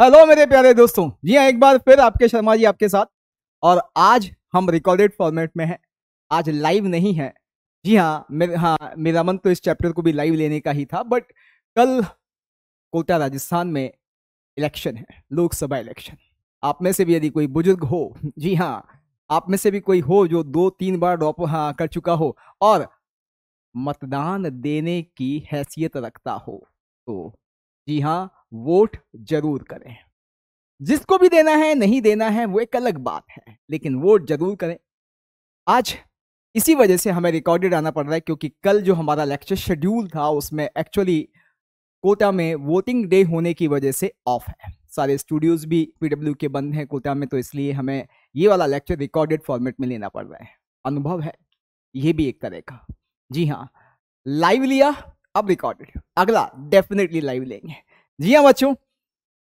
Hello मेरे प्यारे दोस्तों जी हाँ एक बार फिर आपके शर्मा जी आपके साथ और आज हम रिकॉर्डेड फॉर्मेट में हैं आज लाइव नहीं है जी हाँ मेरे हाँ मेरा मन तो इस चैप्टर को भी लाइव लेने का ही था बट कल कोटा राजस्थान में इलेक्शन है लोकसभा इलेक्शन आप में से भी यदि कोई बुजुर्ग हो जी हाँ आप में से भी कोई हो जो दो तीन बार ड्रॉप हाँ कर चुका हो और मतदान देने की हैसियत रखता हो तो जी हाँ वोट जरूर करें जिसको भी देना है नहीं देना है वो एक अलग बात है लेकिन वोट जरूर करें आज इसी वजह से हमें रिकॉर्डेड आना पड़ रहा है क्योंकि कल जो हमारा लेक्चर शेड्यूल था उसमें एक्चुअली कोटा में वोटिंग डे होने की वजह से ऑफ है सारे स्टूडियोज भी पीडब्ल्यू के बंद हैं कोटा में तो इसलिए हमें ये वाला लेक्चर रिकॉर्डेड फॉर्मेट में लेना पड़ रहा है अनुभव है ये भी एक तरह का जी हाँ लाइव लिया अब रिकॉर्डेड अगला डेफिनेटली लाइव लेंगे जी हाँ बच्चों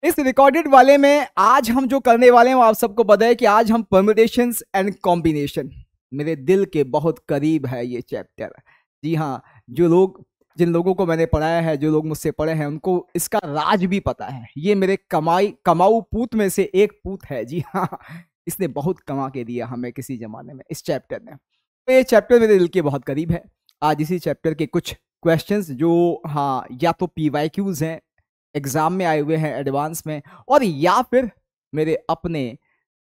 इस रिकॉर्डेड वाले में आज हम जो करने वाले हैं आप सबको बताए कि आज हम परमिटेशन एंड कॉम्बिनेशन मेरे दिल के बहुत करीब है ये चैप्टर जी हाँ जो लोग जिन लोगों को मैंने पढ़ाया है जो लोग मुझसे पढ़े हैं उनको इसका राज भी पता है ये मेरे कमाई कमाऊ पूत में से एक पूत है जी हाँ इसने बहुत कमा के दिया हमें किसी ज़माने में इस चैप्टर ने तो ये चैप्टर मेरे दिल के बहुत करीब है आज इसी चैप्टर के कुछ क्वेश्चंस जो हाँ या तो पी वाई क्यूज़ हैं एग्ज़ाम में आए हुए हैं एडवांस में और या फिर मेरे अपने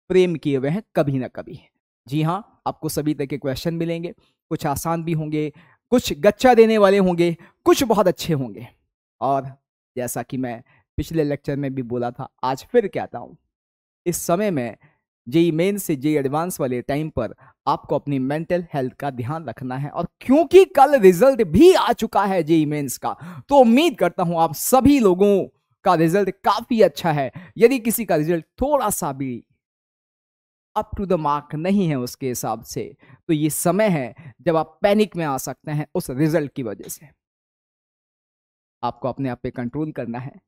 प्रेम किए हुए हैं कभी ना कभी जी हाँ आपको सभी तरह के क्वेश्चन मिलेंगे कुछ आसान भी होंगे कुछ गच्चा देने वाले होंगे कुछ बहुत अच्छे होंगे और जैसा कि मैं पिछले लेक्चर में भी बोला था आज फिर कहता हूँ इस समय में जेई मेन से जेई एडवांस वाले टाइम पर आपको अपनी मेंटल हेल्थ का ध्यान रखना है और क्योंकि कल रिजल्ट भी आ चुका है जेई मेन्स का तो उम्मीद करता हूं आप सभी लोगों का रिजल्ट काफी अच्छा है यदि किसी का रिजल्ट थोड़ा सा भी अप टू द मार्क नहीं है उसके हिसाब से तो ये समय है जब आप पैनिक में आ सकते हैं उस रिजल्ट की वजह से आपको अपने आप पे कंट्रोल करना है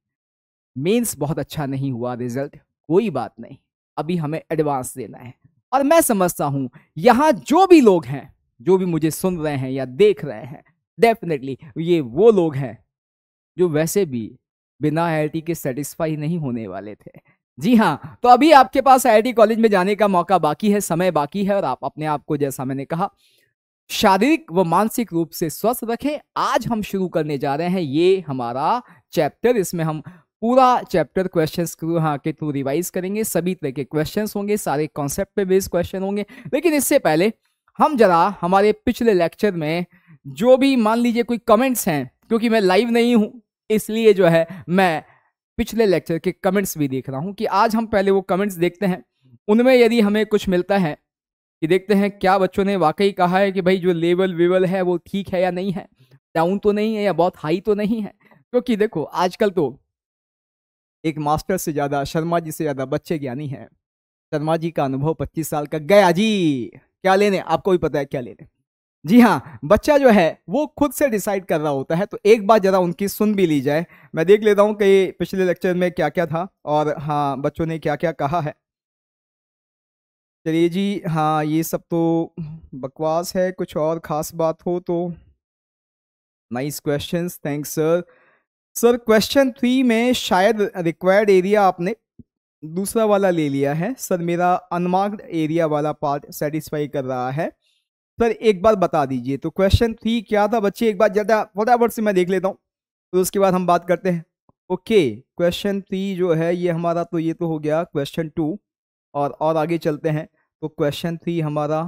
मेंस बहुत अच्छा नहीं हुआ रिजल्ट कोई बात नहीं अभी हमें एडवांस देना है और मैं समझता हूं यहां जो भी लोग हैं जो भी मुझे सुन रहे हैं या देख रहे हैं डेफिनेटली ये वो लोग हैं जो वैसे भी बिना आई के सेटिस्फाई नहीं होने वाले थे जी हाँ तो अभी आपके पास आई कॉलेज में जाने का मौका बाकी है समय बाकी है और आप अपने आप को जैसा मैंने कहा शारीरिक व मानसिक रूप से स्वस्थ रखें आज हम शुरू करने जा रहे हैं ये हमारा चैप्टर इसमें हम पूरा चैप्टर क्वेश्चन क्रू हाँ के थ्रू रिवाइज करेंगे सभी तरह के क्वेश्चन होंगे सारे कॉन्सेप्ट पे बेस्ड क्वेश्चन होंगे लेकिन इससे पहले हम जरा हमारे पिछले लेक्चर में जो भी मान लीजिए कोई कमेंट्स हैं क्योंकि मैं लाइव नहीं हूँ इसलिए जो है मैं पिछले लेक्चर के कमेंट्स भी देख रहा हूँ कि आज हम पहले वो कमेंट्स देखते हैं उनमें यदि हमें कुछ मिलता है कि देखते हैं क्या बच्चों ने वाकई कहा है कि भाई जो लेवल वेवल है वो ठीक है या नहीं है डाउन तो नहीं है या बहुत हाई तो नहीं है क्योंकि देखो आजकल तो एक मास्टर से ज़्यादा शर्मा जी से ज़्यादा बच्चे ज्ञानी हैं शर्मा जी का अनुभव 25 साल का गया जी क्या लेने आपको भी पता है क्या लेने जी हाँ बच्चा जो है वो खुद से डिसाइड कर रहा होता है तो एक बार ज़रा उनकी सुन भी ली जाए मैं देख लेता हूँ कि पिछले लेक्चर में क्या क्या था और हाँ बच्चों ने क्या क्या कहा है चलिए जी हाँ ये सब तो बकवास है कुछ और ख़ास बात हो तो nice questions thanks sir sir question three में शायद रिक्वायर्ड एरिया आपने दूसरा वाला ले लिया है सर मेरा अनमार्क्ड एरिया वाला पार्ट सेटिस्फाई कर रहा है सर एक बार बता दीजिए तो क्वेश्चन थ्री क्या था बच्चे एक बार ज़्यादा फटाफट से मैं देख लेता हूँ तो उसके बाद हम बात करते हैं ओके क्वेश्चन थ्री जो है ये हमारा तो ये तो हो गया क्वेश्चन टू और और आगे चलते हैं तो क्वेश्चन थ्री हमारा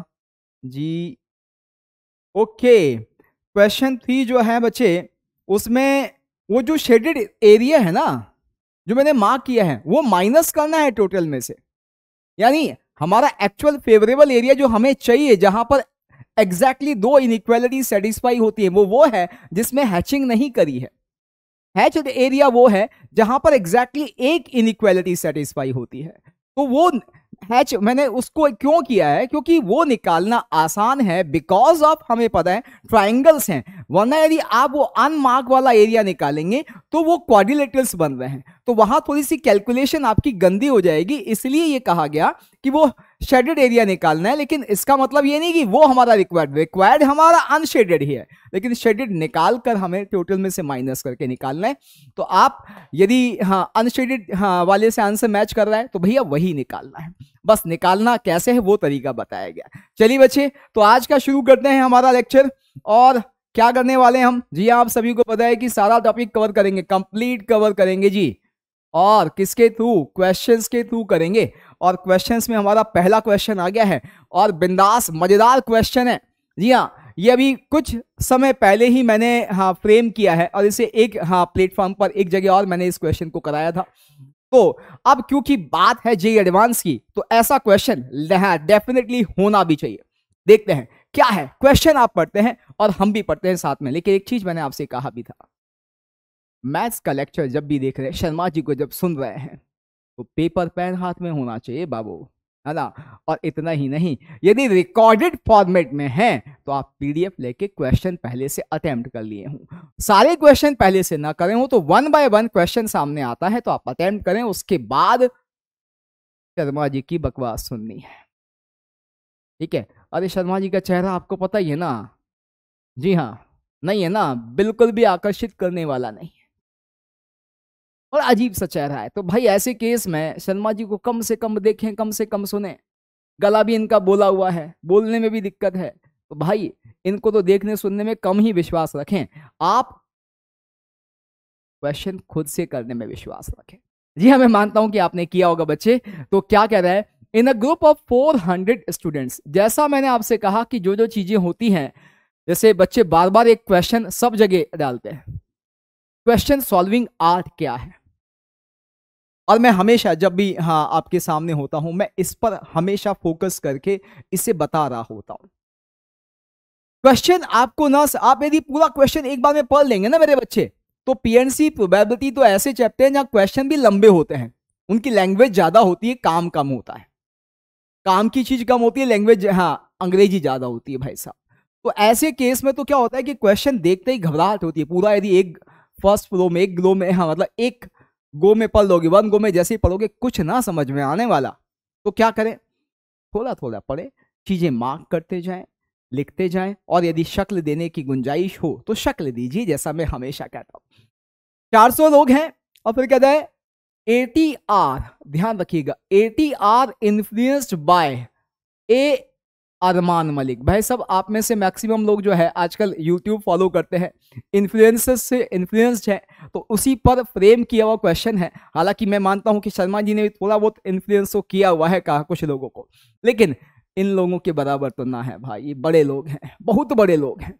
जी ओके क्वेश्चन थ्री जो है बच्चे उसमें वो जो शेडेड एरिया है ना जो मैंने मार्क किया है वो माइनस करना है टोटल में से यानी हमारा एक्चुअल फेवरेबल एरिया जो हमें चाहिए जहां पर एग्जैक्टली exactly दो इनक्वालिटी सेटिस्फाई होती है वो वो है जिसमें हैचिंग नहीं करी है हैचड एरिया वो है जहां पर एग्जैक्टली exactly एक इनक्वालिटी सेटिस्फाई होती है तो वो हैच मैंने उसको क्यों किया है क्योंकि वो निकालना आसान है बिकॉज ऑफ हमें पता है ट्राइंगल्स हैं वरना यदि आप वो अनमार्क वाला एरिया निकालेंगे तो वो क्वारिलेटर्स बन रहे हैं तो वहां थोड़ी सी कैलकुलेशन आपकी गंदी हो जाएगी इसलिए ये कहा गया कि वो शेडेड एरिया निकालना है लेकिन इसका मतलब ये नहीं कि वो हमारा रिक्वायर्ड रिक्वायर्ड हमारा अनशेडेड ही है लेकिन शेडेड निकाल कर हमें टोटल में से माइनस करके निकालना है तो आप यदि हाँ अनशेडेड हाँ वाले से आंसर मैच कर रहा है तो भैया वही निकालना है बस निकालना कैसे है वो तरीका बताया गया चलिए बच्चे तो आज का शुरू करते हैं हमारा लेक्चर और क्या करने वाले हम जी हाँ, आप सभी को पता है कि सारा टॉपिक कवर करेंगे कंप्लीट कवर करेंगे जी और किसके थ्रू क्वेश्चंस के थ्रू करेंगे और क्वेश्चन में हमारा पहला क्वेश्चन आ गया है और बिंदास मज़ेदार क्वेश्चन है जी हाँ ये अभी कुछ समय पहले ही मैंने हाँ फ्रेम किया है और इसे एक हाँ प्लेटफॉर्म पर एक जगह और मैंने इस क्वेश्चन को कराया था तो अब क्योंकि बात है जे एडवांस की तो ऐसा क्वेश्चन डेफिनेटली होना भी चाहिए देखते हैं क्या है क्वेश्चन आप पढ़ते हैं और हम भी पढ़ते हैं साथ में लेकिन एक चीज मैंने आपसे कहा भी था मैथ्स का लेक्चर जब भी देख रहे हैं शर्मा जी को जब सुन रहे हैं तो पेपर पेन हाथ में होना चाहिए बाबू है ना और इतना ही नहीं यदि रिकॉर्डेड फॉर्मेट में है तो आप पीडीएफ लेके क्वेश्चन पहले से अटेम्प्ट कर लिए हूँ सारे क्वेश्चन पहले से ना करें हो तो वन बाय वन क्वेश्चन सामने आता है तो आप अटेम्प्ट करें उसके बाद शर्मा जी की बकवास सुननी है ठीक है अरे शर्मा जी का चेहरा आपको पता ही है ना जी हाँ नहीं है ना बिल्कुल भी आकर्षित करने वाला नहीं और अजीब सा चेहरा है तो भाई ऐसे केस में शर्मा जी को कम से कम देखें कम से कम सुने गला भी इनका बोला हुआ है बोलने में भी दिक्कत है तो भाई इनको तो देखने सुनने में कम ही विश्वास रखें आप क्वेश्चन खुद से करने में विश्वास रखें जी हाँ मैं मानता हूं कि आपने किया होगा बच्चे तो क्या कह रहा है in a group of 400 students जैसा मैंने आपसे कहा कि जो जो चीजें होती हैं जैसे बच्चे बार बार एक क्वेश्चन सब जगह डालते हैं क्वेश्चन सॉल्विंग आर्ट क्या है और मैं हमेशा जब भी हाँ आपके सामने होता हूं मैं इस पर हमेशा फोकस करके इसे बता रहा होता हूं क्वेश्चन आपको ना आप यदि पूरा क्वेश्चन एक बार में पढ़ लेंगे ना मेरे बच्चे तो पीएनसी प्रोबेबिलिटी तो ऐसे चैप्टर हैं जहां क्वेश्चन भी लंबे होते हैं उनकी लैंग्वेज ज़्यादा होती है काम कम होता है काम की चीज़ कम होती है लैंग्वेज हाँ अंग्रेजी ज़्यादा होती है भाई साहब तो ऐसे केस में तो क्या होता है कि क्वेश्चन देखते ही घबराहट होती है पूरा यदि एक फर्स्ट फ्लो में एक ग्लो में हाँ मतलब एक गो में पढ़ दोगे वन गो में जैसे ही पढ़ोगे कुछ ना समझ में आने वाला तो क्या करें थोड़ा थोड़ा पढ़े चीज़ें मार्क करते जाएं लिखते जाएं और यदि शक्ल देने की गुंजाइश हो तो शक्ल दीजिए जैसा मैं हमेशा कहता हूं चार सौ लोग हैं और फिर कहते हैं ए ध्यान रखिएगा eighty are influenced by A Arman Malik भाई सब आप में से मैक्सिमम लोग जो है आजकल यूट्यूब फॉलो करते हैं इन्फ्लुएंसर्स से इन्फ्लुएंस्ड हैं तो उसी पर फ्रेम किया हुआ क्वेश्चन है हालांकि मैं मानता हूं कि शर्मा जी ने भी थोड़ा बहुत इन्फ्लुएंस तो किया हुआ है कहा कुछ लोगों को लेकिन इन लोगों के बराबर तो ना है भाई ये बड़े लोग हैं बहुत बड़े लोग हैं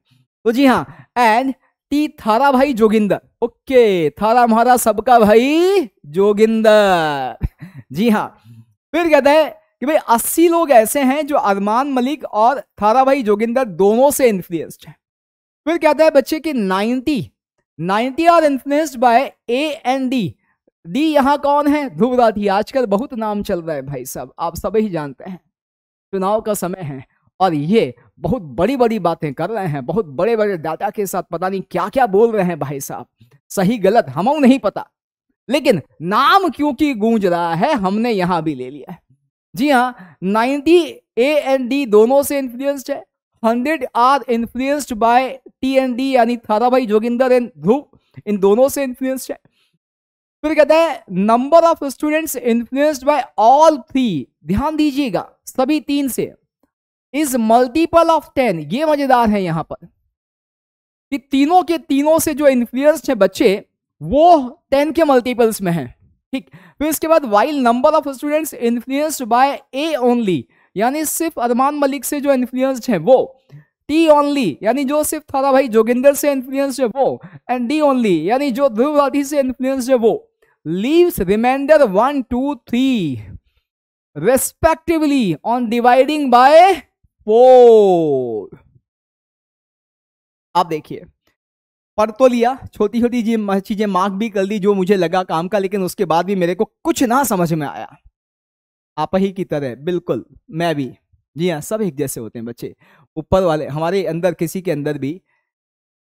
तो जी हाँ एंड टी थारा भाई जोगिंदर ओके थारा महारा सबका भाई जोगिंदर जी हाँ फिर कहते हैं कि भाई अस्सी लोग ऐसे हैं जो अरमान मलिक और थारा भाई जोगिंदर दोनों से इन्फ्लुएंस्ड हैं फिर कहता है बच्चे कि ninety 90 are influenced by A and D D यहाँ कौन है ध्रुव राठी आजकल बहुत नाम चल रहा है भाई साहब आप सब ही जानते हैं चुनाव का समय है और ये बहुत बड़ी बड़ी बातें कर रहे हैं बहुत बड़े बड़े डाटा के साथ पता नहीं क्या क्या बोल रहे हैं भाई साहब सही गलत हम नहीं पता लेकिन नाम क्योंकि गूंज रहा है हमने यहां भी ले लिया है जी हाँ नाइनटी ए एंड डी दोनों से इन्फ्लुएंस्ड है hundred are influenced by T and D यानी थारा भाई जोगिंदर एंड ध्रुव इन दोनों से इन्फ्लुएंस्ड है फिर कहता है number of students influenced by all three ध्यान दीजिएगा सभी तीन से इज मल्टीपल ऑफ टेन ये मजेदार है यहां पर कि तीनों के तीनों से जो इन्फ्लुएंस्ड है बच्चे वो टेन के मल्टीपल्स में है ठीक फिर इसके बाद while number of students influenced by A only यानी सिर्फ अदमान मलिक से जो इन्फ्लुएंस्ड है वो टी ओनली यानी जो सिर्फ थारा भाई जोगिंदर से इन्फ्लुएंस है वो एंड डी ओनली यानी जो ध्रुव राठी से इन्फ्लुएंस है वो leaves reminder one two three respectively on dividing by four आप देखिए पढ़ तो लिया छोटी छोटी चीज़ें मार्क भी कर दी जो मुझे लगा काम का लेकिन उसके बाद भी मेरे को कुछ ना समझ में आया आप ही की तरह बिल्कुल मैं भी जी हाँ सब एक जैसे होते हैं बच्चे ऊपर वाले हमारे अंदर किसी के अंदर भी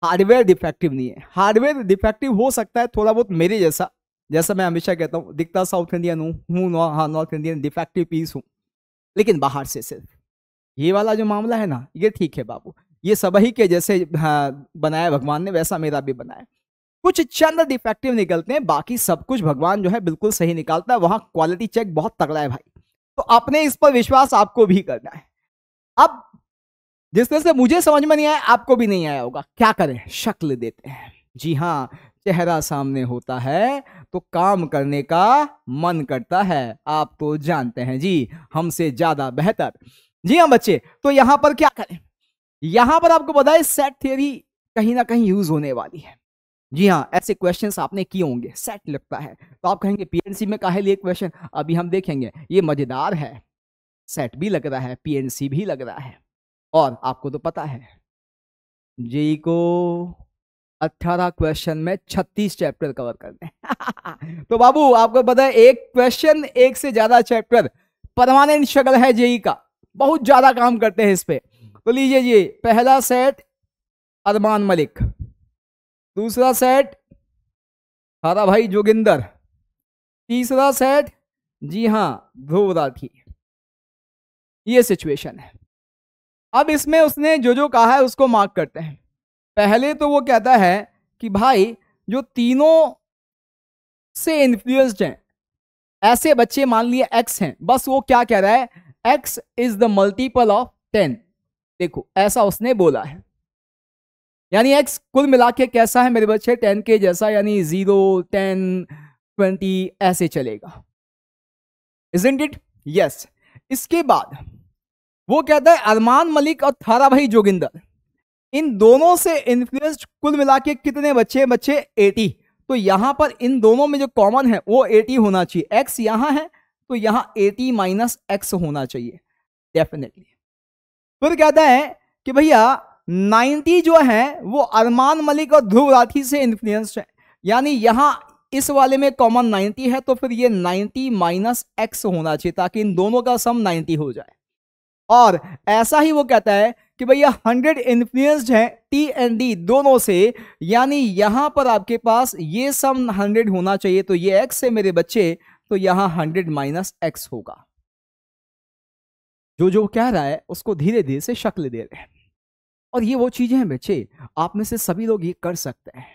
हार्डवेयर डिफेक्टिव नहीं है हार्डवेयर डिफेक्टिव हो सकता है थोड़ा बहुत मेरे जैसा जैसा मैं हमेशा कहता हूँ दिखता साउथ इंडियन हूँ हूँ हाँ नॉर्थ इंडियन डिफेक्टिव पीस हूँ लेकिन बाहर से सिर्फ ये वाला जो मामला है ना ये ठीक है बाबू ये ही के जैसे हाँ, बनाया भगवान ने वैसा मेरा भी बनाया कुछ चंद डिफेक्टिव निकलते हैं बाकी सब कुछ भगवान जो है बिल्कुल सही निकालता है वहां क्वालिटी चेक बहुत तगड़ा है भाई तो आपने इस पर विश्वास आपको भी करना है अब जिस तरह से मुझे समझ में नहीं आया आपको भी नहीं आया होगा क्या करें शक्ल देते हैं जी हाँ चेहरा सामने होता है तो काम करने का मन करता है आप तो जानते हैं जी हमसे ज्यादा बेहतर जी हाँ बच्चे तो यहां पर क्या करें यहां पर आपको पता है सेट थियरी कहीं ना कहीं यूज होने वाली है जी हाँ ऐसे क्वेश्चन आपने किए होंगे सेट लगता है तो आप कहेंगे पीएनसी में काहे लिए क्वेश्चन अभी हम देखेंगे ये मजेदार है सेट भी लग रहा है पीएनसी भी लग रहा है और आपको तो पता है जी को अट्ठारह क्वेश्चन में छत्तीस चैप्टर कवर करने तो बाबू आपको पता है एक क्वेश्चन एक से ज्यादा चैप्टर परमानेंट शक्ल है जेई e का बहुत ज्यादा काम करते हैं इस पे तो लीजिए ये पहला सेट अरमान मलिक दूसरा सेट हरा भाई जोगिंदर तीसरा सेट जी हाँ ध्रुव राठी ये सिचुएशन है अब इसमें उसने जो जो कहा है उसको मार्क करते हैं पहले तो वो कहता है कि भाई जो तीनों से इन्फ्लुएंस्ड हैं ऐसे बच्चे मान लिए एक्स हैं बस वो क्या कह रहा है x is the multiple of ten देखो ऐसा उसने बोला है यानी एक्स कुल मिला के कैसा है मेरे बच्चे टेन के जैसा यानी जीरो टेन ट्वेंटी ऐसे चलेगा इज इट यस इसके बाद वो कहता है अरमान मलिक और थारा भाई जोगिंदर इन दोनों से इन्फ्लुएंस कुल मिला के कितने बच्चे बच्चे 80 तो यहां पर इन दोनों में जो कॉमन है वो 80 होना चाहिए एक्स यहाँ है तो यहां 80 माइनस एक्स होना चाहिए डेफिनेटली फिर कहता है कि भैया 90 जो है वो अरमान मलिक और ध्रुव राठी से इन्फ्लुएंस्ड है यानी यहाँ इस वाले में कॉमन 90 है तो फिर ये 90 माइनस एक्स होना चाहिए ताकि इन दोनों का सम 90 हो जाए और ऐसा ही वो कहता है कि भैया 100 इन्फ्लुएंस्ड है टी एंड डी दोनों से यानी यहाँ पर आपके पास ये सम 100 होना चाहिए तो ये एक्स है मेरे बच्चे तो यहाँ हंड्रेड माइनस एक्स होगा जो जो कह रहा है उसको धीरे धीरे से शक्ल दे रहे हैं और ये वो चीज़ें हैं बच्चे आप में से सभी लोग ये कर सकते हैं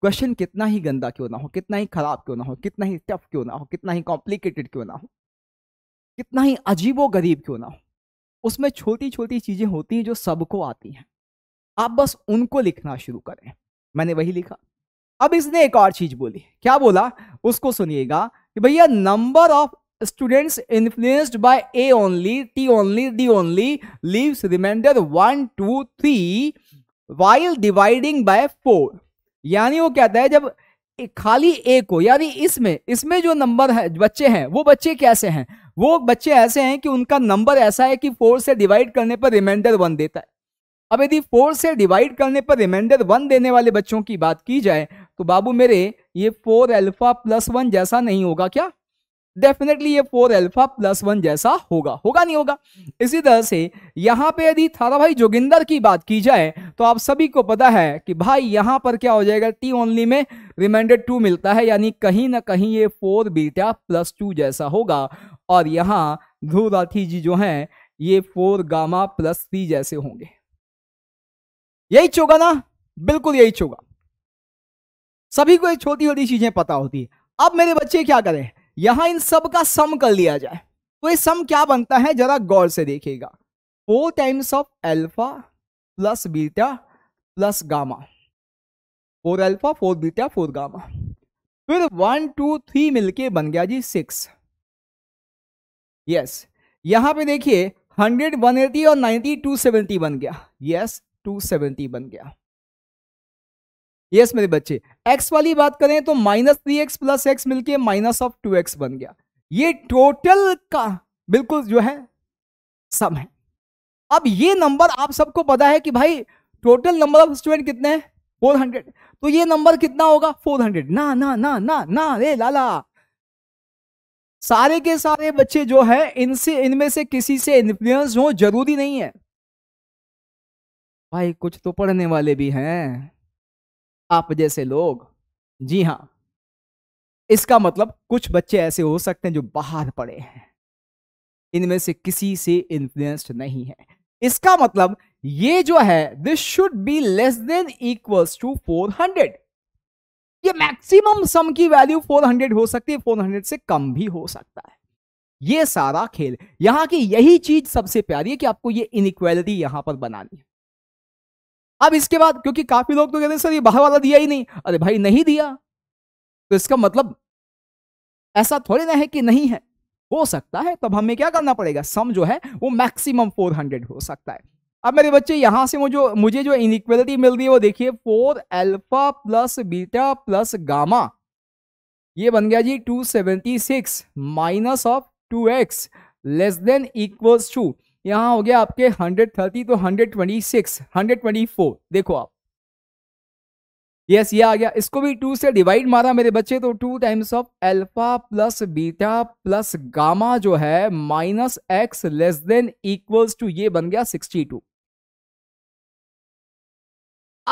क्वेश्चन कितना ही गंदा क्यों ना हो कितना ही खराब क्यों ना हो कितना ही टफ क्यों ना हो कितना ही कॉम्प्लिकेटेड क्यों ना हो कितना ही अजीबो गरीब क्यों ना हो उसमें छोटी छोटी चीज़ें होती हैं जो सबको आती हैं आप बस उनको लिखना शुरू करें मैंने वही लिखा अब इसने एक और चीज़ बोली क्या बोला उसको सुनिएगा कि भैया number of students influenced by A only, T only, D only leaves reminder one two three while dividing by four यानी वो कहता है जब खाली ए को यानी इसमें इसमें जो नंबर है बच्चे हैं वो बच्चे कैसे हैं वो बच्चे ऐसे हैं कि उनका नंबर ऐसा है कि फोर से डिवाइड करने पर रिमाइंडर वन देता है अब यदि फोर से डिवाइड करने पर रिमाइंडर वन देने वाले बच्चों की बात की जाए तो बाबू मेरे ये फोर अल्फा प्लस वन जैसा नहीं होगा क्या डेफिनेटली ये फोर एल्फा प्लस वन जैसा होगा होगा नहीं होगा इसी तरह से यहाँ पे यदि थारा भाई जोगिंदर की बात की जाए तो आप सभी को पता है कि भाई यहाँ पर क्या हो जाएगा टी ओनली में रिमाइंडेड टू मिलता है यानी कहीं ना कहीं ये फोर बीटा प्लस टू जैसा होगा और यहाँ ध्रुव राठी जी जो हैं ये फोर गामा प्लस थ्री जैसे होंगे यही चोगा ना बिल्कुल यही चोगा सभी को ये छोटी छोटी चीजें पता होती है अब मेरे बच्चे क्या करें यहां इन सब का सम कर लिया जाए तो ये सम क्या बनता है जरा गौर से देखिएगा four times of alpha plus beta plus gamma four alpha four beta four gamma फिर वन टू थ्री मिलके बन गया जी सिक्स यस यहां पे देखिए हंड्रेड वन एटी और नाइनटी टू सेवेंटी बन गया यस टू सेवेंटी बन गया यस मेरे बच्चे एक्स वाली बात करें तो minus three x plus x मिलकर माइनस ऑफ टू एक्स बन गया ये टोटल का बिल्कुल जो है सम है अब ये नंबर आप सबको पता है कि भाई टोटल नंबर ऑफ स्टूडेंट कितने हैं फोर हंड्रेड तो ये नंबर कितना होगा फोर हंड्रेड ना ना ना ना ना रे लाला सारे के सारे बच्चे जो है इनसे इनमें से किसी से इन्फ्लुएंस हो जरूरी नहीं है भाई कुछ तो पढ़ने वाले भी हैं आप जैसे लोग जी हाँ इसका मतलब कुछ बच्चे ऐसे हो सकते हैं जो बाहर पड़े हैं इनमें से किसी से इन्फ्लुएंस्ड नहीं है इसका मतलब ये जो है this should be less than equals to 400 ये मैक्सिमम सम की वैल्यू 400 हो सकती है 400 से कम भी हो सकता है ये सारा खेल यहां की यही चीज सबसे प्यारी है कि आपको ये इनक्वालिटी यहां पर बनानी है अब इसके बाद क्योंकि काफी लोग तो कहते हैं सर ये बाहर वाला दिया ही नहीं अरे भाई नहीं दिया तो इसका मतलब ऐसा थोड़ी ना है कि नहीं है हो सकता है तब हमें क्या करना पड़ेगा सम जो है वो मैक्सिमम 400 हो सकता है अब मेरे बच्चे यहां से मुझे मुझे जो इनिक्वेलिटी मिल रही है वो देखिए four alpha plus beta plus gamma ये बन गया जी six minus of x less than equals to यहां हो गया आपके 130 तो 126 124 देखो आप यस ये आ गया इसको भी टू से डिवाइड मारा मेरे बच्चे तो two times of alpha plus beta plus gamma जो है minus x less than equals to ये बन गया 62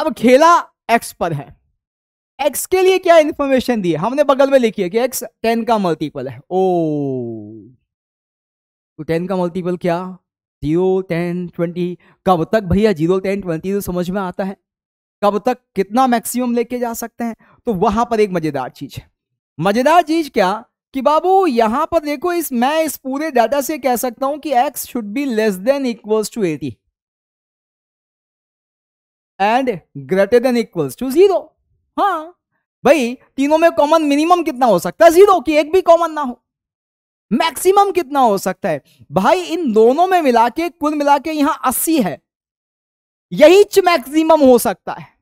अब खेला एक्स पर है एक्स के लिए क्या इंफॉर्मेशन दी है हमने बगल में लिखी है कि एक्स टेन का मल्टीपल है ओ oh! तो टेन का मल्टीपल क्या जीरो टेन ट्वेंटी कब तक भैया जीरो टेन ट्वेंटी तो समझ में आता है कब तक कितना मैक्सिमम लेके जा सकते हैं तो वहां पर एक मजेदार चीज है मजेदार चीज क्या कि बाबू यहां पर देखो इस मैं इस पूरे डाटा से कह सकता हूं कि x should be less than equals to eighty and greater than equals to zero हाँ भाई तीनों में कॉमन मिनिमम कितना हो सकता है जीरो कि एक भी कॉमन ना हो मैक्सिमम कितना हो सकता है भाई इन दोनों में मिला के कुल मिला के यहां अस्सी है यही मैक्सिमम हो सकता है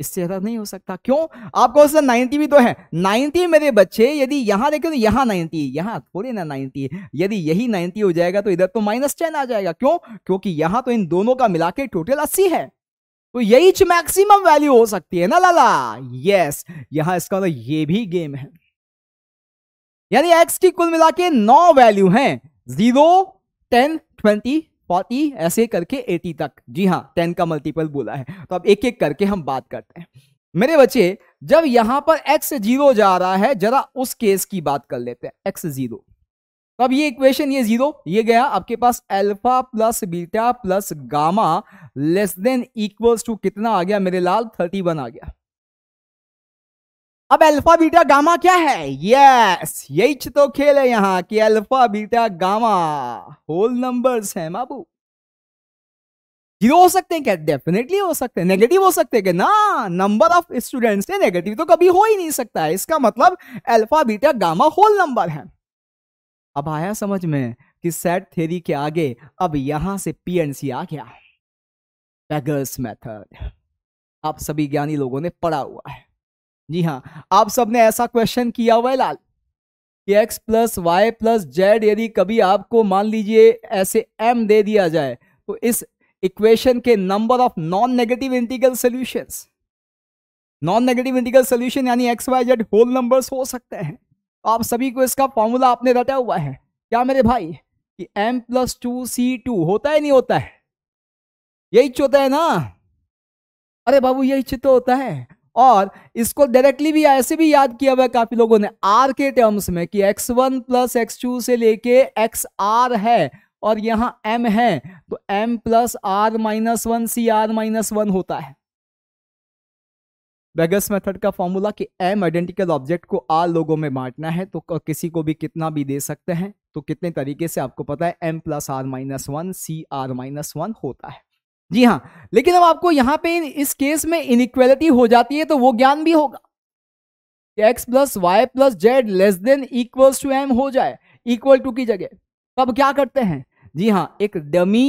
इससे ज्यादा नहीं हो सकता क्यों आपको उससे 90 भी तो है 90 मेरे बच्चे यदि यहां देखें तो यहां 90 यहां थोड़ी ना 90 यदि यही 90 हो जाएगा तो इधर तो माइनस टेन आ जाएगा क्यों क्योंकि यहां तो इन दोनों का मिला के टोटल अस्सी है तो यही मैक्सिमम वैल्यू हो सकती है ना लाला यस यहां इसका मतलब तो ये भी गेम है यानी एक्स की कुल मिला के नौ वैल्यू हैं जीरो टेन ट्वेंटी फोर्टी ऐसे करके एटी तक जी हाँ टेन का मल्टीपल बोला है तो अब एक एक करके हम बात करते हैं मेरे बच्चे जब यहां पर एक्स जीरो जा रहा है जरा उस केस की बात कर लेते हैं एक्स जीरो तो अब ये इक्वेशन ये जीरो ये गया आपके पास alpha plus beta plus gamma less than equals to कितना आ गया मेरे लाल थर्टी वन आ गया अब अल्फा बीटा गामा क्या है यस यही तो खेल है यहाँ कि alpha beta gamma whole numbers हैं बाबू जीरो हो सकते हैं क्या डेफिनेटली हो सकते हैं नेगेटिव हो सकते हैं क्या ना नंबर ऑफ स्टूडेंट्स है नेगेटिव तो कभी हो ही नहीं सकता है इसका मतलब alpha beta gamma whole number है अब आया समझ में कि सेट थ्योरी के आगे अब यहां से पीएनसी आ गया मेथड आप सभी ज्ञानी लोगों ने पढ़ा हुआ है जी हाँ आप सबने ऐसा क्वेश्चन किया हुआ है लाल कि x plus y plus z यदि कभी आपको मान लीजिए ऐसे एम दे दिया जाए तो इस इक्वेशन के number of non negative integral solutions non negative integral solution यानी x y z whole numbers हो सकते हैं आप सभी को इसका फॉर्मूला आपने रटा हुआ है क्या मेरे भाई कि m plus two C two होता है नहीं होता है यही होता है ना अरे बाबू यही चित्त होता है और इसको डायरेक्टली भी ऐसे भी याद किया हुआ है काफी लोगों ने आर के टर्म्स में कि x one plus x two से लेके एक्स आर है और यहाँ एम है तो m plus r minus one C r minus one होता है बेगस मेथड का फॉर्मूला कि एम आइडेंटिकल ऑब्जेक्ट को आर लोगों में बांटना है तो किसी को भी कितना भी दे सकते हैं तो कितने तरीके से आपको पता है m plus r minus one C r minus one होता है जी हाँ लेकिन अब आपको यहां पे इस केस में इनक्वेलिटी हो जाती है तो वो ज्ञान भी होगा x plus y plus z less than equal to m हो जाए इक्वल टू की जगह तो अब क्या करते हैं जी हाँ एक डमी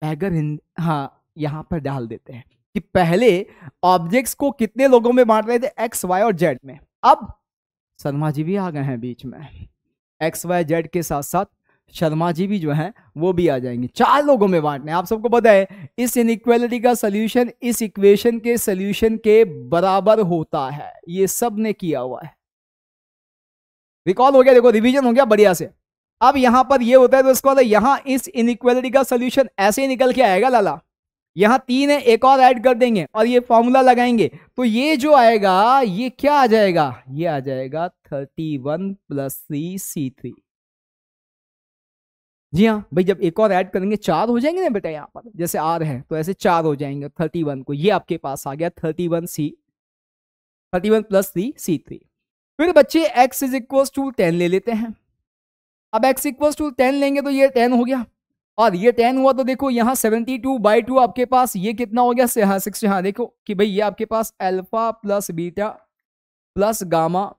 पैगर हाँ यहां पर डाल देते हैं कि पहले ऑब्जेक्ट्स को कितने लोगों में बांट रहे थे एक्स वाई और जेड में अब शर्मा जी भी आ गए हैं बीच में एक्स वाई जेड के साथ साथ शर्मा जी भी जो हैं वो भी आ जाएंगे चार लोगों में बांटने आप सबको पता है इस इनक्वेलिटी का सोल्यूशन इस इक्वेशन के सोल्यूशन के बराबर होता है ये सब ने किया हुआ है रिकॉल हो गया देखो रिवीजन हो गया बढ़िया से अब यहां पर ये होता है तो इसको यहां इस इनक्वेलिटी का सोल्यूशन ऐसे ही निकल के आएगा लाला यहां तीन है एक और ऐड कर देंगे और ये फॉर्मूला लगाएंगे तो ये जो आएगा ये क्या आ जाएगा ये आ जाएगा thirty one plus three C three जी हाँ भाई जब एक और ऐड करेंगे चार हो जाएंगे ना बेटा यहाँ पर जैसे आर है तो ऐसे चार हो जाएंगे थर्टी वन को ये आपके पास आ गया thirty one C thirty one plus three C three फिर बच्चे x is equal to ten ले लेते हैं अब एक्स इक्वल टू टेन लेंगे तो ये टेन हो गया और ये टेन हुआ तो देखो यहाँ सेवेंटी टू बाई टू आपके पास ये कितना हो गया हाँ सिक्स हाँ देखो कि भाई ये आपके पास alpha plus beta plus gamma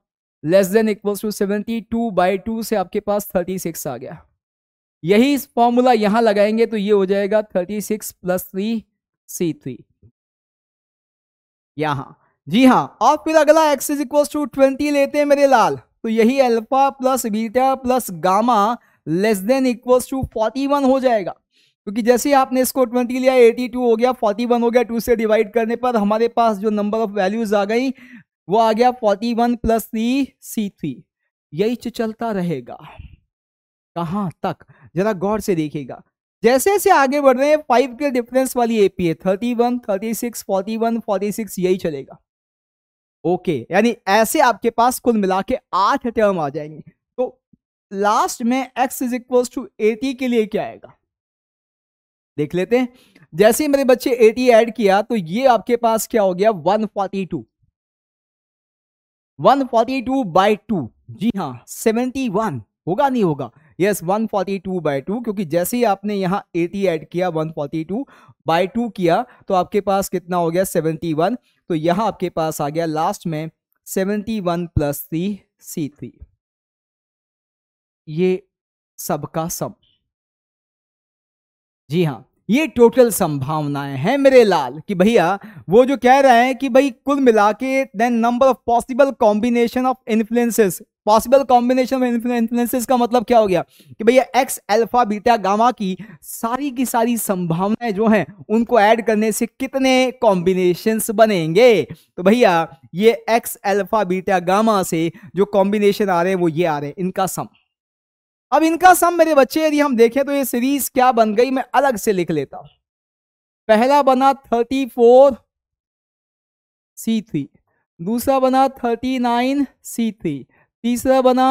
less than equal to seventy two by two से आपके पास थर्टी सिक्स आ गया यही फॉर्मूला यहां लगाएंगे तो ये हो जाएगा thirty six plus three C three यहां जी हाँ और फिर अगला x is equal to twenty लेते हैं मेरे लाल तो यही alpha plus beta plus gamma less than equal to forty one हो जाएगा क्योंकि जैसे ही आपने इसको ट्वेंटी लिया एटी टू हो गया फोर्टी वन हो गया टू से डिवाइड करने पर हमारे पास जो नंबर ऑफ वैल्यूज आ गई वो आ गया forty one plus three C three यही चलता रहेगा कहाँ तक जरा गौर से देखेगा जैसे जैसे आगे बढ़ रहे हैं फाइव के डिफरेंस वाली एपी है thirty one thirty six forty one forty six यही चलेगा ओके यानी ऐसे आपके पास कुल मिला के आठ टर्म आ जाएंगे तो लास्ट में x is equal to eighty के लिए क्या आएगा देख लेते हैं जैसे ही मेरे बच्चे एटी ऐड किया तो ये आपके पास क्या हो गया one forty two one forty two by two जी हाँ सेवेंटी वन होगा नहीं होगा yes 142 forty two by two क्योंकि जैसे ही आपने यहाँ 80 ऐड किया 142 बाय टू किया तो आपके पास कितना हो गया 71 तो यहाँ आपके पास आ गया लास्ट में 71 one plus three C three ये सबका सम जी हाँ ये टोटल संभावनाएं हैं मेरे लाल कि भैया वो जो कह रहे हैं कि भाई कुल मिला के then number of possible combination of influences possible combination of influences का मतलब क्या हो गया कि भैया एक्स अल्फा बीटा गामा की सारी की सारी संभावनाएं जो हैं उनको ऐड करने से कितने कॉम्बिनेशंस बनेंगे तो भैया ये एक्स अल्फा बीटा गामा से जो कॉम्बिनेशन आ रहे हैं वो ये आ रहे हैं इनका सम अब इनका सम मेरे बच्चे यदि हम देखें तो ये सीरीज क्या बन गई मैं अलग से लिख लेता हूं पहला बना थर्टी फोर सी थ्री दूसरा बना थर्टी नाइन सी थ्री तीसरा बना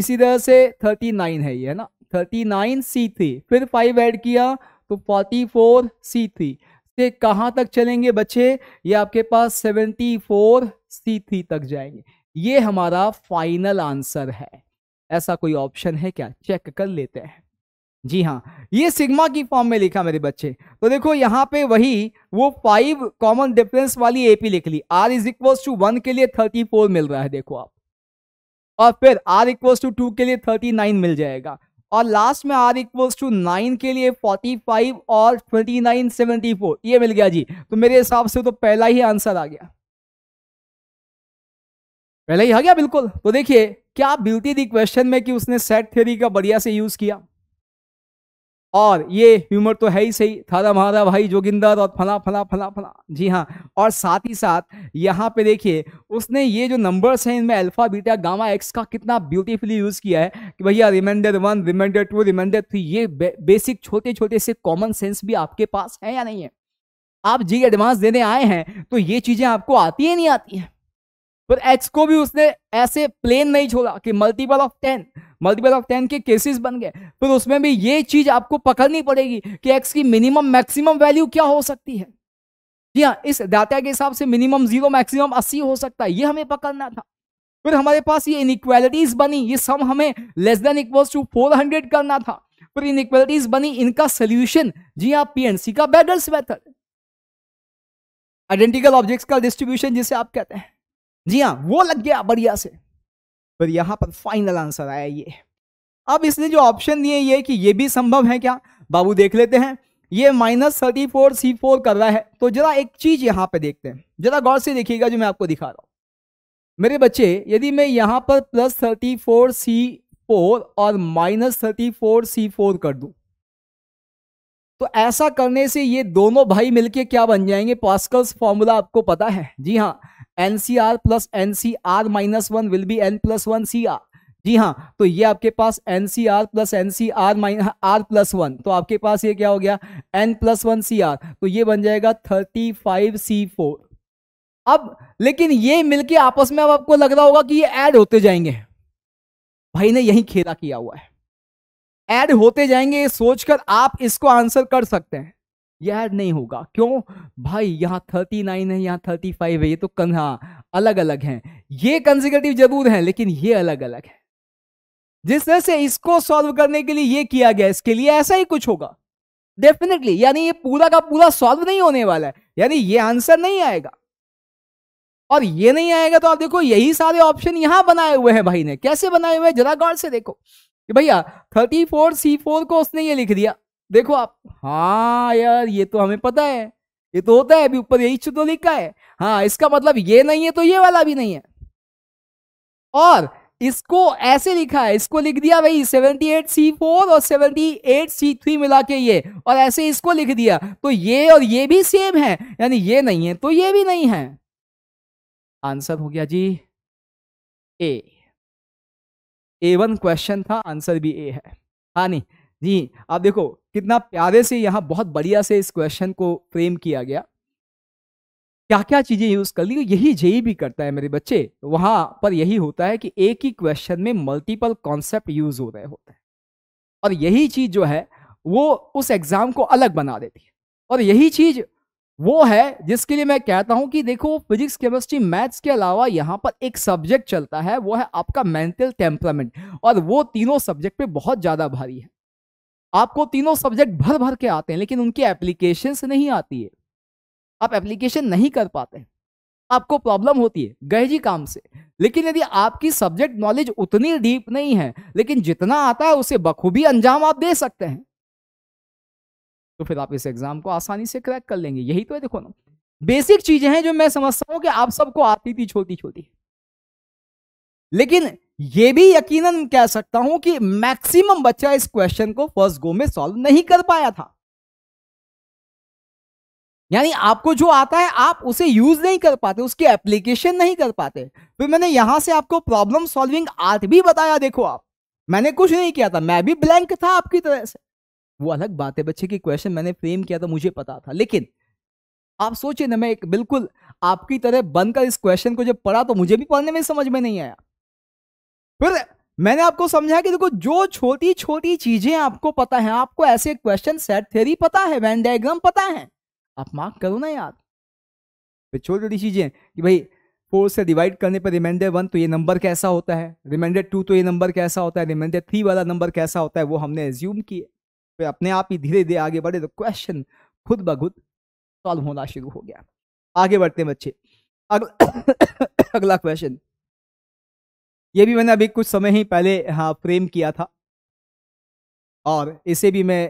इसी तरह से थर्टी नाइन है ये है ना थर्टी नाइन सी थ्री फिर फाइव ऐड किया तो फोर्टी फोर सी थ्री से कहाँ तक चलेंगे बच्चे ये आपके पास सेवेंटी फोर सी थ्री तक जाएंगे ये हमारा फाइनल आंसर है ऐसा कोई ऑप्शन है क्या चेक कर लेते हैं जी हाँ ये सिग्मा की फॉर्म में लिखा मेरे बच्चे तो देखो यहाँ पे वही वो फाइव कॉमन डिफरेंस वाली एपी लिख ली r is equal to one के लिए थर्टी फोर मिल रहा है देखो आप और फिर आर इक्वल टू टू के लिए थर्टी नाइन मिल जाएगा और लास्ट में आर इक्वल्स टू नाइन के लिए फोर्टी फाइव और ट्वेंटी नाइन सेवेंटी फोर ये मिल गया जी तो मेरे हिसाब से तो पहला ही आंसर आ गया पहला ही आ गया बिल्कुल तो देखिए क्या ब्यूटी थी क्वेश्चन में कि उसने सेट थ्योरी का बढ़िया से यूज किया और ये ह्यूमर तो है ही सही थादा महारा भाई जोगिंदर और फला फला फला फला जी हाँ और साथ ही साथ यहाँ पे देखिए उसने ये जो नंबर्स हैं इनमें अल्फा बीटा गामा एक्स का कितना ब्यूटीफुली यूज़ किया है कि भैया remainder one remainder two remainder three ये बे, बेसिक छोटे छोटे से कॉमन सेंस भी आपके पास है या नहीं है आप जी एडवांस देने आए हैं तो ये चीज़ें आपको आती है नहीं आती हैं पर एक्स को भी उसने ऐसे प्लेन नहीं छोड़ा कि multiple of ten multiple of ten के केसेस बन गए फिर उसमें भी ये चीज आपको पकड़नी पड़ेगी कि एक्स की मिनिमम मैक्सिमम वैल्यू क्या हो सकती है जी हाँ इस डाटा के हिसाब से मिनिमम जीरो मैक्सिमम अस्सी हो सकता है ये हमें पकड़ना था फिर हमारे पास ये इनक्वालिटीज बनी ये सम हमें less than equals to four hundred करना था फिर इनक्वालिटीज बनी इनका सोल्यूशन जी हाँ सी का बेटर्स मैथड आइडेंटिकल ऑब्जेक्ट्स का डिस्ट्रीब्यूशन जिसे आप कहते हैं जी हाँ वो लग गया बढ़िया से पर यहां पर फाइनल आंसर आया ये अब इसने जो ऑप्शन दिए ये कि ये भी संभव है क्या बाबू देख लेते हैं ये minus thirty four C four कर रहा है तो जरा एक चीज यहां पे देखते हैं जरा गौर से देखिएगा जो मैं आपको दिखा रहा हूं मेरे बच्चे यदि मैं यहां पर plus thirty four C four और minus thirty four C four कर दूं तो ऐसा करने से ये दोनों भाई मिलके क्या बन जाएंगे पास्कल्स फॉर्मूला आपको पता है जी हाँ n C r plus n C r minus one will be n plus one C r जी हाँ तो ये आपके पास n C r plus n C r minus r plus one तो आपके पास ये क्या हो गया n plus one C r तो ये बन जाएगा थर्टी फाइव सी फोर अब लेकिन ये मिलके आपस में अब आपको लग रहा होगा कि ये ऐड होते जाएंगे भाई ने यही खेला किया हुआ है ऐड होते जाएंगे ये सोचकर आप इसको आंसर कर सकते हैं ये ऐड नहीं होगा क्यों भाई यहाँ थर्टी नाइन है यहाँ थर्टी फाइव है ये तो कन हाँ अलग अलग हैं ये कंजिकटिव जरूर हैं लेकिन ये अलग अलग है जिस तरह से इसको सॉल्व करने के लिए ये किया गया इसके लिए ऐसा ही कुछ होगा डेफिनेटली यानी ये पूरा का पूरा सॉल्व नहीं होने वाला है यानी ये आंसर नहीं आएगा और ये नहीं आएगा तो आप देखो यही सारे ऑप्शन यहां बनाए हुए हैं भाई ने कैसे बनाए हुए हैं जरा गौर से देखो भैया थर्टी फोर सी फोर को उसने ये लिख दिया देखो आप हाँ यार ये तो हमें पता है ये तो होता है अभी ऊपर यही तो लिखा है हाँ इसका मतलब ये नहीं है तो ये वाला भी नहीं है और इसको ऐसे लिखा है इसको लिख दिया भाई 78C4 और 78C3 मिला के ये और ऐसे इसको लिख दिया तो ये और ये भी सेम है यानी ये नहीं है तो ये भी नहीं है आंसर हो गया जी ए ए वन क्वेश्चन था आंसर भी ए है हाँ नहीं जी आप देखो कितना प्यारे से यहाँ बहुत बढ़िया से इस क्वेश्चन को फ्रेम किया गया क्या क्या चीज़ें यूज़ कर ली यही जेई भी e करता है मेरे बच्चे वहाँ पर यही होता है कि एक ही क्वेश्चन में मल्टीपल कॉन्सेप्ट यूज़ हो रहे होते हैं और यही चीज़ जो है वो उस एग्ज़ाम को अलग बना देती है और यही चीज़ वो है जिसके लिए मैं कहता हूं कि देखो फिजिक्स केमिस्ट्री मैथ्स के अलावा यहाँ पर एक सब्जेक्ट चलता है वो है आपका मेंटल टेम्परामेंट और वो तीनों सब्जेक्ट पे बहुत ज़्यादा भारी है आपको तीनों सब्जेक्ट भर भर के आते हैं लेकिन उनकी एप्लीकेशन नहीं आती है आप एप्लीकेशन नहीं कर पाते आपको प्रॉब्लम होती है गए जी काम से लेकिन यदि आपकी सब्जेक्ट नॉलेज उतनी डीप नहीं है लेकिन जितना आता है उसे बखूबी अंजाम आप दे सकते हैं तो फिर आप इस एग्जाम को आसानी से क्रैक कर लेंगे यही तो है देखो ना बेसिक चीजें हैं जो मैं समझता हूं कि आप सबको आती थी छोटी छोटी लेकिन ये भी यकीनन कह सकता हूं कि मैक्सिमम बच्चा इस क्वेश्चन को फर्स्ट गो में सॉल्व नहीं कर पाया था यानी आपको जो आता है आप उसे यूज नहीं कर पाते उसकी एप्लीकेशन नहीं कर पाते फिर मैंने यहां से आपको प्रॉब्लम सॉल्विंग आर्ट भी बताया देखो आप मैंने कुछ नहीं किया था मैं भी ब्लैंक था आपकी तरह से वो अलग बात है बच्चे की क्वेश्चन मैंने फ्रेम किया तो मुझे पता था लेकिन आप सोचिए ना मैं एक बिल्कुल आपकी तरह बनकर इस क्वेश्चन को जब पढ़ा तो मुझे भी पढ़ने में समझ में नहीं आया फिर मैंने आपको समझाया कि देखो जो छोटी छोटी चीजें आपको पता है आपको ऐसे क्वेश्चन सेट थ्योरी पता है वैन डायग्राम पता है आप मार्क करो ना यार फिर छोटी छोटी चीजें कि भाई फोर से डिवाइड करने पर रिमाइंडर वन तो ये नंबर कैसा होता है रिमाइंडर टू तो ये नंबर कैसा होता है रिमाइंडर थ्री वाला नंबर कैसा होता है वो हमने एज्यूम किया वे अपने आप ही धीरे धीरे आगे बढ़े तो क्वेश्चन खुद ब खुद सॉल्व होना शुरू हो गया आगे बढ़ते हैं बच्चे अगला अगला क्वेश्चन ये भी मैंने अभी कुछ समय ही पहले हाँ फ्रेम किया था और इसे भी मैं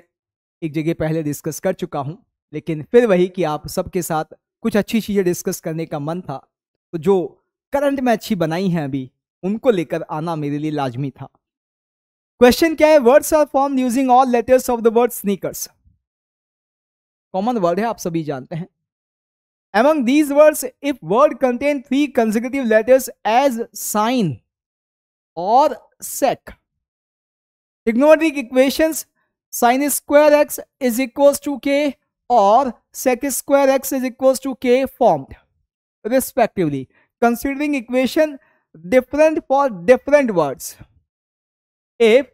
एक जगह पहले डिस्कस कर चुका हूँ लेकिन फिर वही कि आप सबके साथ कुछ अच्छी चीज़ें डिस्कस करने का मन था तो जो करंट में अच्छी बनाई हैं अभी उनको लेकर आना मेरे लिए लाजमी था क्वेश्चन क्या है words are form using all letters of the word sneakers common word है आप सभी जानते हैं among these words if word contain three consecutive letters as sine और sec ignoring equation sine square x is equal to k और sec square x is equal to k form respectively considering equation different for different words If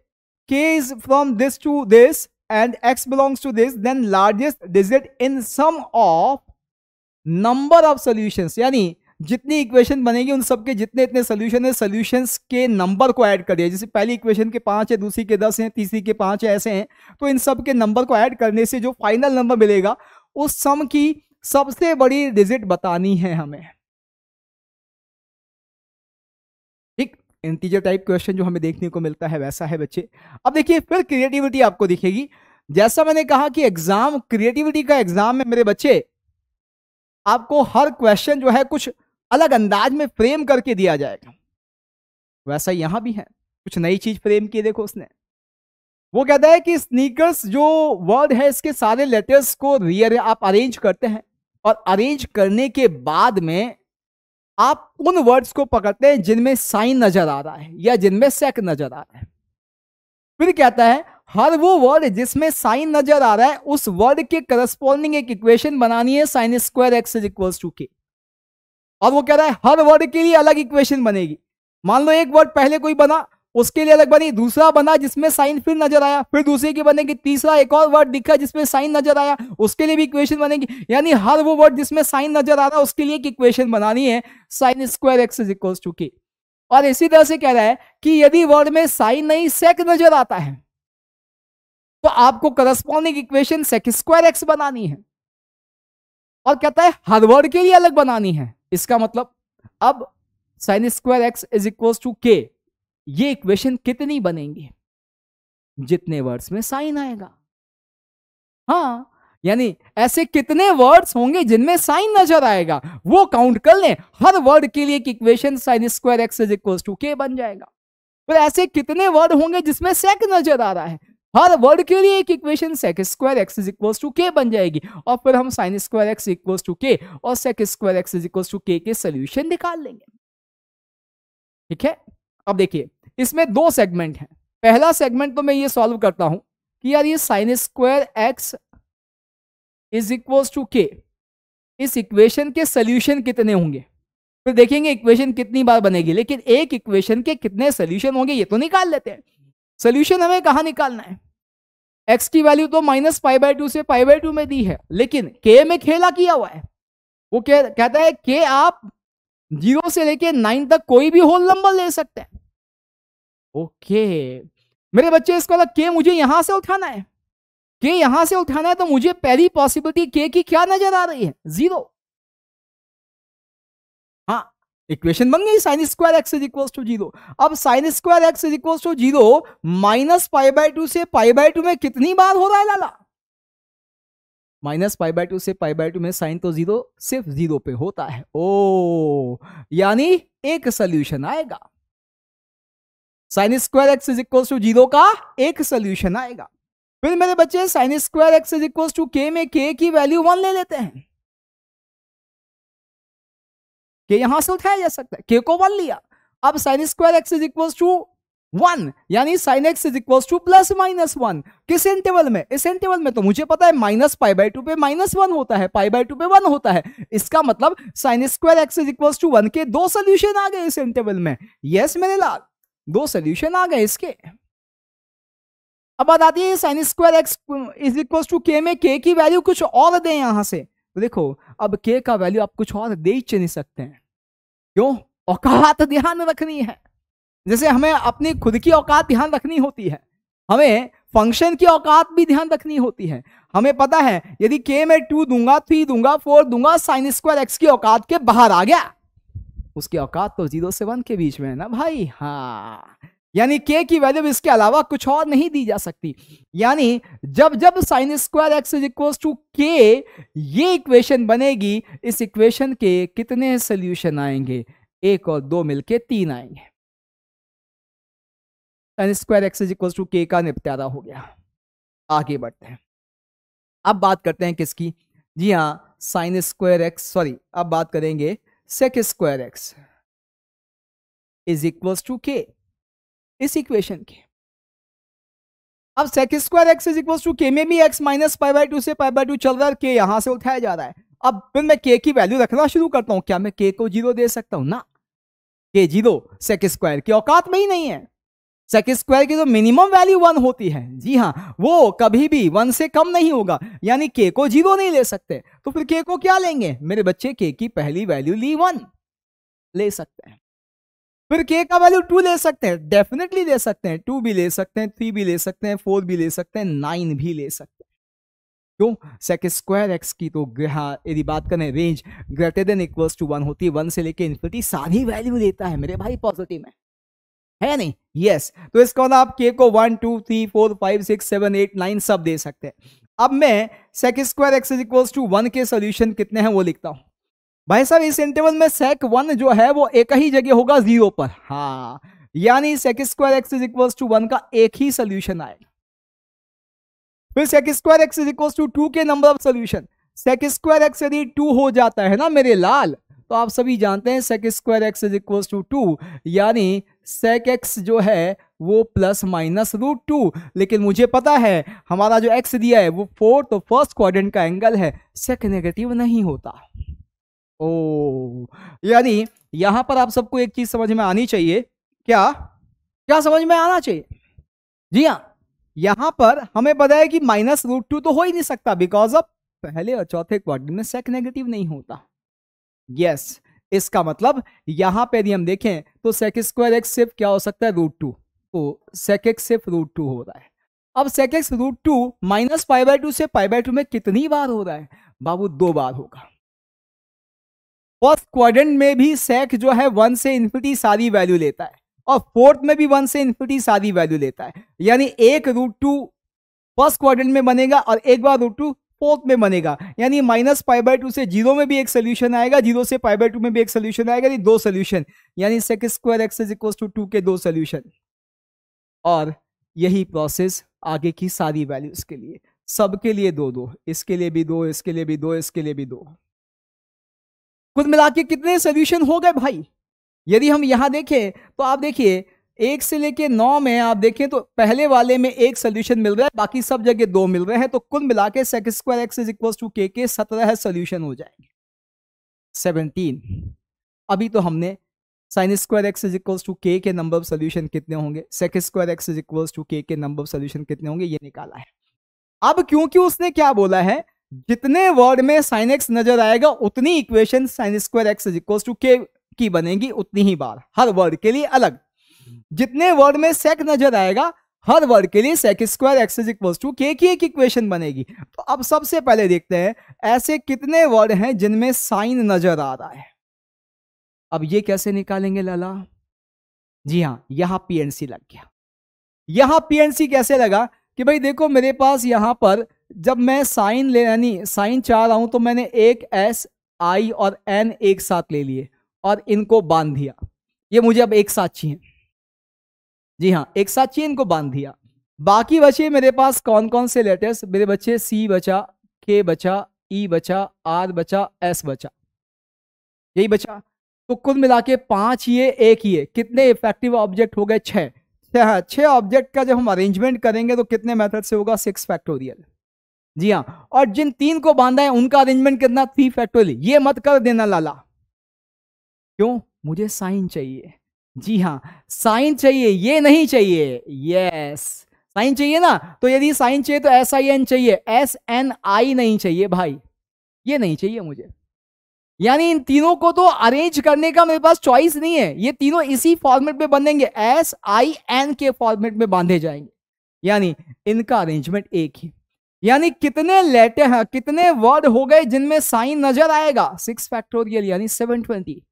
k is from this to this and x belongs to this, then largest digit in sum of number of solutions यानी जितनी equation बनेगी उन सबके जितने इतने solution है solutions के number को ऐड करिए जैसे पहली इक्वेशन के पांच है दूसरी के दस हैं तीसरी के पांच है ऐसे हैं तो इन सब के नंबर को ऐड करने से जो फाइनल नंबर मिलेगा उस सम की सबसे बड़ी डिजिट बतानी है हमें इंटीजर टाइप क्वेश्चन जो हमें देखने को मिलता है वैसा है बच्चे अब देखिए फिर क्रिएटिविटी आपको दिखेगी जैसा मैंने कहा कि एग्जाम क्रिएटिविटी का एग्जाम में मेरे बच्चे आपको हर क्वेश्चन जो है कुछ अलग अंदाज में फ्रेम करके दिया जाएगा वैसा यहां भी है कुछ नई चीज फ्रेम की देखो उसने वो कहता है कि स्नीकर्स जो वर्ड है इसके सारे लेटर्स को रियर आप अरेंज करते हैं और अरेंज करने के बाद में आप उन वर्ड्स को पकड़ते हैं जिनमें साइन नजर आ रहा है या जिनमें सेक नजर आ रहा है फिर कहता है हर वो वर्ड जिसमें साइन नजर आ रहा है उस वर्ड के करस्पॉन्डिंग एक इक्वेशन बनानी है sine square x is equal to k और वो कह रहा है हर वर्ड के लिए अलग इक्वेशन बनेगी मान लो एक वर्ड पहले कोई बना उसके लिए अलग बनी दूसरा बना जिसमें साइन फिर नजर आया फिर दूसरे की बनेगी तीसरा एक और वर्ड दिखा जिसमें साइन नजर आया उसके लिए भी इक्वेशन बनेगी यानी हर वो वर्ड जिसमें साइन नजर आ रहा है उसके लिए एक इक्वेशन बनानी है sine square x is equal to k और इसी तरह से कह रहा है कि यदि वर्ड में साइन नहीं सेक नजर आता है तो आपको corresponding equation sec square x बनानी है और कहता है हर वर्ड के लिए अलग बनानी है इसका मतलब अब sine square x is equal to k ये इक्वेशन कितनी बनेंगे जितने वर्ड्स में साइन आएगा हाँ यानी ऐसे कितने वर्ड्स होंगे जिनमें साइन नजर आएगा वो काउंट कर लें हर वर्ड के लिए एक equation sine square x is equal to k बन जाएगा फिर ऐसे कितने वर्ड होंगे जिसमें सेक नजर आ रहा है हर वर्ड के लिए एक equation sec square x is equal to k बन जाएगी और फिर हम sine square x equal to k और sec square x is equal to k के सोल्यूशन निकाल लेंगे ठीक है अब देखिए इसमें दो सेगमेंट हैं पहला सेगमेंट तो मैं ये सॉल्व करता हूं कि यार ये sine square x is equal to k इस इक्वेशन के सोल्यूशन कितने होंगे फिर देखेंगे इक्वेशन कितनी बार बनेगी लेकिन एक इक्वेशन के कितने सोल्यूशन होंगे ये तो निकाल लेते हैं सोल्यूशन हमें कहाँ निकालना है एक्स की वैल्यू तो माइनस फाइव बाई टू से फाइव बाई टू में दी है लेकिन के में खेला किया हुआ है वो कह, कहता है के आप जीरो से लेके नाइन तक कोई भी होल नंबर ले सकते हैं ओके मेरे बच्चे इसको अलग के मुझे यहां से उठाना है के यहां से उठाना है तो मुझे पहली पॉसिबिलिटी के की क्या नजर आ रही है जीरो हाँ इक्वेशन बन गई sine square x is equal to zero अब sine square x is equal to zero minus pi by two से पाई बाई टू में कितनी बार हो रहा है लाला माइनस पाई बाई टू से पाई बाई टू में साइन तो जीरो सिर्फ जीरो पे होता है ओ यानी एक सोल्यूशन आएगा sine square x is equal to zero का एक सोल्यूशन आएगा फिर मेरे बच्चे sine square x is equal to k में के की वैल्यू वन ले लेते हैं के यहां से उठाया जा सकता है के को वन लिया अब sine square x is equal to one यानी sine x is equal to plus minus one किस इंटरवल में इस इंटरवल में तो मुझे पता है माइनस पाई बाई टू पे माइनस वन होता है पाई बाई टू पे वन होता है इसका मतलब sine square x is equal to one के दो सोल्यूशन आ गए इस इंटरवल में यस मेरे लाल दो सोल्यूशन आ गए इसके अब बात आती है sine square x is equal to k में के की वैल्यू कुछ और दें यहां से तो देखो अब के का वैल्यू आप कुछ और दे ही नहीं सकते हैं क्यों औकात ध्यान रखनी है जैसे हमें अपनी खुद की औकात ध्यान रखनी होती है हमें फंक्शन की औकात भी ध्यान रखनी होती है हमें पता है यदि के में टू दूंगा थ्री दूंगा फोर दूंगा साइन स्क्वायर एक्स की औकात के बाहर आ गया उसकी औकात तो जीरो से वन के बीच में है ना भाई हाँ यानी के की वैल्यू इसके अलावा कुछ और नहीं दी जा सकती यानी जब जब sine square x is equal to k ये इक्वेशन बनेगी इस इक्वेशन के कितने सोल्यूशन आएंगे एक और दो मिलके तीन आएंगे sine square x is equal to k का निपटारा हो गया आगे बढ़ते हैं अब बात करते हैं किसकी जी हाँ साइन स्क्वायर एक्स सॉरी अब बात करेंगे sec square x is equals to k इस इक्वेशन के अब sec square x is equals to k में भी x minus pi by two से pi by टू चल रहा है k यहां से उठाया जा रहा है अब फिर मैं के की वैल्यू रखना शुरू करता हूं क्या मैं के को जीरो दे सकता हूं ना के जीरो sec स्क्वायर की औकात में ही नहीं है सेक स्क्वायर की जो मिनिमम वैल्यू वन होती है जी हाँ वो कभी भी वन से कम नहीं होगा यानी के को जीरो नहीं ले सकते तो फिर के को क्या लेंगे मेरे बच्चे के की पहली वैल्यू ली वन ले सकते हैं फिर के का वैल्यू टू ले सकते हैं डेफिनेटली ले सकते हैं टू भी ले सकते हैं थ्री भी ले सकते हैं फोर भी ले सकते हैं नाइन भी ले सकते हैं क्यों सेक स्क्वायर एक्स की तो यदि बात करें range greater than equals to one होती है वन से लेके इन्फिनिटी सारी वैल्यू लेता है मेरे भाई पॉजिटिव में है नहीं यस yes. तो इसका मतलब आप के को one two three four five six seven eight nine सब दे सकते हैं अब मैं sec square x is equal to one के सोल्यूशन कितने हैं वो लिखता हूँ भाई साहब इस इंटरवल में सेक वन जो है वो एक ही जगह होगा जीरो पर हाँ यानी sec square x is equal to one का एक ही सोल्यूशन आएगा फिर sec square x is equal to two के number of solution sec square x यदि टू हो जाता है ना मेरे लाल तो आप सभी जानते हैं sec square x is equal to two यानी सेक एक्स जो है वो प्लस माइनस रूट टू लेकिन मुझे पता है हमारा जो एक्स दिया है वो फोर तो फर्स्ट क्वाड्रेंट का एंगल है सेक नेगेटिव नहीं होता ओ यानी यहाँ पर आप सबको एक चीज़ समझ में आनी चाहिए क्या क्या समझ में आना चाहिए जी हाँ यहां पर हमें पता है कि माइनस रूट टू तो हो ही नहीं सकता बिकॉज ऑफ पहले और चौथे क्वार्टर में सेक नेगेटिव नहीं होता यस yes. इसका मतलब यहां पे यदि हम देखें तो सेक स्क्वायर एक्स सिर्फ क्या हो सकता है रूट टू तो सेक एक्स सिर्फ रूट टू हो रहा है अब sec x root two minus pi by two से पाई बाई टू में कितनी बार हो रहा है बाबू दो बार होगा फर्स्ट क्वाड्रेंट में भी सेक जो है वन से इन्फिनिटी सारी वैल्यू लेता है और फोर्थ में भी वन से इन्फिनिटी सारी वैल्यू लेता है यानी एक रूट टू फर्स्ट क्वाड्रेंट में बनेगा और एक बार रूट टू फोर्थ में बनेगा यानी माइनस फाइव बाई टू से जीरो में भी एक सोल्यूशन आएगा जीरो से फाइव बाई टू में भी एक सोल्यूशन आएगा दो सोल्यूशन यानी sec square x is equal to two के दो सोल्यूशन और यही प्रोसेस आगे की सारी वैल्यूज के लिए सबके लिए दो दो इसके लिए भी दो इसके लिए भी दो इसके लिए भी दो कुल मिला के कितने सोल्यूशन हो गए भाई यदि हम यहां देखें तो आप देखिए एक से लेके नौ में आप देखें तो पहले वाले में एक सोल्यूशन मिल रहा है बाकी सब जगह दो मिल रहे हैं तो कुल मिला के sec square x is equal to k के सत्रह सोल्यूशन हो जाएंगे सेवनटीन अभी तो हमने sine square x is equal to k के नंबर ऑफ सोल्यूशन कितने होंगे sec square x is equal to k के नंबर ऑफ सोल्यूशन कितने होंगे ये निकाला है अब क्योंकि उसने क्या बोला है जितने वर्ड में साइन एक्स नजर आएगा उतनी equation sine square x is equal to k की बनेगी उतनी ही बार हर वर्ड के लिए अलग जितने वर्ड में सेक नजर आएगा हर वर्ड के लिए sec square x is equal to k की एक इक्वेशन बनेगी तो अब सबसे पहले देखते हैं ऐसे कितने वर्ड हैं जिनमें साइन नजर आ रहा है अब ये कैसे निकालेंगे लाला जी हाँ यहां पीएनसी लग गया यहां पीएनसी कैसे लगा कि भाई देखो मेरे पास यहां पर जब मैं साइन ले यानी साइन चाह रहा हूं तो मैंने एक एस आई और एन एक साथ ले लिए और इनको बांध दिया ये मुझे अब एक साथ चाहिए जी हाँ एक साथ चेन को बांध दिया बाकी बचे मेरे पास कौन कौन से लेटर्स मेरे बच्चे सी बचा के बचा ई e बचा आर बचा एस बचा यही बचा तो कुल मिला के पांच ये एक ये कितने इफेक्टिव ऑब्जेक्ट हो गए छह छह ऑब्जेक्ट का जब हम अरेंजमेंट करेंगे तो कितने मेथड से होगा सिक्स फैक्टोरियल जी हाँ और जिन तीन को बांधा है उनका अरेंजमेंट कितना थ्री फैक्टोरियल ये मत कर देना लाला क्यों मुझे साइन चाहिए जी हाँ साइन चाहिए ये नहीं चाहिए यस साइन चाहिए ना तो यदि साइन चाहिए तो एस आई एन चाहिए एस एन आई नहीं चाहिए भाई ये नहीं चाहिए मुझे यानी इन तीनों को तो अरेंज करने का मेरे पास चॉइस नहीं है ये तीनों इसी फॉर्मेट में बनेंगे एस आई एन के फॉर्मेट में बांधे जाएंगे यानी इनका अरेंजमेंट एक ही यानी कितने लेटर हैं कितने वर्ड हो गए जिनमें साइन नजर आएगा सिक्स फैक्टोरियल यानी सेवन ट्वेंटी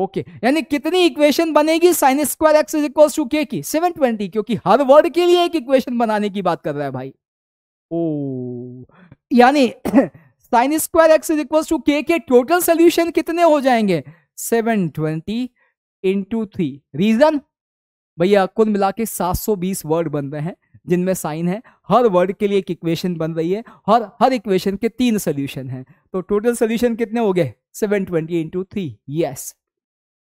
ओके okay. यानी कितनी इक्वेशन बनेगी sine square x is equal to k की ट्वेंटी क्योंकि हर वर्ड के लिए एक इक्वेशन बनाने की बात कर रहा है भाई ओ oh, यानी sine square x is equal to k k total solution कितने हो जाएंगे seven twenty into three reason भैया कुल मिला के सात सौ बीस वर्ड बन रहे हैं जिनमें साइन है हर वर्ड के लिए एक इक्वेशन बन रही है हर हर इक्वेशन के तीन सोल्यूशन है तो टोटल सोल्यूशन कितने हो गए seven twenty into three yes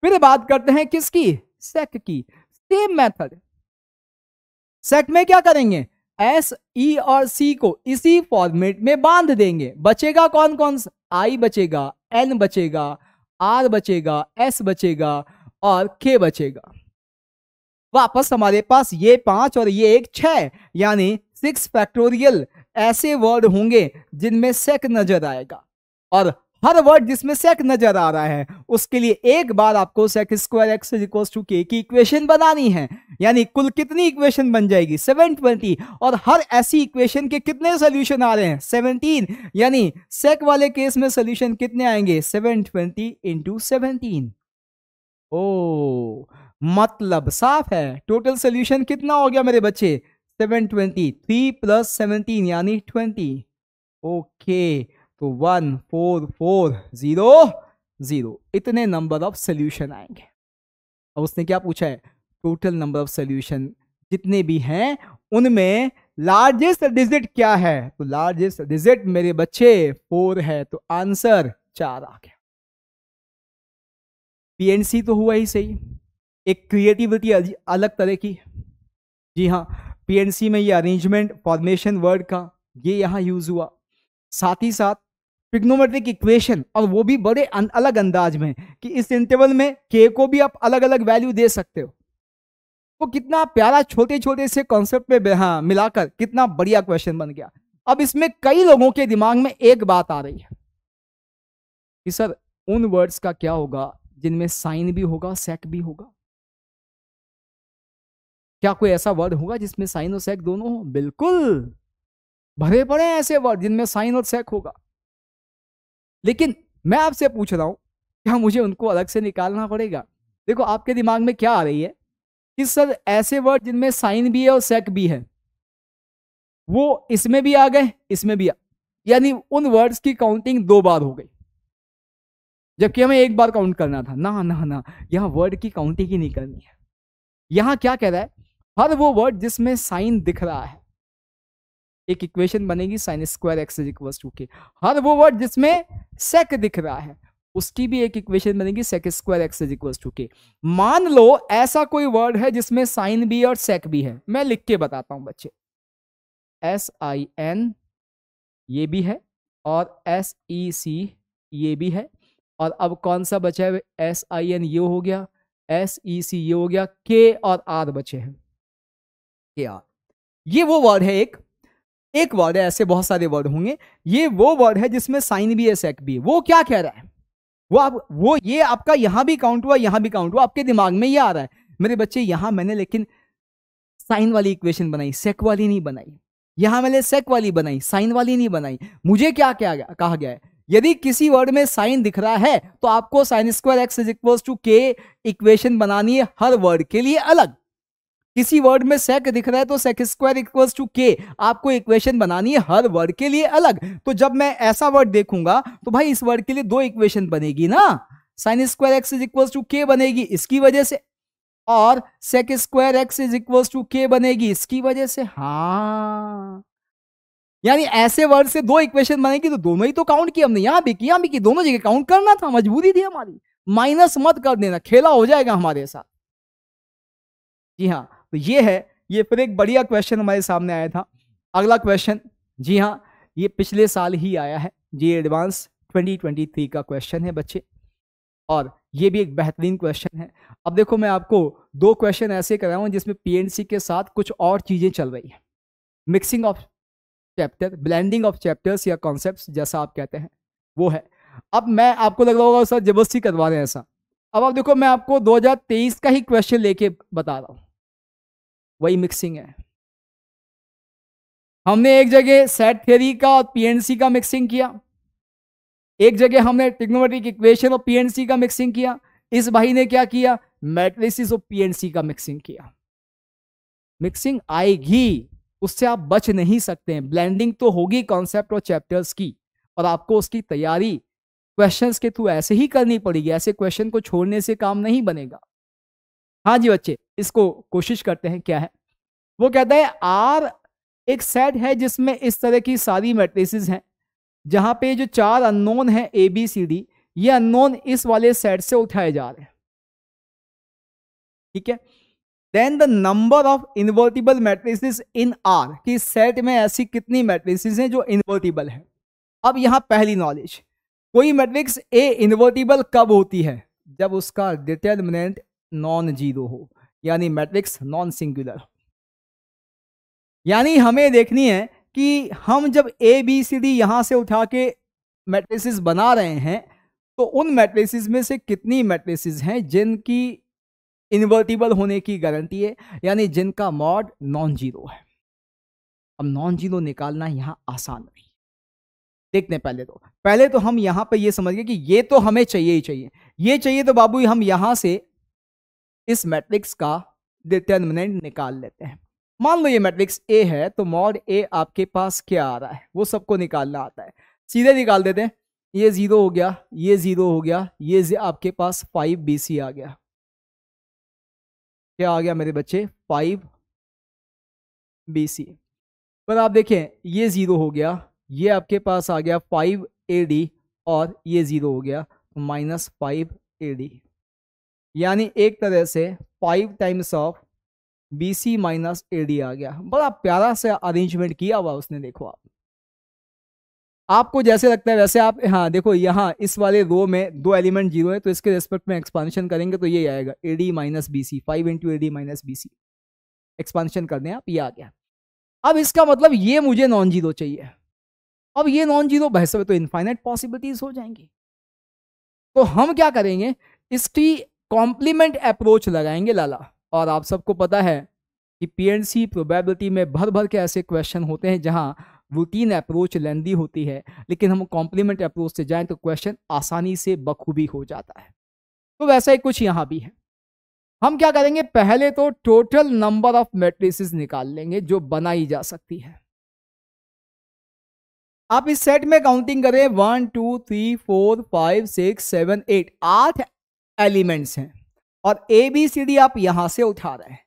फिर बात करते हैं किसकी सेक की सेम मेथड सेक में क्या करेंगे एस ई e और सी को इसी फॉर्मेट में बांध देंगे बचेगा कौन कौन सा आई बचेगा एन बचेगा आर बचेगा एस बचेगा और के बचेगा वापस हमारे पास ये पांच और ये एक छह यानी सिक्स फैक्टोरियल ऐसे वर्ड होंगे जिनमें सेक नजर आएगा और हर वर्ड जिसमें सेक नजर आ रहा है उसके लिए एक बार आपको sec square x equal to k की इक्वेशन बनानी है यानी कुल कितनी इक्वेशन बन जाएगी सेवन ट्वेंटी और हर ऐसी इक्वेशन के कितने सोल्यूशन आ रहे हैं सेवनटीन यानी सेक वाले केस में सोल्यूशन कितने आएंगे seven twenty into seventeen oh मतलब साफ है टोटल सोल्यूशन कितना हो गया मेरे बच्चे seven twenty three plus seventeen यानी ट्वेंटी ओके तो one four four zero zero इतने नंबर ऑफ सोल्यूशन आएंगे अब उसने क्या पूछा है टोटल नंबर ऑफ सोल्यूशन जितने भी हैं उनमें लार्जेस्ट डिजिट क्या है तो लार्जेस्ट डिजिट मेरे बच्चे फोर है तो आंसर चार आ गया पीएनसी तो हुआ ही सही एक क्रिएटिविटी अलग तरह की जी हाँ पीएनसी में ये अरेंजमेंट फॉर्मेशन वर्ड का ये यहां यूज हुआ साथ ही साथ पिग्नोमेट्रिक इक्वेशन और वो भी बड़े अलग अंदाज में कि इस इंटरवल में के को भी आप अलग अलग वैल्यू दे सकते हो तो कितना प्यारा छोटे छोटे से कॉन्सेप्ट में हाँ मिलाकर कितना बढ़िया क्वेश्चन बन गया अब इसमें कई लोगों के दिमाग में एक बात आ रही है कि सर उन वर्ड्स का क्या होगा जिनमें साइन भी होगा सेक भी होगा क्या कोई ऐसा वर्ड होगा जिसमें साइन और सेक दोनों हो बिल्कुल भरे पड़े ऐसे वर्ड जिनमें साइन और सेक होगा लेकिन मैं आपसे पूछ रहा हूँ क्या हाँ, मुझे उनको अलग से निकालना पड़ेगा देखो आपके दिमाग में क्या आ रही है कि सर ऐसे वर्ड जिनमें साइन भी है और सेक भी है वो इसमें भी आ गए इसमें भी यानी उन वर्ड्स की काउंटिंग दो बार हो गई जबकि हमें एक बार काउंट करना था ना ना ना यहाँ वर्ड की काउंटिंग ही नहीं करनी है यहाँ क्या कह रहा है हर वो वर्ड जिसमें साइन दिख रहा है एक इक्वेशन बनेगी sine square x is equal to k हर वो वर्ड जिसमें सेक दिख रहा है उसकी भी एक इक्वेशन बनेगी sec square x is equal to k मान लो ऐसा कोई वर्ड है जिसमें साइन भी और सेक भी है मैं लिख के बताता हूं बच्चे एस आई एन ये भी है और एस ई सी ये भी है और अब कौन सा बचा है एस आई एन ये हो गया एस ई सी ये हो गया के और आर बचे हैं के आर ये वो वर्ड है एक एक वर्ड है ऐसे बहुत सारे वर्ड होंगे ये वो वर्ड है जिसमें साइन भी है सेक भी वो क्या कह रहा है वो आप वो ये आपका यहां भी काउंट हुआ यहां भी काउंट हुआ आपके दिमाग में ये आ रहा है मेरे बच्चे यहां मैंने लेकिन साइन वाली इक्वेशन बनाई सेक वाली नहीं बनाई यहां मैंने सेक वाली बनाई साइन वाली नहीं बनाई मुझे क्या क्या गया, कहा गया है यदि किसी वर्ड में साइन दिख रहा है तो आपको sine square x is equal to k equation बनानी है हर वर्ड के लिए अलग किसी वर्ड में सेक दिख रहा है तो सेक स्क्वायर इक्वल टू के आपको इक्वेशन बनानी है हर वर्ड के लिए अलग तो जब मैं ऐसा वर्ड देखूंगा तो भाई इस वर्ड के लिए दो इक्वेशन बनेगी ना sine square x is equal to k बनेगी इसकी वजह से और sec square x is equal to k बनेगी इसकी वजह से हाँ यानी ऐसे वर्ड से दो इक्वेशन बनेगी तो दोनों ही तो काउंट किया हमने यहां भी किया भी की दोनों जगह काउंट करना था मजबूरी थी हमारी माइनस मत कर देना खेला हो जाएगा हमारे साथ जी हाँ तो ये है ये फिर एक बढ़िया क्वेश्चन हमारे सामने आया था अगला क्वेश्चन जी हाँ ये पिछले साल ही आया है जी एडवांस 2023 का क्वेश्चन है बच्चे और ये भी एक बेहतरीन क्वेश्चन है अब देखो मैं आपको दो क्वेश्चन ऐसे कराया हूँ जिसमें पी के साथ कुछ और चीज़ें चल रही हैं mixing of chapter blending of chapters या कॉन्सेप्ट जैसा आप कहते हैं वो है अब मैं आपको लग रहा होगा सर जबरदस्ती करवा रहे हैं ऐसा अब आप देखो मैं आपको 2023 का ही क्वेश्चन लेके बता रहा हूँ वही मिक्सिंग है हमने एक जगह सेट थ्योरी का और पीएनसी का मिक्सिंग किया एक जगह हमने टिक्नोमेट्रिक इक्वेशन और पीएनसी का मिक्सिंग किया इस भाई ने क्या किया मैट्रिसिस और पीएनसी का मिक्सिंग किया मिक्सिंग आएगी उससे आप बच नहीं सकते हैं ब्लेंडिंग तो होगी कॉन्सेप्ट और चैप्टर्स की और आपको उसकी तैयारी क्वेश्चंस के थ्रू ऐसे ही करनी पड़ेगी ऐसे क्वेश्चन को छोड़ने से काम नहीं बनेगा हाँ जी बच्चे इसको कोशिश करते हैं क्या है वो कहता है आर एक सेट है जिसमें इस तरह की सारी मेट्रिसेस हैं जहाँ पे जो चार अननोन है ए बी सी डी ये अननोन इस वाले सेट से उठाए जा रहे हैं ठीक है then the number of invertible matrices in R कि सेट में ऐसी कितनी मैट्रिसेस हैं जो इन्वर्टिबल है अब यहाँ पहली नॉलेज कोई मैट्रिक्स ए इन्वर्टिबल कब होती है जब उसका डिटर्मिनेंट नॉन जीरो हो यानी मैट्रिक्स नॉन सिंगुलर हो यानी हमें देखनी है कि हम जब ए बी सी डी यहां से उठा के मैट्रिसेस बना रहे हैं तो उन मैट्रिसेस में से कितनी मैट्रिसेस हैं जिनकी इन्वर्टिबल होने की गारंटी है यानी जिनका मॉड नॉन जीरो है अब नॉन जीरो निकालना यहां आसान नहीं देखते हैं पहले तो पहले तो हम यहां पे ये समझ गए कि ये तो हमें चाहिए ही चाहिए ये चाहिए तो बाबू हम यहां से इस मैट्रिक्स का डिटर्मिनेंट निकाल लेते हैं मान लो ये मैट्रिक्स ए है तो मॉड ए आपके पास क्या आ रहा है वो सबको निकालना आता है सीधे निकाल देते हैं ये ज़ीरो हो गया ये ज़ीरो हो गया ये आपके पास फाइव बी सी आ गया क्या आ गया मेरे बच्चे फाइव बी सी पर आप देखें ये ज़ीरो हो गया ये आपके पास आ गया फाइव ए डी और ये ज़ीरो हो गया माइनस फाइव ए डी यानी एक तरह से five times of B C minus A D आ गया बड़ा प्यारा सा अरेंजमेंट किया हुआ उसने देखो आप आपको जैसे लगता है वैसे आप हाँ देखो यहाँ इस वाले रो में दो एलिमेंट जीरो है तो इसके रेस्पेक्ट में एक्सपांशन करेंगे तो ये आएगा A D minus B C five into A D minus B C expansion कर दें आप ये आ गया अब इसका मतलब ये मुझे नॉन जीरो चाहिए अब ये नॉन जीरो बहस तो इनफाइनाइट पॉसिबिलिटीज हो जाएंगी तो हम क्या करेंगे इसकी कॉम्प्लीमेंट अप्रोच लगाएंगे लाला और आप सबको पता है कि पीएनसी प्रोबेबिलिटी में भर भर के ऐसे क्वेश्चन होते हैं जहाँ रूटीन अप्रोच लेंदी होती है लेकिन हम कॉम्प्लीमेंट अप्रोच से जाएं तो क्वेश्चन आसानी से बखूबी हो जाता है तो वैसा ही कुछ यहाँ भी है हम क्या करेंगे पहले तो टोटल नंबर ऑफ मेट्रिस निकाल लेंगे जो बनाई जा सकती है आप इस सेट में काउंटिंग करें one two three four five six seven eight आठ एलिमेंट्स हैं और ए बी सी डी आप यहां से उठा रहे हैं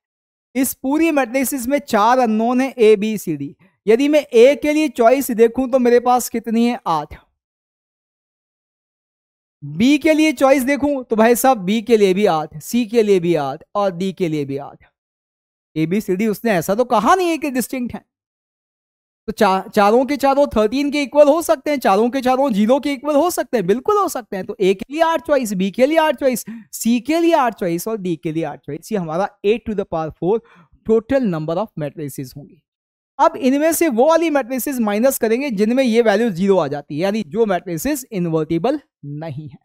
इस पूरी मैट्रिक्स में चार अननोन है ए बी सी डी यदि मैं ए के लिए चॉइस देखूं तो मेरे पास कितनी है आठ बी के लिए चॉइस देखूं तो भाई साहब बी के लिए भी आठ सी के लिए भी आठ और डी के लिए भी आठ ए बी सी डी उसने ऐसा तो कहा नहीं है कि डिस्टिंक्ट है तो चा, चारों के चारों थर्टीन के इक्वल हो सकते हैं चारों के चारों जीरो के इक्वल हो सकते हैं बिल्कुल हो सकते हैं तो ए के लिए आठ चॉइस बी के लिए आठ चॉइस सी के लिए आठ चॉइस और डी के लिए आठ चॉइस ये हमारा eight to the power four total number of matrices होंगी अब इनमें से वो वाली मेट्रेसिस माइनस करेंगे जिनमें ये वैल्यू जीरो आ जाती है यानी जो मेट्रेसिस इन्वर्टेबल नहीं है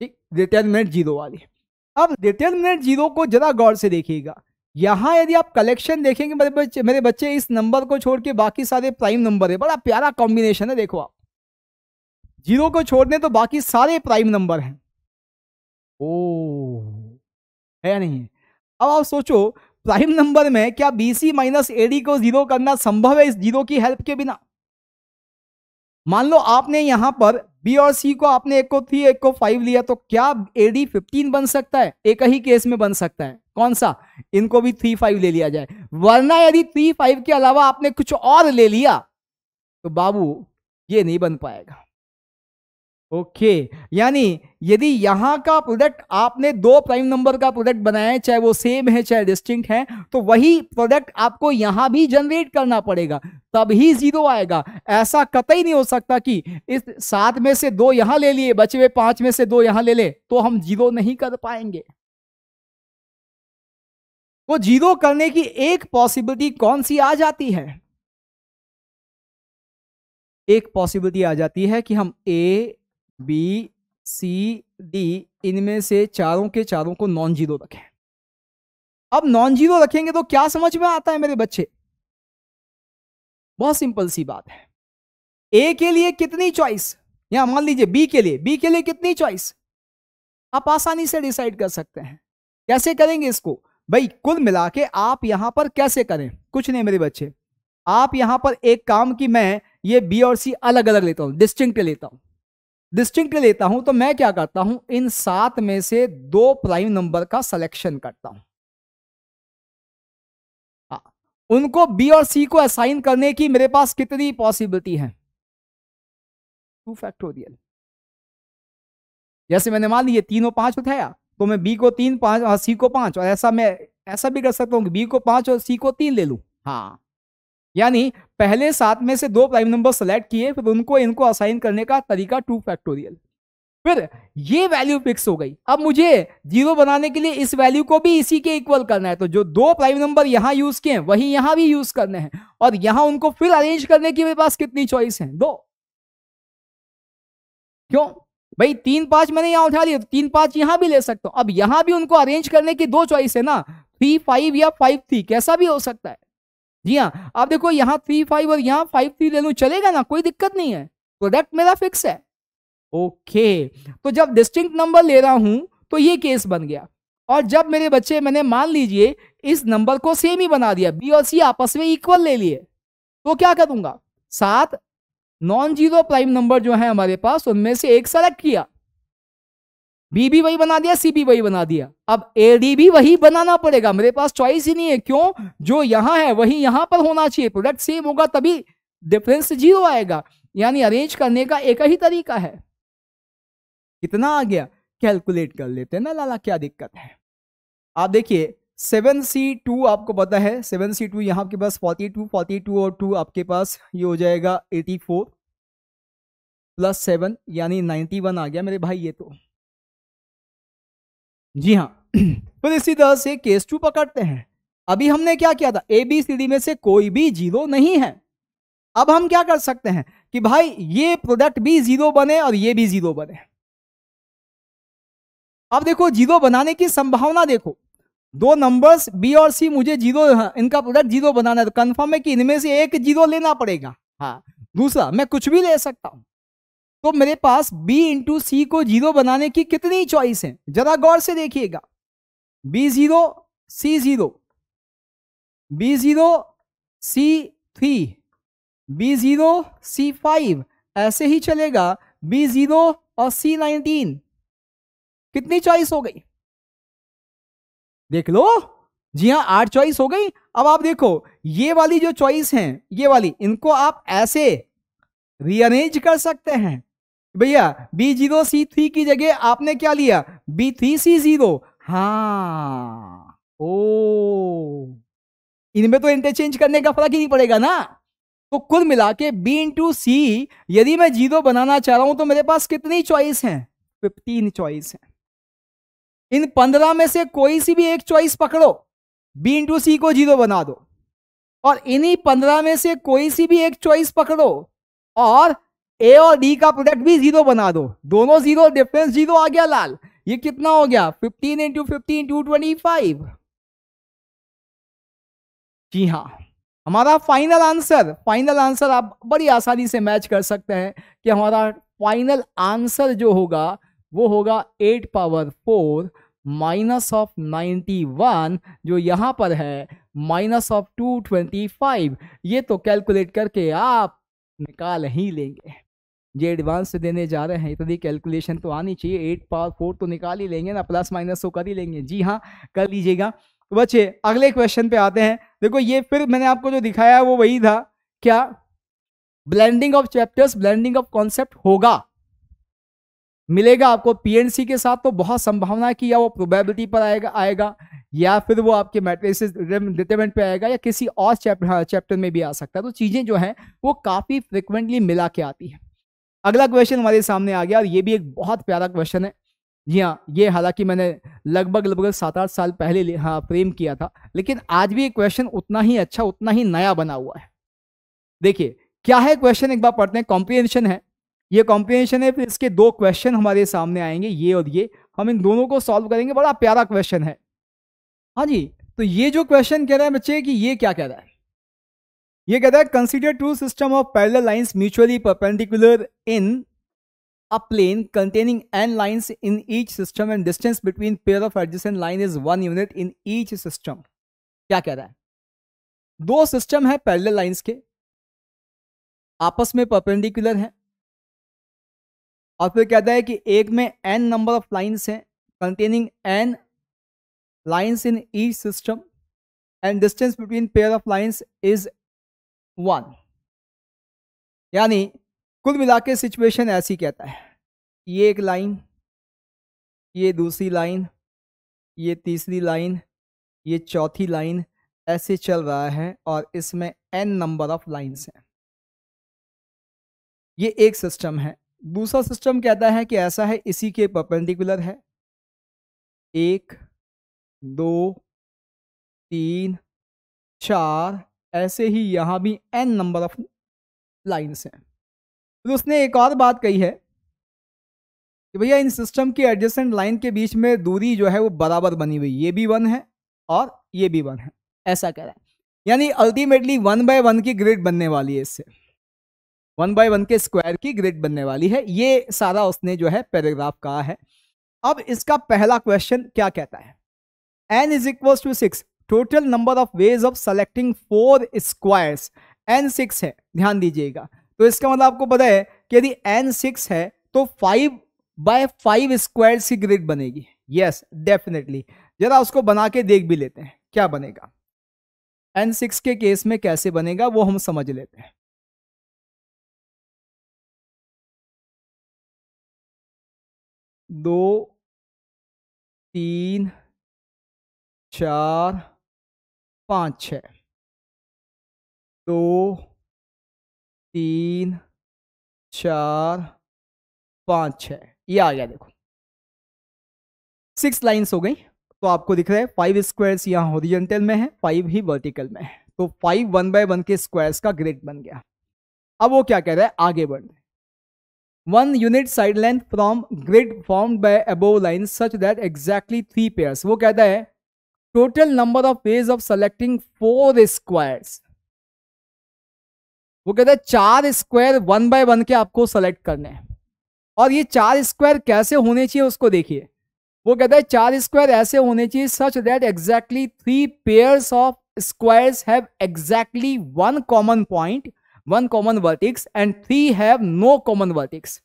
ठीक डिटर्मिनेट जीरो वाली अब डिटर्मिनेट जीरो को जरा गौर से देखिएगा यहाँ यदि आप कलेक्शन देखेंगे मेरे बच्चे मेरे बच्चे इस नंबर को छोड़ के बाकी सारे प्राइम नंबर है बड़ा प्यारा कॉम्बिनेशन है देखो आप जीरो को छोड़ने तो बाकी सारे प्राइम नंबर हैं ओ है नहीं अब आप सोचो प्राइम नंबर में क्या B C minus A D को जीरो करना संभव है इस जीरो की हेल्प के बिना मान लो आपने यहां पर बी और सी को आपने एक को थ्री एक को फाइव लिया तो क्या ए डी फिफ्टीन बन सकता है एक ही केस में बन सकता है कौन सा इनको भी थ्री फाइव ले लिया जाए वरना यदि थ्री फाइव के अलावा आपने कुछ और ले लिया तो बाबू ये नहीं बन पाएगा ओके यानी यदि यहां का प्रोडक्ट आपने दो प्राइम नंबर का प्रोडक्ट बनाया है चाहे वो सेम है चाहे डिस्टिंक्ट है तो वही प्रोडक्ट आपको यहां भी जनरेट करना पड़ेगा तब ही जीरो आएगा ऐसा कतई नहीं हो सकता कि इस सात में से दो यहां ले लिए बचे हुए पांच में से दो यहां ले ले तो हम जीरो नहीं कर पाएंगे को जीरो करने की एक पॉसिबिलिटी कौन सी आ जाती है एक पॉसिबिलिटी आ जाती है कि हम ए बी सी डी इनमें से चारों के चारों को नॉन जीरो रखें अब नॉन जीरो रखेंगे तो क्या समझ में आता है मेरे बच्चे बहुत सिंपल सी बात है ए के लिए कितनी चॉइस या मान लीजिए बी के लिए बी के लिए कितनी चॉइस आप आसानी से डिसाइड कर सकते हैं कैसे करेंगे इसको भाई कुल मिला के आप यहां पर कैसे करें कुछ नहीं मेरे बच्चे आप यहां पर एक काम की मैं ये बी और सी अलग अलग लेता हूं डिस्टिंक्ट लेता हूं डिस्टिंक्ट लेता हूं तो मैं क्या करता हूं इन सात में से दो प्राइम नंबर का सिलेक्शन करता हूं आ, हाँ, उनको बी और सी को असाइन करने की मेरे पास कितनी पॉसिबिलिटी है टू फैक्टोरियल जैसे मैंने मान लिया तीनों पांच उठाया तो मैं बी को तीन पांच और सी को पांच और ऐसा मैं ऐसा भी कर सकता हूँ कि बी को पांच और सी को तीन ले लूँ हाँ यानी पहले सात में से दो प्राइम नंबर सेलेक्ट किए फिर उनको इनको असाइन करने का तरीका टू फैक्टोरियल फिर ये वैल्यू फिक्स हो गई अब मुझे जीरो बनाने के लिए इस वैल्यू को भी इसी के इक्वल करना है तो जो दो प्राइम नंबर यहाँ यूज किए वही यहाँ भी यूज करने हैं और यहाँ उनको फिर अरेंज करने की मेरे पास कितनी चॉइस है दो क्यों भाई तीन पांच मैंने यहाँ उठा लिया तो तीन पांच यहाँ भी ले सकता हूँ अब यहाँ भी उनको अरेंज करने की दो चॉइस है ना थ्री फाइव या फाइव थ्री कैसा भी हो सकता है जी हाँ आप देखो यहाँ थ्री फाइव और यहाँ फाइव थ्री ले लू चलेगा ना कोई दिक्कत नहीं है प्रोडक्ट मेरा फिक्स है ओके तो जब डिस्टिंग नंबर ले रहा हूं तो ये केस बन गया और जब मेरे बच्चे मैंने मान लीजिए इस नंबर को सेम ही बना दिया बी और सी आपस में इक्वल ले लिए तो क्या करूंगा सात नॉन जीरो प्राइम नंबर जो है हमारे पास उनमें से एक सेलेक्ट किया बी भी वही बना दिया सी भी वही बना दिया अब ए डी भी वही बनाना पड़ेगा मेरे पास चॉइस ही नहीं है क्यों जो यहां है वही यहां पर होना चाहिए प्रोडक्ट सेम होगा तभी डिफरेंस जीरो आएगा यानी अरेंज करने का एक ही तरीका है कितना आ गया कैलकुलेट कर लेते हैं ना लाला क्या दिक्कत है आप देखिए सेवन सी टू आपको पता है सेवन सी टू यहाँ आपके पास फोर्टी टू फोर्टी टू और टू आपके पास ये हो जाएगा एटी फोर प्लस सेवन यानी नाइन्टी वन आ गया मेरे भाई ये तो जी हाँ फिर इसी तरह से केस टू पकड़ते हैं अभी हमने क्या किया था ए बी सी डी में से कोई भी जीरो नहीं है अब हम क्या कर सकते हैं कि भाई ये प्रोडक्ट भी जीरो बने और ये भी जीरो बने अब देखो जीरो बनाने की संभावना देखो दो नंबर्स बी और सी मुझे जीरो हाँ, इनका प्रोडक्ट जीरो बनाना है तो कंफर्म है कि इनमें से एक जीरो लेना पड़ेगा हाँ दूसरा मैं कुछ भी ले सकता हूँ तो मेरे पास बी इंटू सी को जीरो बनाने की कितनी चॉइस है जरा गौर से देखिएगा B zero C zero B zero C three B zero C five ऐसे ही चलेगा बी जीरो और सी नाइनटीन कितनी चॉइस हो गई देख लो जी हाँ आठ चॉइस हो गई अब आप देखो ये वाली जो चॉइस हैं ये वाली इनको आप ऐसे रीअरेंज कर सकते हैं भैया बी जीरो सी थ्री की जगह आपने क्या लिया बी थ्री सी जीरो हाँ ओ इनमें तो इंटरचेंज करने का फर्क ही नहीं पड़ेगा ना तो कुल मिला के बी इंटू सी यदि मैं जीरो बनाना चाह रहा हूं तो मेरे पास कितनी चॉइस हैं फिफ्टीन चॉइस हैं इन पंद्रह में से कोई सी भी एक चॉइस पकड़ो बी इंटू सी को जीरो बना दो और इन्हीं पंद्रह में से कोई सी भी एक चॉइस पकड़ो और ए और डी का प्रोडक्ट भी जीरो बना दो दोनों जीरो डिफरेंस जीरो आ गया लाल ये कितना हो गया fifteen into fifteen two twenty five जी हाँ हमारा फाइनल आंसर फाइनल आंसर आप बड़ी आसानी से मैच कर सकते हैं कि हमारा फाइनल आंसर जो होगा वो होगा eight power four minus of ninety one जो यहाँ पर है minus of two twenty five ये तो कैलकुलेट करके आप निकाल ही लेंगे ये एडवांस से देने जा रहे हैं इतनी कैलकुलेशन तो आनी चाहिए एट पावर फोर तो निकाल ही लेंगे ना प्लस माइनस तो कर ही लेंगे जी हाँ कर लीजिएगा तो बच्चे अगले क्वेश्चन पे आते हैं देखो ये फिर मैंने आपको जो दिखाया है वो वही था क्या blending of chapters blending of concept होगा मिलेगा आपको पीएनसी के साथ तो बहुत संभावना है कि या वो प्रोबेबिलिटी पर आएगा आएगा या फिर वो आपके मैट्रिसेस डिटरमेंट पे आएगा या किसी और चैप्टर हाँ, चैप्टर में भी आ सकता है तो चीज़ें जो हैं वो काफ़ी फ्रिक्वेंटली मिला के आती है अगला क्वेश्चन हमारे सामने आ गया और ये भी एक बहुत प्यारा क्वेश्चन है जी हाँ ये हालांकि मैंने लगभग लगभग सात आठ साल पहले हाँ फ्रेम किया था लेकिन आज भी ये क्वेश्चन उतना ही अच्छा उतना ही नया बना हुआ है देखिए क्या है क्वेश्चन एक बार पढ़ते हैं कॉम्प्रीहेंशन है ये कॉम्पिनेशन है फिर इसके दो क्वेश्चन हमारे सामने आएंगे ये और ये हम इन दोनों को सॉल्व करेंगे बड़ा प्यारा क्वेश्चन है हाँ जी तो ये जो क्वेश्चन कह रहा है बच्चे कि ये क्या कह रहा है ये रहा है consider two system of parallel lines mutually perpendicular in a plane containing n lines in each system and distance between pair of adjacent line is one unit in each system क्या कह रहा है दो सिस्टम है parallel lines के आपस में perpendicular हैं और फिर कहता है कि एक में एन नंबर ऑफ लाइन्स हैं containing n lines in each system and distance between pair of lines is one यानी कुल मिला के सिचुएशन ऐसी कहता है ये एक लाइन ये दूसरी लाइन ये तीसरी लाइन ये चौथी लाइन ऐसे चल रहा है और इसमें एन नंबर ऑफ लाइन्स हैं ये एक सिस्टम है दूसरा सिस्टम कहता है कि ऐसा है इसी के परपेंडिकुलर है एक दो तीन चार ऐसे ही यहाँ भी एन नंबर ऑफ लाइन्स हैं फिर उसने एक और बात कही है कि भैया इन सिस्टम की एडजस्टेंट लाइन के बीच में दूरी जो है वो बराबर बनी हुई ये भी वन है और ये भी वन है ऐसा कह रहा है यानी अल्टीमेटली वन बाय वन की ग्रेड बनने वाली है इससे वन बाय वन के स्क्वायर की ग्रिड बनने वाली है ये सारा उसने जो है पैराग्राफ कहा है अब इसका पहला क्वेश्चन क्या कहता है n is equal to six total number of ways of selecting four squares n six है ध्यान दीजिएगा तो इसका मतलब आपको पता है कि यदि एन सिक्स है तो फाइव बाय फाइव स्क्वायर की ग्रिड बनेगी यस डेफिनेटली जरा उसको बना के देख भी लेते हैं क्या बनेगा एन सिक्स के केस में कैसे बनेगा वो हम समझ लेते हैं दो तीन चार पाँच छ दो तीन चार पाँच छ ये आ गया देखो सिक्स लाइंस हो गई तो आपको दिख रहा है फाइव स्क्वायर्स यहाँ होरिजेंटल में है फाइव ही वर्टिकल में है तो फाइव वन बाय वन के स्क्वायर्स का ग्रेड बन गया अब वो क्या कह रहा है आगे बढ़ रहे one unit side length from grid form by above line such that exactly three pairs वो कहता है total number of ways of selecting four squares वो कहता है चार स्क्वायर वन बाय वन के आपको सेलेक्ट करने हैं और ये चार स्क्वायर कैसे होने चाहिए उसको देखिए वो कहता है चार स्क्वायर ऐसे होने चाहिए such that exactly three pairs of squares have exactly one common point one common vertex and three have no common vertex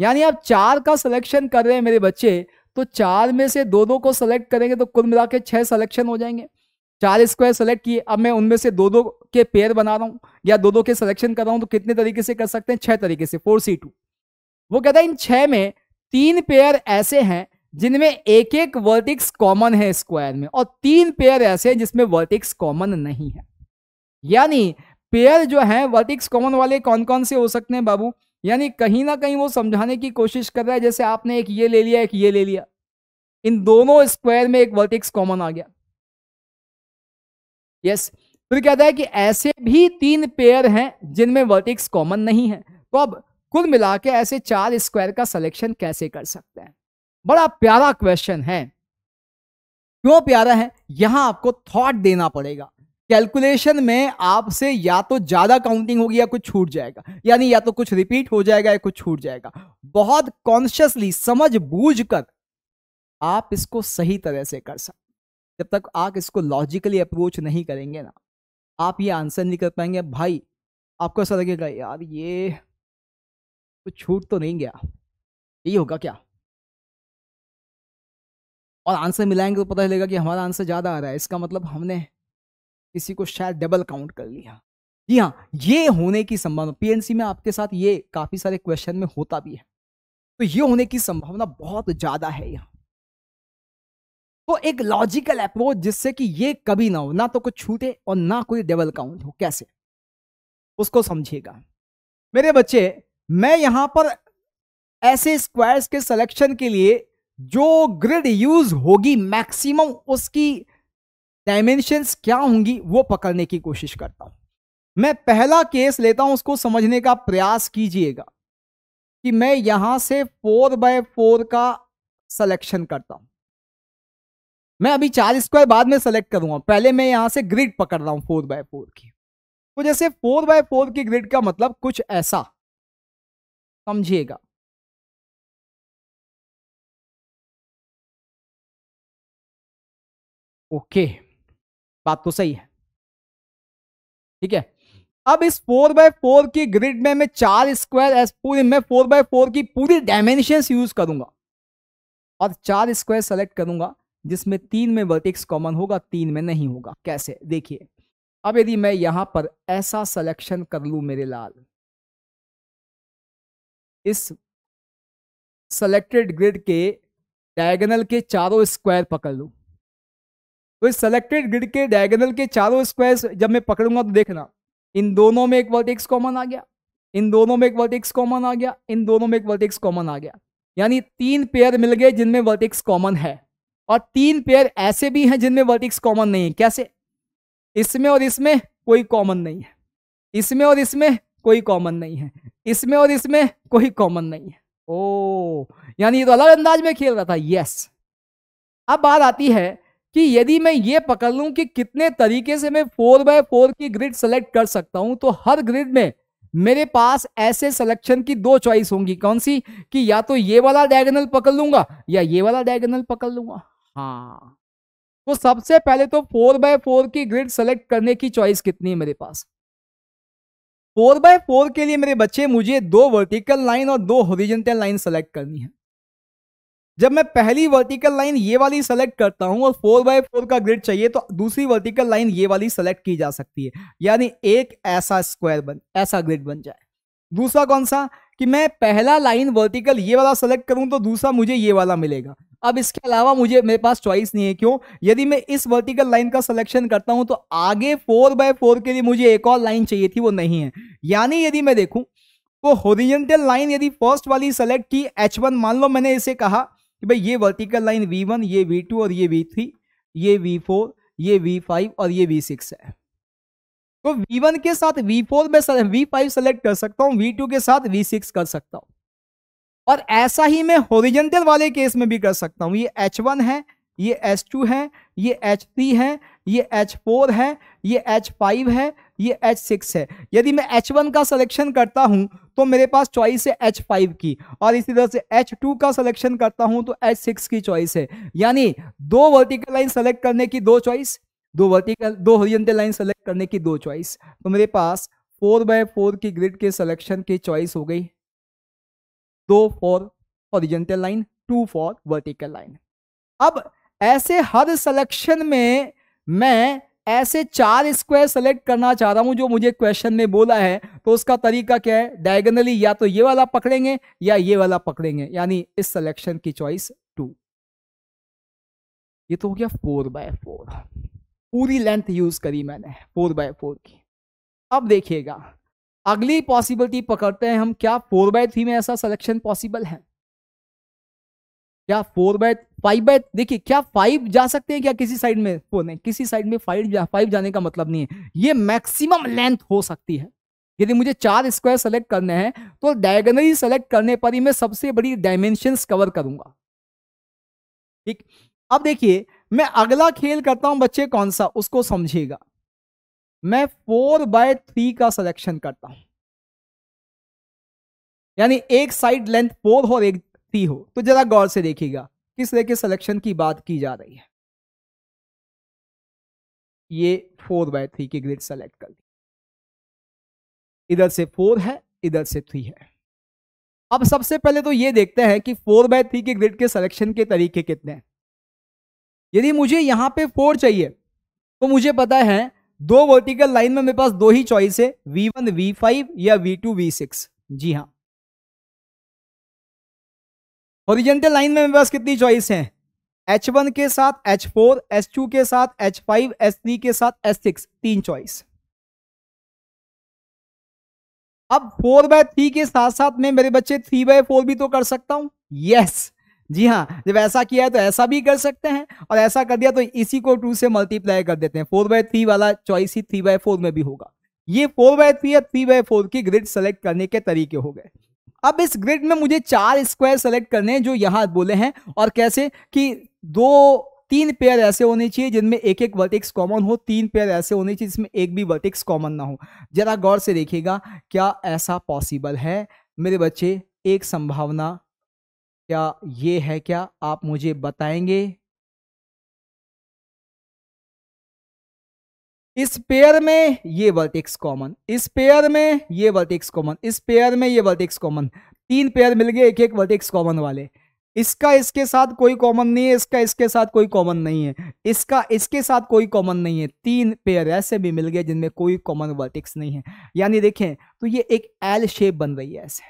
यानी आप चार का सिलेक्शन कर रहे हैं मेरे बच्चे तो चार में से दो दो को सेलेक्ट करेंगे तो कुल मिला के छह सिलेक्शन हो जाएंगे चार स्क्वायर सेलेक्ट किए अब मैं उनमें से दो दो के पेयर बना रहा हूँ या दो दो के सिलेक्शन कर रहा हूँ तो कितने तरीके से कर सकते हैं छह तरीके से फोर सी टू वो कहता है इन छह में तीन पेयर ऐसे हैं जिनमें एक एक वर्टिक्स कॉमन है स्क्वायर में और तीन पेयर ऐसे हैं जिसमें वर्टिक्स कॉमन नहीं है यानी पेयर जो है वर्टिक्स कॉमन वाले कौन कौन से हो सकते हैं बाबू यानी कहीं ना कहीं वो समझाने की कोशिश कर रहा है जैसे आपने एक ये ले लिया एक ये ले लिया इन दोनों स्क्वायर में एक वर्टिक्स कॉमन आ गया यस yes. फिर कहता है कि ऐसे भी तीन पेयर हैं जिनमें वर्टिक्स कॉमन नहीं है तो अब कुल मिला के ऐसे चार स्क्वायर का सिलेक्शन कैसे कर सकते हैं बड़ा प्यारा क्वेश्चन है क्यों प्यारा है यहां आपको थॉट देना पड़ेगा कैलकुलेशन में आपसे या तो ज़्यादा काउंटिंग होगी या कुछ छूट जाएगा यानी या तो कुछ रिपीट हो जाएगा या कुछ छूट जाएगा बहुत कॉन्शियसली समझ बूझ कर आप इसको सही तरह से कर सकते जब तक आप इसको लॉजिकली अप्रोच नहीं करेंगे ना आप ये आंसर नहीं कर पाएंगे भाई आपको ऐसा लगेगा यार ये कुछ छूट तो नहीं गया यही होगा क्या और आंसर मिलाएंगे तो पता चलेगा कि हमारा आंसर ज़्यादा आ रहा है इसका मतलब हमने किसी को शायद डबल काउंट कर लिया जी हाँ ये होने की संभावना पीएनसी में आपके साथ ये काफ़ी सारे क्वेश्चन में होता भी है तो ये होने की संभावना बहुत ज़्यादा है यहाँ तो एक लॉजिकल अप्रोच जिससे कि ये कभी ना हो ना तो कुछ छूटे और ना कोई डबल काउंट हो कैसे उसको समझिएगा मेरे बच्चे मैं यहां पर ऐसे स्क्वायर्स के सिलेक्शन के लिए जो ग्रिड यूज होगी मैक्सिमम उसकी डायमेंशंस क्या होंगी वो पकड़ने की कोशिश करता हूं मैं पहला केस लेता हूँ उसको समझने का प्रयास कीजिएगा कि मैं यहां से फोर बाय फोर का सिलेक्शन करता हूं मैं अभी चार स्क्वायर बाद में सेलेक्ट करूंगा पहले मैं यहाँ से ग्रिड पकड़ रहा हूँ फोर बाय फोर की तो जैसे फोर बाय फोर की ग्रिड का मतलब कुछ ऐसा समझिएगा ओके okay. बात तो सही है ठीक है अब इस फोर बाय फोर की ग्रिड में मैं चार स्क्वायर एस पूरी मैं फोर बाय फोर की पूरी डायमेंशन यूज करूंगा और चार स्क्वायर सेलेक्ट करूंगा जिसमें तीन में वर्टिक्स कॉमन होगा तीन में नहीं होगा कैसे देखिए अब यदि मैं यहां पर ऐसा सिलेक्शन कर लू मेरे लाल इस सेलेक्टेड ग्रिड के डायगोनल के चारों स्क्वायर पकड़ लू तो इस सेलेक्टेड ग्रिड के डायगोनल के चारों स्क्वायर जब मैं पकड़ूंगा तो देखना इन दोनों में एक वर्टेक्स कॉमन आ गया इन दोनों में एक वर्टेक्स कॉमन आ गया इन दोनों में एक वर्टेक्स कॉमन आ गया यानी तीन पेयर मिल गए जिनमें वर्टेक्स कॉमन है और तीन पेयर ऐसे भी हैं जिनमें वर्टेक्स कॉमन नहीं है कैसे इसमें और इसमें कोई कॉमन नहीं है इसमें और इसमें कोई कॉमन नहीं है इसमें और इसमें कोई कॉमन नहीं है ओ यानी ये तो अलग अंदाज में खेल रहा था यस अब बात आती है कि यदि मैं ये पकड़ लूँ कि कितने तरीके से मैं फोर बाय फोर की ग्रिड सेलेक्ट कर सकता हूँ तो हर ग्रिड में मेरे पास ऐसे सिलेक्शन की दो चॉइस होंगी कौन सी कि या तो ये वाला डायगोनल पकड़ लूंगा या ये वाला डायगोनल पकड़ लूंगा हाँ तो सबसे पहले तो फोर बाय फोर की ग्रिड सेलेक्ट करने की चॉइस कितनी है मेरे पास फोर बाय फोर के लिए मेरे बच्चे मुझे दो वर्टिकल लाइन और दो होरिजेंटल लाइन सेलेक्ट करनी है जब मैं पहली वर्टिकल लाइन ये वाली सेलेक्ट करता हूं और फोर बाय फोर का ग्रिड चाहिए तो दूसरी वर्टिकल लाइन ये वाली सेलेक्ट की जा सकती है यानी एक ऐसा स्क्वायर बन ऐसा ग्रिड बन जाए दूसरा कौन सा कि मैं पहला लाइन वर्टिकल ये वाला सेलेक्ट करूं तो दूसरा मुझे ये वाला मिलेगा अब इसके अलावा मुझे मेरे पास चॉइस नहीं है क्यों यदि मैं इस वर्टिकल लाइन का सिलेक्शन करता हूं तो आगे फोर बाय फोर के लिए मुझे एक और लाइन चाहिए थी वो नहीं है यानी यदि मैं देखूं तो होरिजेंटल लाइन यदि फर्स्ट वाली सेलेक्ट की एच वन मान लो मैंने इसे कहा कि भाई ये वर्टिकल लाइन V1 ये V2 और ये V3 ये V4 ये V5 और ये V6 है तो V1 के साथ V4 फोर में वी फाइव सेलेक्ट कर सकता हूँ V2 के साथ V6 कर सकता हूँ और ऐसा ही मैं होरिजेंटल वाले केस में भी कर सकता हूँ ये H1 है ये H2 है ये H3 है ये H4 है ये H5 है ये एच सिक्स है यदि मैं एच वन का सिलेक्शन करता हूँ तो मेरे पास चॉइस है एच फाइव की और इसी तरह से एच टू का सिलेक्शन करता हूँ तो एच सिक्स की चॉइस है यानी दो वर्टिकल लाइन सेलेक्ट करने की दो चॉइस दो वर्टिकल दो हॉरिजेंटल लाइन सेलेक्ट करने की दो चॉइस तो मेरे पास फोर बाय फोर की ग्रिड के सिलेक्शन की चॉइस हो गई दो for horizontal line two for vertical line अब ऐसे हर सिलेक्शन में मैं ऐसे चार स्क्वायर सेलेक्ट करना चाह रहा हूं जो मुझे क्वेश्चन में बोला है तो उसका तरीका क्या है डायगनली या तो ये वाला पकड़ेंगे या ये वाला पकड़ेंगे यानी इस सिलेक्शन की चॉइस टू ये तो हो गया फोर बाय फोर पूरी लेंथ यूज करी मैंने फोर बाय फोर की अब देखिएगा अगली पॉसिबिलिटी पकड़ते हैं हम क्या फोर बाय थ्री में ऐसा सिलेक्शन पॉसिबल है क्या फोर बाय फाइव बाय देखिए क्या फाइव जा सकते हैं क्या किसी साइड में फोर नहीं किसी साइड में फाइव जा, फाइव जाने का मतलब नहीं है ये मैक्सिमम लेंथ हो सकती है यदि मुझे चार स्क्वायर सेलेक्ट करने हैं तो डायगनली सेलेक्ट करने पर ही मैं सबसे बड़ी डायमेंशन कवर करूंगा ठीक अब देखिए मैं अगला खेल करता हूं बच्चे कौन सा उसको समझिएगा मैं फोर बाय थ्री का सिलेक्शन करता हूं यानी एक साइड लेंथ फोर और एक सकती हो तो जरा गौर से देखिएगा किस तरह के सिलेक्शन की बात की जा रही है ये फोर बाय थ्री की ग्रिड सेलेक्ट कर ली इधर से फोर है इधर से थ्री है अब सबसे पहले तो ये देखते हैं कि फोर बाय थ्री के ग्रिड के सिलेक्शन के तरीके कितने हैं यदि मुझे यहां पे फोर चाहिए तो मुझे पता है दो वर्टिकल लाइन में मेरे पास दो ही चॉइस है वी वन वी फाइव या वी टू वी सिक्स जी हाँ ओरिजेंटल लाइन में मेरे पास कितनी चॉइस है एच वन के साथ एच फोर एच टू के साथ एच फाइव एस थ्री के साथ एच सिक्स तीन चॉइस अब फोर बाय थ्री के साथ साथ में मेरे बच्चे थ्री बाय फोर भी तो कर सकता हूं यस जी हाँ जब ऐसा किया है तो ऐसा भी कर सकते हैं और ऐसा कर दिया तो इसी को टू से मल्टीप्लाई कर देते हैं फोर बाय थ्री वाला चॉइस ही थ्री बाय फोर में भी होगा ये फोर बाय थ्री या थ्री बाय फोर की ग्रिड सेलेक्ट करने के तरीके हो गए अब इस ग्रिड में मुझे चार स्क्वायर सेलेक्ट करने हैं जो यहाँ बोले हैं और कैसे कि दो तीन पेयर ऐसे होने चाहिए जिनमें एक एक वर्टिक्स कॉमन हो तीन पेयर ऐसे होने चाहिए जिसमें एक भी वर्टिक्स कॉमन ना हो जरा गौर से देखिएगा क्या ऐसा पॉसिबल है मेरे बच्चे एक संभावना क्या ये है क्या आप मुझे बताएंगे इस पेयर में ये वर्टेक्स कॉमन इस पेयर में ये वर्टेक्स कॉमन इस पेयर में ये वर्टेक्स कॉमन तीन पेयर मिल गए एक एक वर्टेक्स कॉमन वाले इसका इसके साथ कोई कॉमन नहीं है इसका इसके साथ कोई कॉमन नहीं है इसका इसके साथ कोई कॉमन नहीं है तीन पेयर ऐसे भी मिल गए जिनमें कोई कॉमन वर्टिक्स नहीं है यानी देखें तो ये एक एल शेप बन रही है ऐसे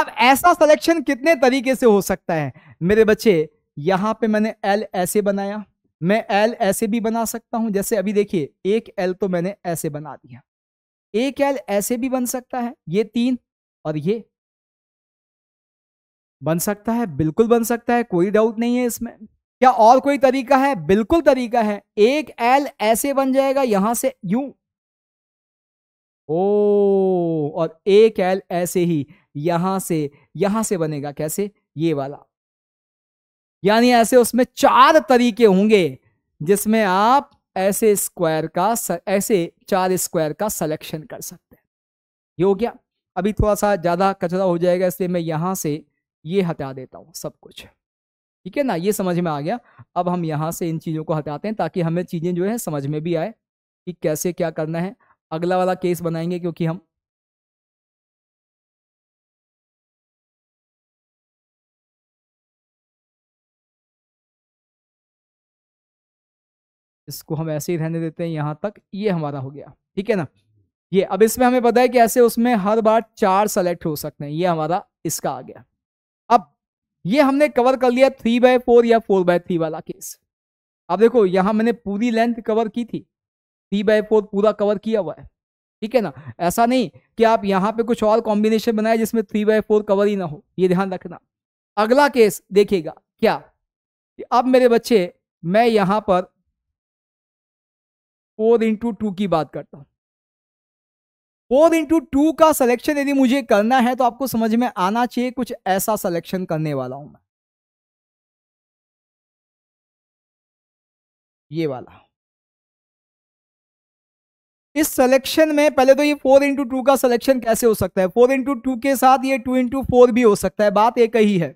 अब ऐसा सिलेक्शन कितने तरीके से हो सकता है मेरे बच्चे यहां पे मैंने एल ऐसे बनाया मैं एल ऐसे भी बना सकता हूं जैसे अभी देखिए एक एल तो मैंने ऐसे बना दिया एक एल ऐसे भी बन सकता है ये तीन और ये बन सकता है बिल्कुल बन सकता है कोई डाउट नहीं है इसमें क्या और कोई तरीका है बिल्कुल तरीका है एक एल ऐसे बन जाएगा यहां से यू ओ और एक एल ऐसे ही यहां से यहां से बनेगा कैसे ये वाला यानी ऐसे उसमें चार तरीके होंगे जिसमें आप ऐसे स्क्वायर का ऐसे चार स्क्वायर का सिलेक्शन कर सकते हैं ये हो गया अभी थोड़ा सा ज़्यादा कचरा हो जाएगा इसलिए मैं यहाँ से ये हटा देता हूँ सब कुछ ठीक है ना ये समझ में आ गया अब हम यहाँ से इन चीज़ों को हटाते हैं ताकि हमें चीज़ें जो है समझ में भी आए कि कैसे क्या करना है अगला वाला केस बनाएंगे क्योंकि हम इसको हम ऐसे ही रहने देते हैं यहाँ तक ये हमारा हो गया ठीक है ना ये अब इसमें हमें पता है कि ऐसे उसमें हर बार चार सेलेक्ट हो सकते हैं ये हमारा इसका आ गया अब ये हमने कवर कर लिया थ्री बाय फोर या फोर बाय थ्री वाला केस अब देखो यहाँ मैंने पूरी लेंथ कवर की थी थ्री बाय फोर पूरा कवर किया हुआ है ठीक है ना ऐसा नहीं कि आप यहाँ पे कुछ और कॉम्बिनेशन बनाए जिसमें थ्री बाय फोर कवर ही ना हो ये ध्यान रखना अगला केस देखिएगा क्या अब मेरे बच्चे मैं यहाँ पर फोर इंटू टू की बात करता हूं फोर इंटू टू का सिलेक्शन यदि मुझे करना है तो आपको समझ में आना चाहिए कुछ ऐसा सिलेक्शन करने वाला हूं मैं ये वाला इस सिलेक्शन में पहले तो ये फोर इंटू टू का सिलेक्शन कैसे हो सकता है फोर इंटू टू के साथ ये टू इंटू फोर भी हो सकता है बात एक ही है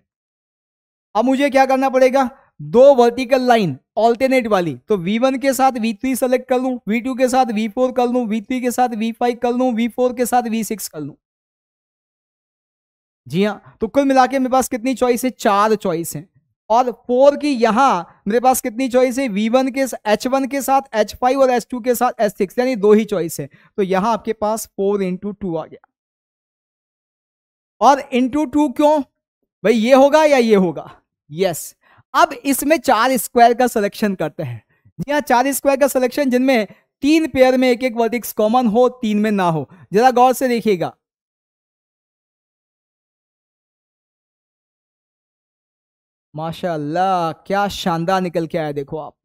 अब मुझे क्या करना पड़ेगा दो वर्टिकल लाइन ऑल्टरनेट वाली तो V1 के साथ V3 सेलेक्ट कर लूं V2 के साथ V4 कर लूं V3 के साथ V5 कर लूं V4 के साथ V6 कर लू जी हाँ तो कुल मिला के मेरे पास कितनी चॉइस है चार चॉइस है और फोर की यहाँ मेरे पास कितनी चॉइस है V1 के H1 के साथ H5 और H2 के साथ H6 यानी दो ही चॉइस है तो यहाँ आपके पास फोर इंटू टू आ गया और इंटू टू क्यों भाई ये होगा या ये होगा यस yes. अब इसमें चार स्क्वायर का सिलेक्शन करते हैं जी हाँ चार स्क्वायर का सिलेक्शन जिनमें तीन पेयर में एक एक वर्टिक्स कॉमन हो तीन में ना हो जरा गौर से देखिएगा माशाल्लाह क्या शानदार निकल के आया देखो आप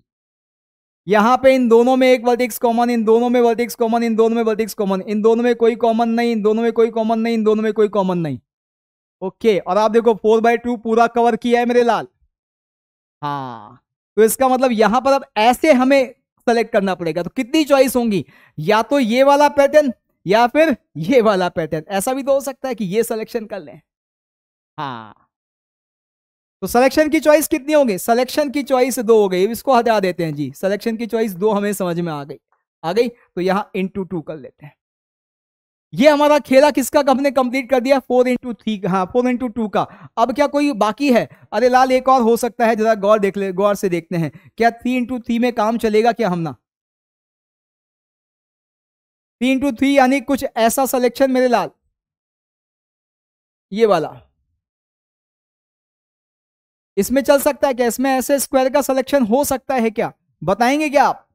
यहां पे इन दोनों में एक वर्टिक्स कॉमन इन दोनों में वर्टिक्स कॉमन इन दोनों में वर्टिक्स कॉमन इन दोनों में कोई कॉमन नहीं इन दोनों में कोई कॉमन नहीं इन दोनों में कोई कॉमन नहीं ओके और आप देखो फोर बाय टू पूरा कवर किया है मेरे लाल हाँ तो इसका मतलब यहां पर अब ऐसे हमें सेलेक्ट करना पड़ेगा तो कितनी चॉइस होंगी या तो ये वाला पैटर्न या फिर ये वाला पैटर्न ऐसा भी तो हो सकता है कि ये सिलेक्शन कर लें हाँ तो सिलेक्शन की चॉइस कितनी होगी सिलेक्शन की चॉइस दो हो गई इसको हटा देते हैं जी सिलेक्शन की चॉइस दो हमें समझ में आ गई आ गई तो यहां इन टू टू कर लेते हैं ये हमारा खेला किसका हमने कंप्लीट कर दिया फोर इंटू थ्री हाँ फोर इंटू टू का अब क्या कोई बाकी है अरे लाल एक और हो सकता है जरा गौर देख ले गौर से देखते हैं क्या थ्री इंटू थ्री में काम चलेगा क्या हमना थ्री इंटू थ्री यानी कुछ ऐसा सलेक्शन मेरे लाल ये वाला इसमें चल सकता है क्या इसमें ऐसे स्क्वायर का सिलेक्शन हो सकता है क्या बताएंगे क्या आप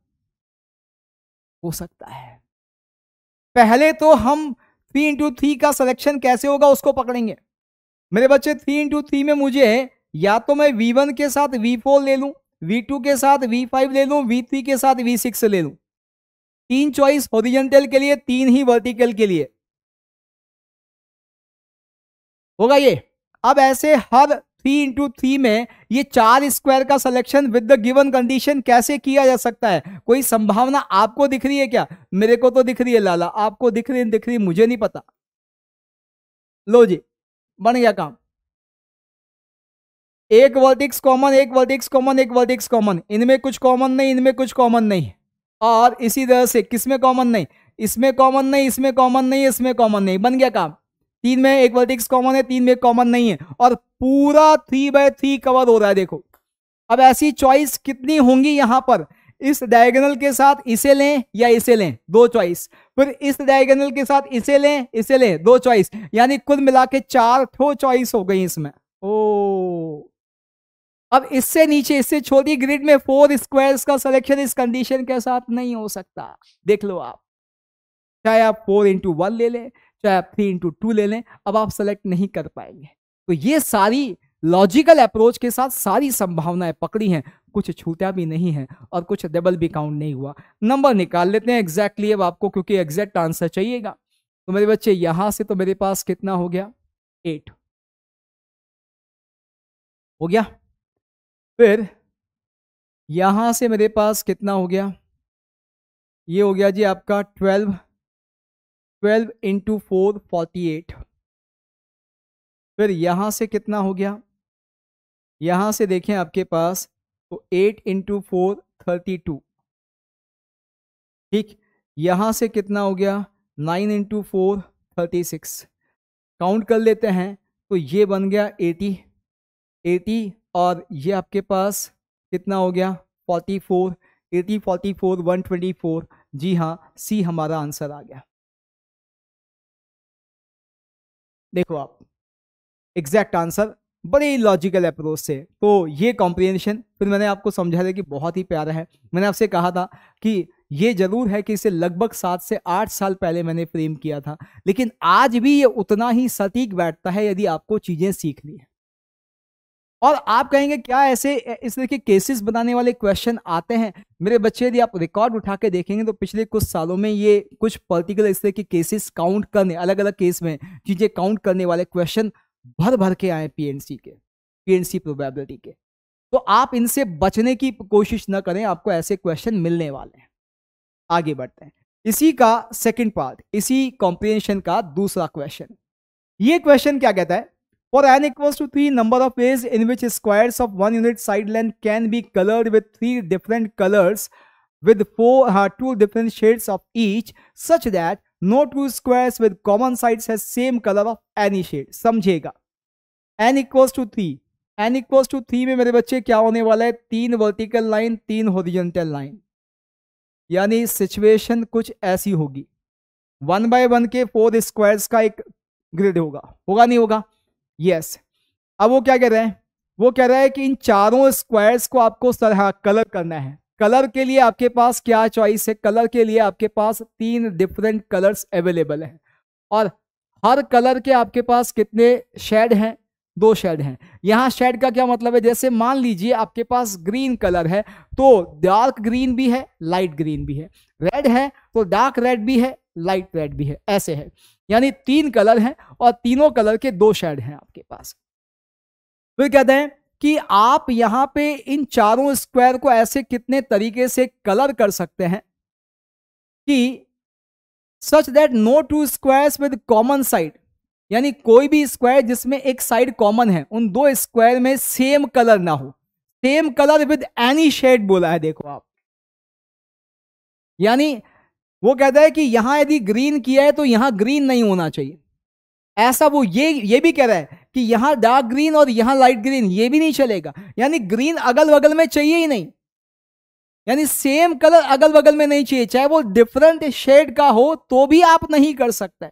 हो सकता है पहले तो हम थ्री इंटू थ्री का सिलेक्शन कैसे होगा उसको पकड़ेंगे मेरे बच्चे थ्री इंटू थ्री में मुझे या तो मैं वी वन के साथ वी फोर ले लूं वी टू के साथ वी फाइव ले लूं वी थ्री के साथ वी सिक्स ले लूं तीन चॉइस ओरिजेंटल के लिए तीन ही वर्टिकल के लिए होगा ये अब ऐसे हर थ्री इंटू थ्री में ये चार स्क्वायर का selection with the given condition कैसे किया जा सकता है कोई संभावना आपको दिख रही है क्या मेरे को तो दिख रही है लाला आपको दिख रही दिख रही मुझे नहीं पता लो जी बन गया काम एक वर्टिक्स कॉमन एक वर्टिक्स कॉमन एक वर्टिक्स कॉमन इनमें कुछ कॉमन नहीं इनमें कुछ कॉमन नहीं और इसी तरह से किसमें कॉमन नहीं इसमें कॉमन नहीं इसमें कॉमन नहीं इसमें कॉमन नहीं बन गया काम तीन में एक वर्टिक्स कॉमन है तीन में कॉमन नहीं है और पूरा थ्री बाय थ्री कवर हो रहा है देखो अब ऐसी चॉइस कितनी होंगी यहां पर इस डायगोनल के साथ इसे लें या इसे लें दो चॉइस फिर इस डायगोनल के साथ इसे लें इसे लें दो चॉइस यानी कुल मिला के चार ठो चॉइस हो गई इसमें ओ अब इससे नीचे इससे छोटी ग्रिड में फोर स्क्वायर्स का सिलेक्शन इस कंडीशन के साथ नहीं हो सकता देख लो आप चाहे आप फोर इंटू वन ले लें चाहे आप थ्री इंटू टू ले लें अब आप सेलेक्ट नहीं कर पाएंगे तो ये सारी लॉजिकल अप्रोच के साथ सारी संभावनाएं पकड़ी हैं कुछ छूटा भी नहीं है और कुछ डबल भी काउंट नहीं हुआ नंबर निकाल लेते हैं एग्जैक्टली अब आपको क्योंकि एग्जैक्ट आंसर चाहिएगा तो मेरे बच्चे यहां से तो मेरे पास कितना हो गया एट हो गया फिर यहां से मेरे पास कितना हो गया ये हो गया जी आपका twelve twelve into four forty eight फिर यहाँ से कितना हो गया यहाँ से देखें आपके पास तो eight into four thirty two ठीक यहाँ से कितना हो गया nine into four thirty six count कर लेते हैं तो ये बन गया एटी एटी और ये आपके पास कितना हो गया forty four eighty forty four one twenty four जी हाँ सी हमारा आंसर आ गया देखो आप एग्जैक्ट आंसर बड़े लॉजिकल अप्रोच से तो ये कॉम्प्रिहेंशन फिर मैंने आपको समझा दिया कि बहुत ही प्यारा है मैंने आपसे कहा था कि ये जरूर है कि इसे लगभग सात से आठ साल पहले मैंने फ्रेम किया था लेकिन आज भी ये उतना ही सटीक बैठता है यदि आपको चीज़ें सीख ली है और आप कहेंगे क्या ऐसे इस तरह के केसेस बनाने वाले क्वेश्चन आते हैं मेरे बच्चे यदि आप रिकॉर्ड उठा के देखेंगे तो पिछले कुछ सालों में ये कुछ पर्टिकुलर इस तरह के केसेस काउंट करने अलग अलग केस में चीज़ें काउंट करने वाले क्वेश्चन भर भर के आए पीएनसी के पीएनसी प्रोबेबिलिटी के तो आप इनसे बचने की कोशिश ना करें आपको ऐसे क्वेश्चन मिलने वाले हैं आगे बढ़ते हैं इसी का सेकेंड पार्ट इसी कॉम्प्रिहेंशन का दूसरा क्वेश्चन ये क्वेश्चन क्या कहता है For n equals to three, number of ways in which squares of one unit side length can be colored with three different colors with four uh, two different shades of each such that no two squares with common sides has same color of any shade. समझेगा n equals to three. n equals to three में मेरे बच्चे क्या होने वाला है तीन vertical line, तीन horizontal line. यानी situation कुछ ऐसी होगी One by one के four squares का एक grid होगा होगा नहीं होगा यस अब वो क्या कह रहे हैं वो कह रहा है कि इन चारों स्क्वायर्स को आपको कलर करना है कलर के लिए आपके पास क्या चॉइस है कलर के लिए आपके पास तीन डिफरेंट कलर्स अवेलेबल हैं और हर कलर के आपके पास कितने शेड हैं दो शेड हैं यहाँ शेड का क्या मतलब है जैसे मान लीजिए आपके पास ग्रीन कलर है तो डार्क ग्रीन भी है लाइट ग्रीन भी है रेड है तो डार्क रेड भी है लाइट रेड भी है ऐसे है यानी तीन कलर हैं और तीनों कलर के दो शेड हैं आपके पास फिर कहते हैं कि आप यहां पे इन चारों स्क्वायर को ऐसे कितने तरीके से कलर कर सकते हैं कि such that no two squares with common side यानी कोई भी स्क्वायर जिसमें एक साइड कॉमन है उन दो स्क्वायर में सेम कलर ना हो same colour with any shade बोला है देखो आप यानी वो कहता है कि यहां यदि ग्रीन किया है तो यहां ग्रीन नहीं होना चाहिए ऐसा वो ये ये भी कह रहा है कि यहां डार्क ग्रीन और यहां लाइट ग्रीन ये भी नहीं चलेगा यानी ग्रीन अगल बगल में चाहिए ही नहीं यानी सेम कलर अगल बगल में नहीं चाहिए चाहे वो डिफरेंट शेड का हो तो भी आप नहीं कर सकते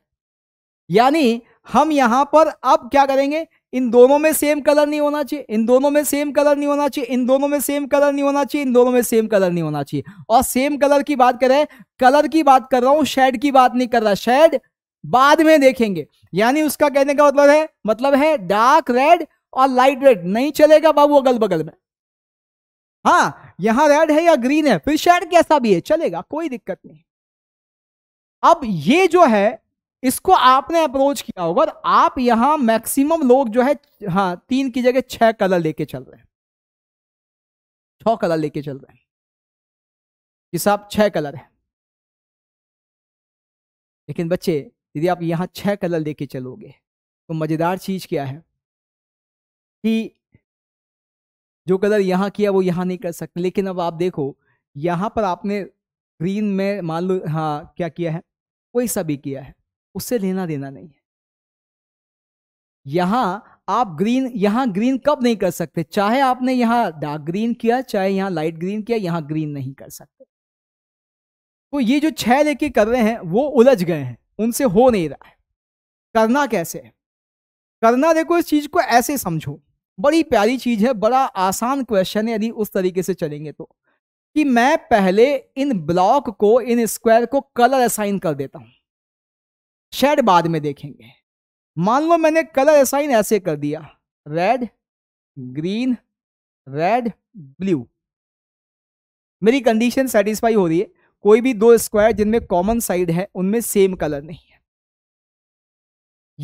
यानी हम यहां पर अब क्या करेंगे इन दोनों में सेम कलर नहीं होना चाहिए इन दोनों में सेम कलर नहीं होना चाहिए इन दोनों में सेम कलर नहीं होना चाहिए इन दोनों में सेम कलर नहीं होना चाहिए और सेम कलर की बात करें कलर की बात कर रहा हूं शेड की बात नहीं कर रहा शेड बाद में देखेंगे यानी उसका कहने का मतलब है मतलब है डार्क रेड और लाइट रेड नहीं चलेगा बाबू अगल बगल में हाँ यहां रेड है या ग्रीन है फिर शेड कैसा भी है चलेगा कोई दिक्कत नहीं अब ये जो है इसको आपने अप्रोच किया होगा और आप यहां मैक्सिमम लोग जो है हाँ तीन की जगह छह कलर लेके चल रहे हैं छ कलर लेके चल रहे हैं कि साहब छह कलर है लेकिन बच्चे यदि आप यहाँ छह कलर लेके चलोगे तो मज़ेदार चीज़ क्या है कि जो कलर यहां किया वो यहां नहीं कर सकते लेकिन अब आप देखो यहां पर आपने ग्रीन में मान लो हाँ क्या किया है कोई सा भी किया है उससे लेना देना नहीं है यहां आप ग्रीन यहां ग्रीन कब नहीं कर सकते चाहे आपने यहां डार्क ग्रीन किया चाहे यहां लाइट ग्रीन किया यहां ग्रीन नहीं कर सकते तो ये जो छह लेके कर रहे हैं वो उलझ गए हैं उनसे हो नहीं रहा है करना कैसे है करना देखो इस चीज को ऐसे समझो बड़ी प्यारी चीज है बड़ा आसान क्वेश्चन है यदि उस तरीके से चलेंगे तो कि मैं पहले इन ब्लॉक को इन स्क्वायर को कलर असाइन कर देता हूं शेड बाद में देखेंगे मान लो मैंने कलर असाइन ऐसे कर दिया रेड ग्रीन रेड ब्लू मेरी कंडीशन सेटिस्फाई हो रही है कोई भी दो स्क्वायर जिनमें कॉमन साइड है उनमें सेम कलर नहीं है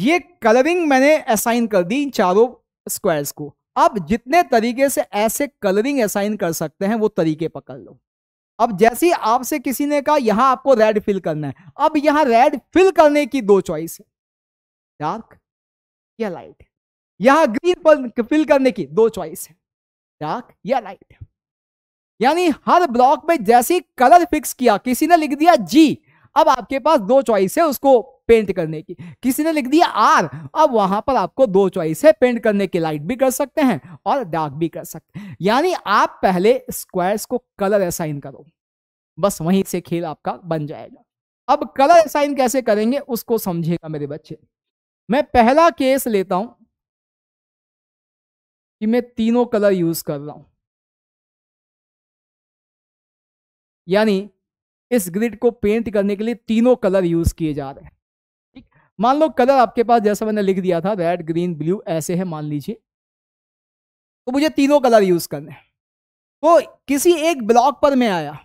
ये कलरिंग मैंने असाइन कर दी इन चारों स्क्वायर्स को अब जितने तरीके से ऐसे कलरिंग असाइन कर सकते हैं वो तरीके पकड़ लो अब जैसे आपसे किसी ने कहा यहां आपको रेड फिल करना है अब यहां रेड फिल करने की दो चॉइस है डार्क या लाइट यहां ग्रीन पर फिल करने की दो चॉइस है डार्क या लाइट यानी हर ब्लॉक में जैसे कलर फिक्स किया किसी ने लिख दिया जी अब आपके पास दो चॉइस है उसको पेंट करने की किसी ने लिख दिया आर अब वहां पर आपको दो चॉइस है पेंट करने की लाइट भी कर सकते हैं और डार्क भी कर सकते हैं यानी आप पहले स्क्वायर्स को कलर असाइन करो बस वहीं से खेल आपका बन जाएगा अब कलर असाइन कैसे करेंगे उसको समझेगा मेरे बच्चे मैं पहला केस लेता हूं कि मैं तीनों कलर यूज कर रहा हूं यानी इस ग्रिड को पेंट करने के लिए तीनों कलर यूज किए जा रहे हैं ठीक मान लो कलर आपके पास जैसा मैंने लिख दिया था रेड ग्रीन ब्लू ऐसे है मान लीजिए तो मुझे तीनों कलर यूज करने हैं तो किसी एक ब्लॉक पर मैं आया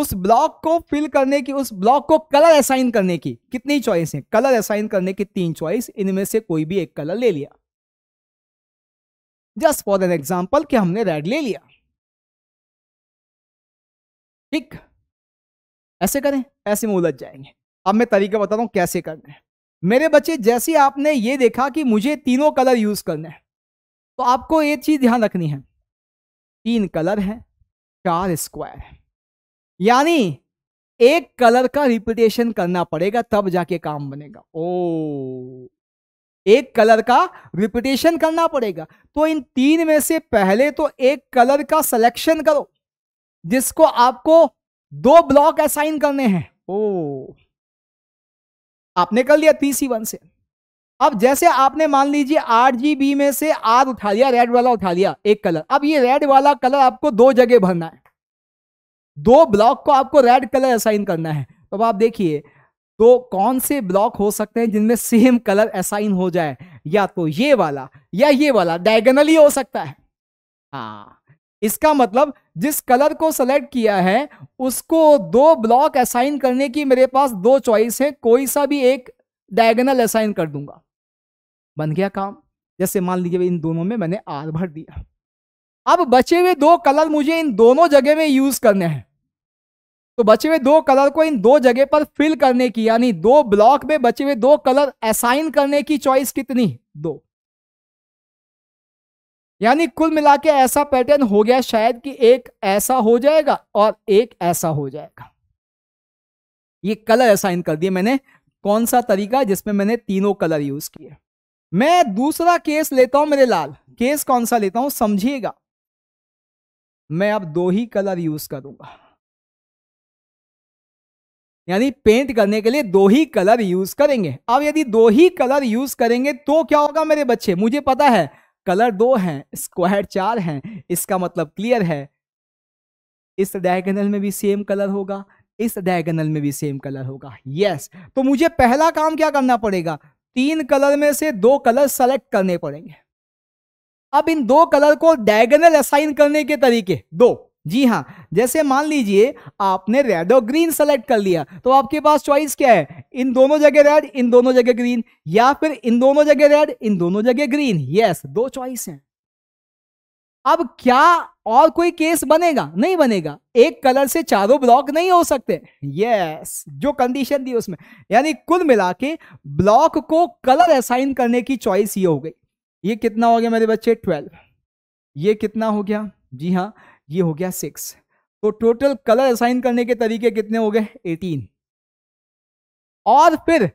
उस ब्लॉक को फिल करने की उस ब्लॉक को कलर असाइन करने की कितनी चॉइस है कलर असाइन करने की तीन चॉइस इनमें से कोई भी एक कलर ले लिया जस्ट फॉर एन एग्जाम्पल कि हमने रेड ले लिया ठीक ऐसे करें ऐसे में उलझ जाएंगे अब मैं तरीका बताता हूँ कैसे करना है मेरे बच्चे जैसे आपने ये देखा कि मुझे तीनों कलर यूज़ करना है तो आपको ये चीज़ ध्यान रखनी है तीन कलर है चार स्क्वायर है यानी एक कलर का रिपीटेशन करना पड़ेगा तब जाके काम बनेगा ओ एक कलर का रिपीटेशन करना पड़ेगा तो इन तीन में से पहले तो एक कलर का सिलेक्शन करो जिसको आपको दो ब्लॉक असाइन करने हैं ओ आपने कर लिया पीसी वन से अब जैसे आपने मान लीजिए आर जी बी में से आर उठा लिया रेड वाला उठा लिया एक कलर अब ये रेड वाला कलर आपको दो जगह भरना है दो ब्लॉक को आपको रेड कलर असाइन करना है तो अब आप देखिए तो कौन से ब्लॉक हो सकते हैं जिनमें सेम कलर असाइन हो जाए या तो ये वाला या ये वाला डायगनली हो सकता है हाँ इसका मतलब जिस कलर को सेलेक्ट किया है उसको दो ब्लॉक असाइन करने की मेरे पास दो चॉइस है कोई सा भी एक डायगोनल असाइन कर दूंगा बन गया काम जैसे मान लीजिए इन दोनों में मैंने आर भर दिया अब बचे हुए दो कलर मुझे इन दोनों जगह में यूज करने हैं तो बचे हुए दो कलर को इन दो जगह पर फिल करने की यानी दो ब्लॉक में बचे हुए दो कलर असाइन करने की चॉइस कितनी दो यानी कुल मिला के ऐसा पैटर्न हो गया शायद कि एक ऐसा हो जाएगा और एक ऐसा हो जाएगा ये कलर असाइन कर दिए मैंने कौन सा तरीका जिसमें मैंने तीनों कलर यूज किए मैं दूसरा केस लेता हूं मेरे लाल केस कौन सा लेता हूं समझिएगा मैं अब दो ही कलर यूज करूंगा यानी पेंट करने के लिए दो ही कलर यूज करेंगे अब यदि दो ही कलर यूज करेंगे तो क्या होगा मेरे बच्चे मुझे पता है कलर दो हैं स्क्वायर चार हैं इसका मतलब क्लियर है इस डायगनल में भी सेम कलर होगा इस डायगनल में भी सेम कलर होगा यस तो मुझे पहला काम क्या करना पड़ेगा तीन कलर में से दो कलर सेलेक्ट करने पड़ेंगे अब इन दो कलर को डायगनल असाइन करने के तरीके दो जी हाँ जैसे मान लीजिए आपने रेड और ग्रीन सेलेक्ट कर लिया तो आपके पास चॉइस क्या है इन दोनों जगह रेड इन दोनों जगह ग्रीन या फिर इन दोनों जगह रेड इन दोनों जगह ग्रीन यस दो चॉइस हैं अब क्या और कोई केस बनेगा नहीं बनेगा एक कलर से चारों ब्लॉक नहीं हो सकते यस जो कंडीशन दी उसमें यानी कुल मिला के ब्लॉक को कलर असाइन करने की चॉइस ये हो गई ये कितना हो गया मेरे बच्चे ट्वेल्व ये कितना हो गया जी हाँ ये हो गया सिक्स तो टोटल कलर असाइन करने के तरीके कितने हो गए एटीन और फिर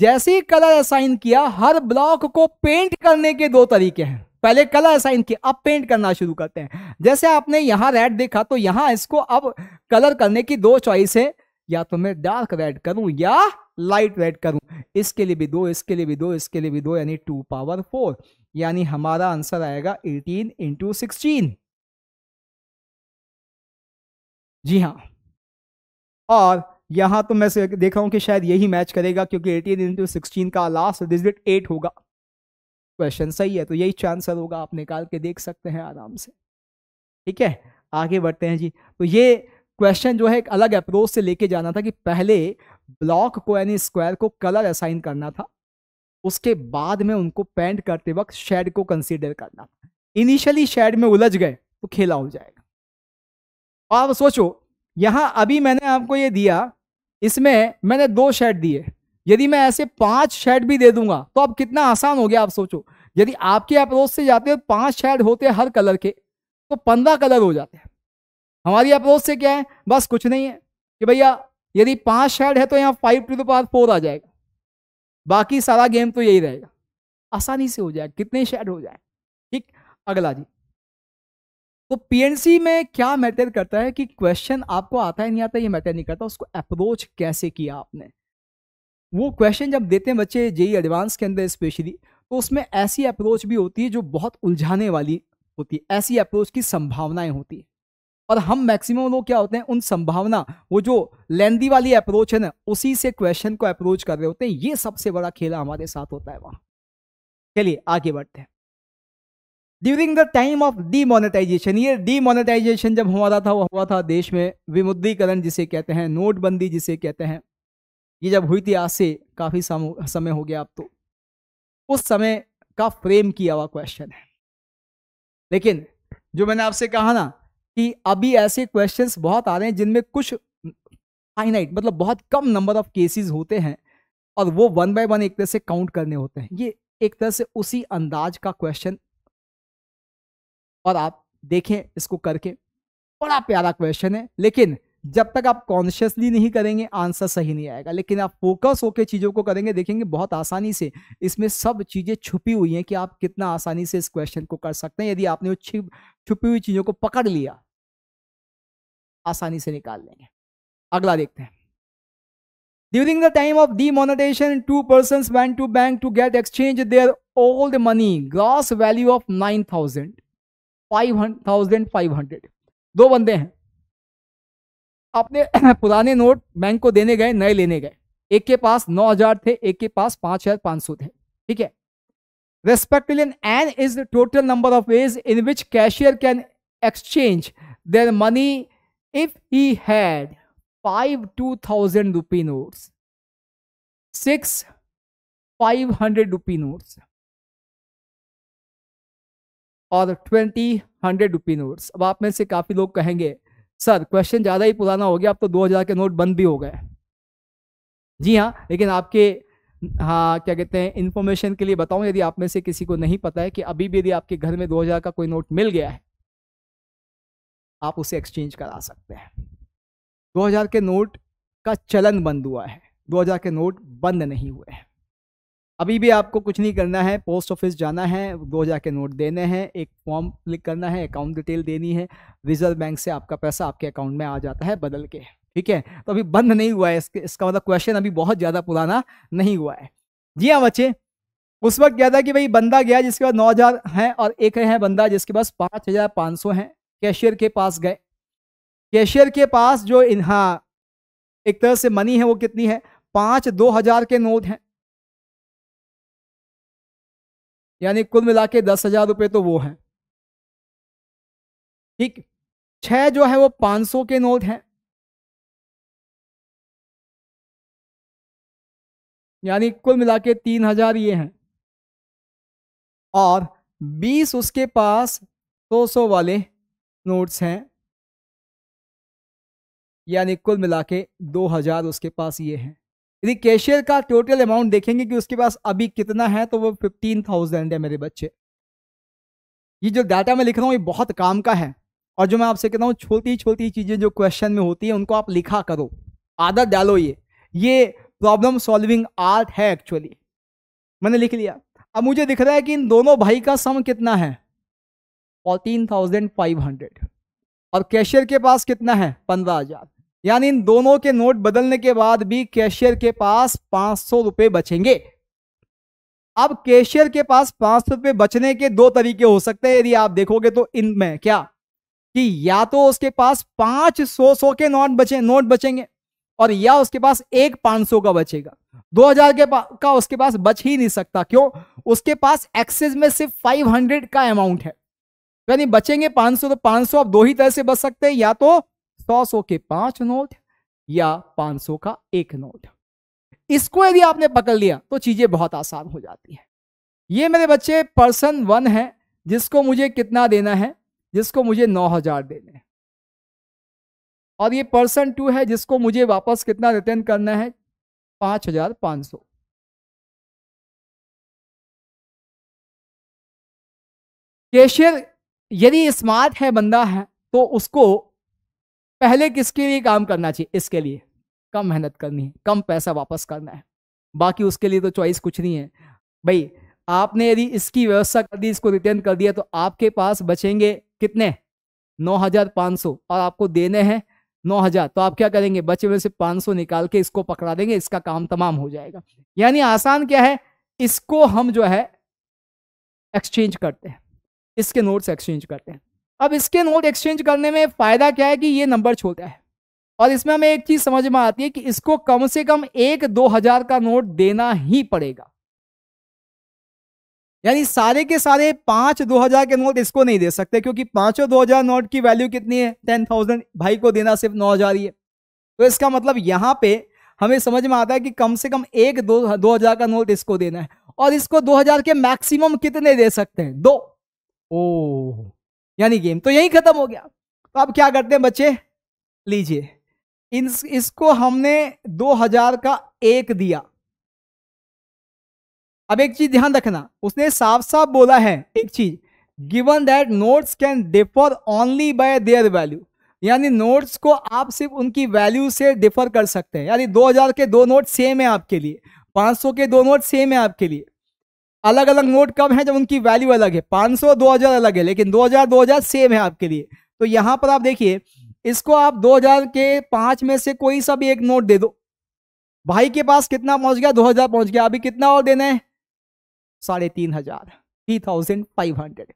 जैसे ही कलर असाइन किया हर ब्लॉक को पेंट करने के दो तरीके हैं पहले कलर असाइन किया अब पेंट करना शुरू करते हैं जैसे आपने यहां रेड देखा तो यहां इसको अब कलर करने की दो चॉइस है या तो मैं डार्क रेड करूं या लाइट रेड करूं इसके लिए भी दो इसके लिए भी दो इसके लिए भी दो यानी टू पावर फोर यानी हमारा आंसर आएगा एटीन इंटू सिक्सटीन जी हाँ और यहाँ तो मैं देख रहा हूँ कि शायद यही मैच करेगा क्योंकि एटीन इंटू सिक्सटीन का लास्ट डिजिट एट होगा क्वेश्चन सही है तो यही चांसर होगा आप निकाल के देख सकते हैं आराम से ठीक है आगे बढ़ते हैं जी तो ये क्वेश्चन जो है एक अलग अप्रोच से लेके जाना था कि पहले ब्लॉक को यानी स्क्वायर को कलर असाइन करना था उसके बाद में उनको पेंट करते वक्त शेड को कंसीडर करना इनिशियली शेड में उलझ गए तो खेला हो जाएगा आप सोचो यहाँ अभी मैंने आपको ये दिया इसमें मैंने दो शेड दिए यदि मैं ऐसे पांच शेड भी दे दूंगा तो अब कितना आसान हो गया आप सोचो यदि आपके अप्रोच से जाते हो पांच शेड होते हर कलर के तो पंद्रह कलर हो जाते हैं हमारी अप्रोच से क्या है बस कुछ नहीं है कि भैया यदि पांच शेड है तो यहाँ फाइव टू दार फोर आ जाएगा बाकी सारा गेम तो यही रहेगा आसानी से हो जाए कितने शेड हो जाए ठीक अगला जी तो पीएनसी में क्या मैटर करता है कि क्वेश्चन आपको आता है नहीं आता ये मैटर नहीं करता उसको अप्रोच कैसे किया आपने वो क्वेश्चन जब देते हैं बच्चे जेई एडवांस e के अंदर स्पेशली तो उसमें ऐसी अप्रोच भी होती है जो बहुत उलझाने वाली होती है ऐसी अप्रोच की संभावनाएं होती है और हम मैक्सिमम लोग क्या होते हैं उन संभावना वो जो लेंदी वाली अप्रोच है ना उसी से क्वेश्चन को अप्रोच कर रहे होते हैं ये सबसे बड़ा खेला हमारे साथ होता है वहाँ चलिए आगे बढ़ते हैं during the time of demonetisation ये डीमोनेटाइजेशन जब हमारा था वो हुआ था देश में विमुद्रीकरण जिसे कहते हैं नोटबंदी जिसे कहते हैं ये जब हुई थी आज से काफ़ी समय हो गया अब तो उस समय का फ्रेम किया हुआ क्वेश्चन है लेकिन जो मैंने आपसे कहा ना कि अभी ऐसे क्वेश्चन बहुत आ रहे हैं जिनमें कुछ फाइनाइट मतलब बहुत कम नंबर ऑफ केसेस होते हैं और वो वन बाय वन एक तरह से काउंट करने होते हैं ये एक तरह से उसी अंदाज का क्वेश्चन और आप देखें इसको करके बड़ा प्यारा क्वेश्चन है लेकिन जब तक आप कॉन्शियसली नहीं करेंगे आंसर सही नहीं आएगा लेकिन आप फोकस होकर चीज़ों को करेंगे देखेंगे बहुत आसानी से इसमें सब चीज़ें छुपी हुई हैं कि आप कितना आसानी से इस क्वेश्चन को कर सकते हैं यदि आपने वो छिप छुपी हुई चीज़ों को पकड़ लिया आसानी से निकाल लेंगे अगला देखते हैं during the time of demonetisation two person went to bank to get exchange their old money gross value of nine thousand five दो बंदे हैं अपने पुराने नोट बैंक को देने गए नए लेने गए एक के पास 9000 थे एक के पास 5500 थे ठीक है respectively n is the total number of ways in which cashier can exchange their money if he had five two thousand rupee notes six five hundred rupee notes और ट्वेंटी हंड्रेड रुपी नोट्स अब आप में से काफ़ी लोग कहेंगे sir question ज़्यादा ही पुराना हो गया अब तो दो हज़ार के नोट बंद भी हो गए जी हाँ लेकिन आपके हाँ क्या कहते हैं इन्फॉर्मेशन के लिए बताऊं यदि आप में से किसी को नहीं पता है कि अभी भी यदि आपके घर में हज़ार का कोई नोट मिल गया है आप उसे एक्सचेंज करा सकते हैं 2000 के नोट का चलन बंद हुआ है 2000 के नोट बंद नहीं हुए हैं अभी भी आपको कुछ नहीं करना है पोस्ट ऑफिस जाना है दो जाके नोट देने हैं एक फॉर्म क्लिक करना है अकाउंट डिटेल देनी है रिजर्व बैंक से आपका पैसा आपके अकाउंट में आ जाता है बदल के ठीक है तो अभी बंद नहीं हुआ है इसके इसका मतलब क्वेश्चन अभी बहुत ज़्यादा पुराना नहीं हुआ है जी हाँ बच्चे उस वक्त क्या था कि भाई बंदा गया जिसके पास नौ हज़ार है और एक है बंदा जिसके पास पाँच हज़ार पाँच सौ है कैशियर के पास गए कैशियर के पास जो इन हाँ एक तरह से मनी है वो कितनी है पाँच दो हज़ार के नोट हैं यानी कुल मिला के दस हजार रुपये तो वो हैं ठीक छह जो है वो पांच सौ के नोट हैं यानी कुल मिला के तीन हजार ये हैं और बीस उसके पास दो सौ वाले नोट्स हैं यानी कुल मिला के दो हजार उसके पास ये हैं यदि कैशियर का टोटल अमाउंट देखेंगे कि उसके पास अभी कितना है तो वो फिफ्टीन थाउजेंड है मेरे बच्चे ये जो डाटा मैं लिख रहा हूँ ये बहुत काम का है और जो मैं आपसे कहता हूँ छोटी छोटी चीज़ें जो क्वेश्चन में होती है उनको आप लिखा करो आदत डालो ये ये प्रॉब्लम सॉल्विंग आर्ट है एक्चुअली मैंने लिख लिया अब मुझे दिख रहा है कि इन दोनों भाई का सम कितना है फोर्टीन थाउजेंड फाइव हंड्रेड और कैशियर के पास कितना है पंद्रह हजार यानी इन दोनों के नोट बदलने के बाद भी कैशियर के पास पांच सौ रुपए बचेंगे अब कैशियर के पास पांच सौ रुपए बचने के दो तरीके हो सकते हैं यदि आप देखोगे तो इनमें क्या कि या तो उसके पास पांच सौ सौ के नोट बचे नोट बचेंगे और या उसके पास एक पांच सौ का बचेगा दो हजार के का उसके पास बच ही नहीं सकता क्यों उसके पास एक्सेस में सिर्फ फाइव हंड्रेड का अमाउंट है यानी बचेंगे पांच सौ तो पांच सौ आप दो ही तरह से बच सकते हैं या तो सौ सौ के पांच नोट या पांच सौ का एक नोट इसको यदि आपने पकड़ लिया तो चीजें बहुत आसान हो जाती हैं ये मेरे बच्चे पर्सन वन है जिसको मुझे कितना देना है जिसको मुझे नौ हजार देने और ये पर्सन टू है जिसको मुझे वापस कितना रिटर्न करना है पांच हजार पांच सौ कैशियर यदि स्मार्ट है बंदा है तो उसको पहले किसके लिए काम करना चाहिए इसके लिए कम मेहनत करनी है कम पैसा वापस करना है बाकी उसके लिए तो चॉइस कुछ नहीं है भाई आपने यदि इसकी व्यवस्था कर दी इसको रिटर्न कर दिया तो आपके पास बचेंगे कितने नौ हजार पाँच सौ और आपको देने हैं नौ हजार तो आप क्या करेंगे बचे हुए से पाँच सौ निकाल के इसको पकड़ा देंगे इसका काम तमाम हो जाएगा यानी आसान क्या है इसको हम जो है एक्सचेंज करते हैं इसके नोट्स एक्सचेंज करते हैं अब इसके नोट एक्सचेंज करने में फ़ायदा क्या है कि ये नंबर छोटा है और इसमें हमें एक चीज़ समझ में आती है कि इसको कम से कम एक दो हज़ार का नोट देना ही पड़ेगा यानी सारे के सारे पांच दो हज़ार के नोट इसको नहीं दे सकते क्योंकि पांचों दो हज़ार नोट की वैल्यू कितनी है टेन थाउजेंड भाई को देना सिर्फ नौ हज़ार ही है तो इसका मतलब यहां पे हमें समझ में आता है कि कम से कम एक दो दो हज़ार का नोट इसको देना है और इसको दो हज़ार के मैक्सिमम कितने दे सकते हैं दो ओ यानी गेम तो यही खत्म हो गया तो अब क्या करते हैं बच्चे लीजिए इस, इसको हमने 2000 का एक दिया अब एक चीज ध्यान रखना उसने साफ साफ बोला है एक चीज given that notes can differ only by their value यानी नोट्स को आप सिर्फ उनकी वैल्यू से डिफर कर सकते हैं यानी 2000 के दो नोट सेम है आपके लिए 500 के दो नोट सेम है आपके लिए अलग अलग नोट कब है जब उनकी वैल्यू अलग है 500 हजार अलग है लेकिन 2000 2000 सेम है आपके लिए तो यहां पर आप देखिए इसको आप 2000 के पांच में से कोई सा भी एक नोट दे दो भाई के पास कितना पहुंच गया 2000 पहुंच गया अभी कितना और देना है साढ़े तीन हजार थ्री थाउजेंड फाइव हंड्रेड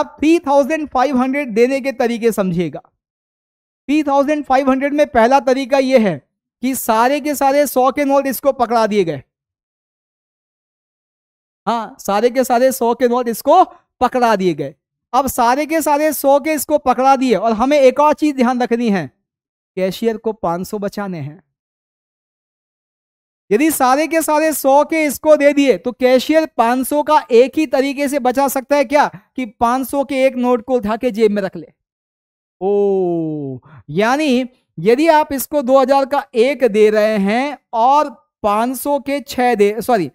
अब थ्री थाउजेंड फाइव हंड्रेड देने के तरीके समझिएगा थ्री थाउजेंड फाइव हंड्रेड में पहला तरीका यह है कि सारे के सारे सौ के नोट इसको पकड़ा दिए गए हाँ सारे के सारे सौ के नोट इसको पकड़ा दिए गए अब सारे के सारे सौ के इसको पकड़ा दिए और हमें एक और चीज ध्यान रखनी है कैशियर को पांच सौ बचाने हैं यदि सारे के सारे सौ के इसको दे दिए तो कैशियर 500 का एक ही तरीके से बचा सकता है क्या कि 500 के एक नोट को उठा के जेब में रख ले ओ यानी यदि आप इसको 2000 का एक दे रहे हैं और 500 के छह दे सॉरी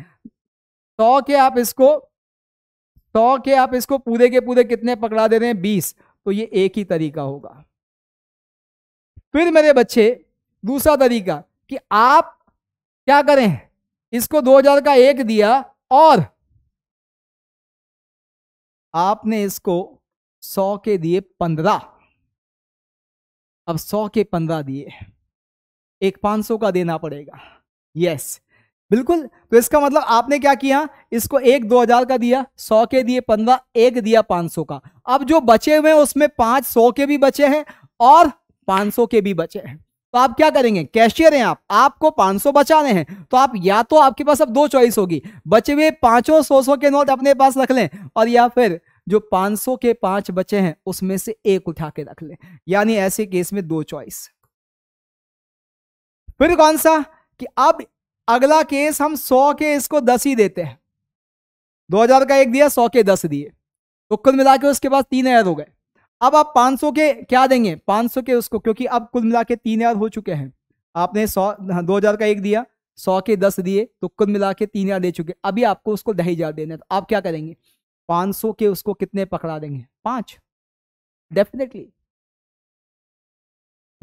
सौ के आप इसको सौ के आप इसको पूरे के पूरे कितने पकड़ा दे रहे हैं बीस तो ये एक ही तरीका होगा फिर मेरे बच्चे दूसरा तरीका कि आप क्या करें इसको 2000 का एक दिया और आपने इसको 100 के दिए 15 अब 100 के 15 दिए एक 500 का देना पड़ेगा यस बिल्कुल तो इसका मतलब आपने क्या किया इसको एक दो हजार का दिया सौ के दिए पंद्रह एक दिया पांच सौ का अब जो बचे हुए उसमें पांच सौ के भी बचे हैं और पांच सौ के भी बचे हैं तो आप क्या करेंगे कैशियर हैं आप आपको सौ बचाने हैं तो आप या तो आपके पास अब दो चॉइस होगी बचे हुए पांचों सौ सौ के नोट अपने पास रख लें और या फिर जो पांच सौ के पांच बचे हैं उसमें से एक उठा के रख लें यानी ऐसे केस में दो चॉइस फिर कौन सा कि अब अगला केस हम सौ के इसको दस ही देते हैं दो हजार का एक दिया सौ के दस दिए तो कुल मिला के उसके पास तीन हजार हो गए अब आप पाँच सौ के क्या देंगे पाँच सौ के उसको क्योंकि अब कुल मिला के तीन हजार हो चुके हैं आपने सौ हाँ, दो हजार का एक दिया सौ के दस दिए तो कुल मिला के तीन हजार दे चुके अभी आपको उसको दही हजार देने तो आप क्या करेंगे पाँच सौ के उसको कितने पकड़ा देंगे पाँच डेफिनेटली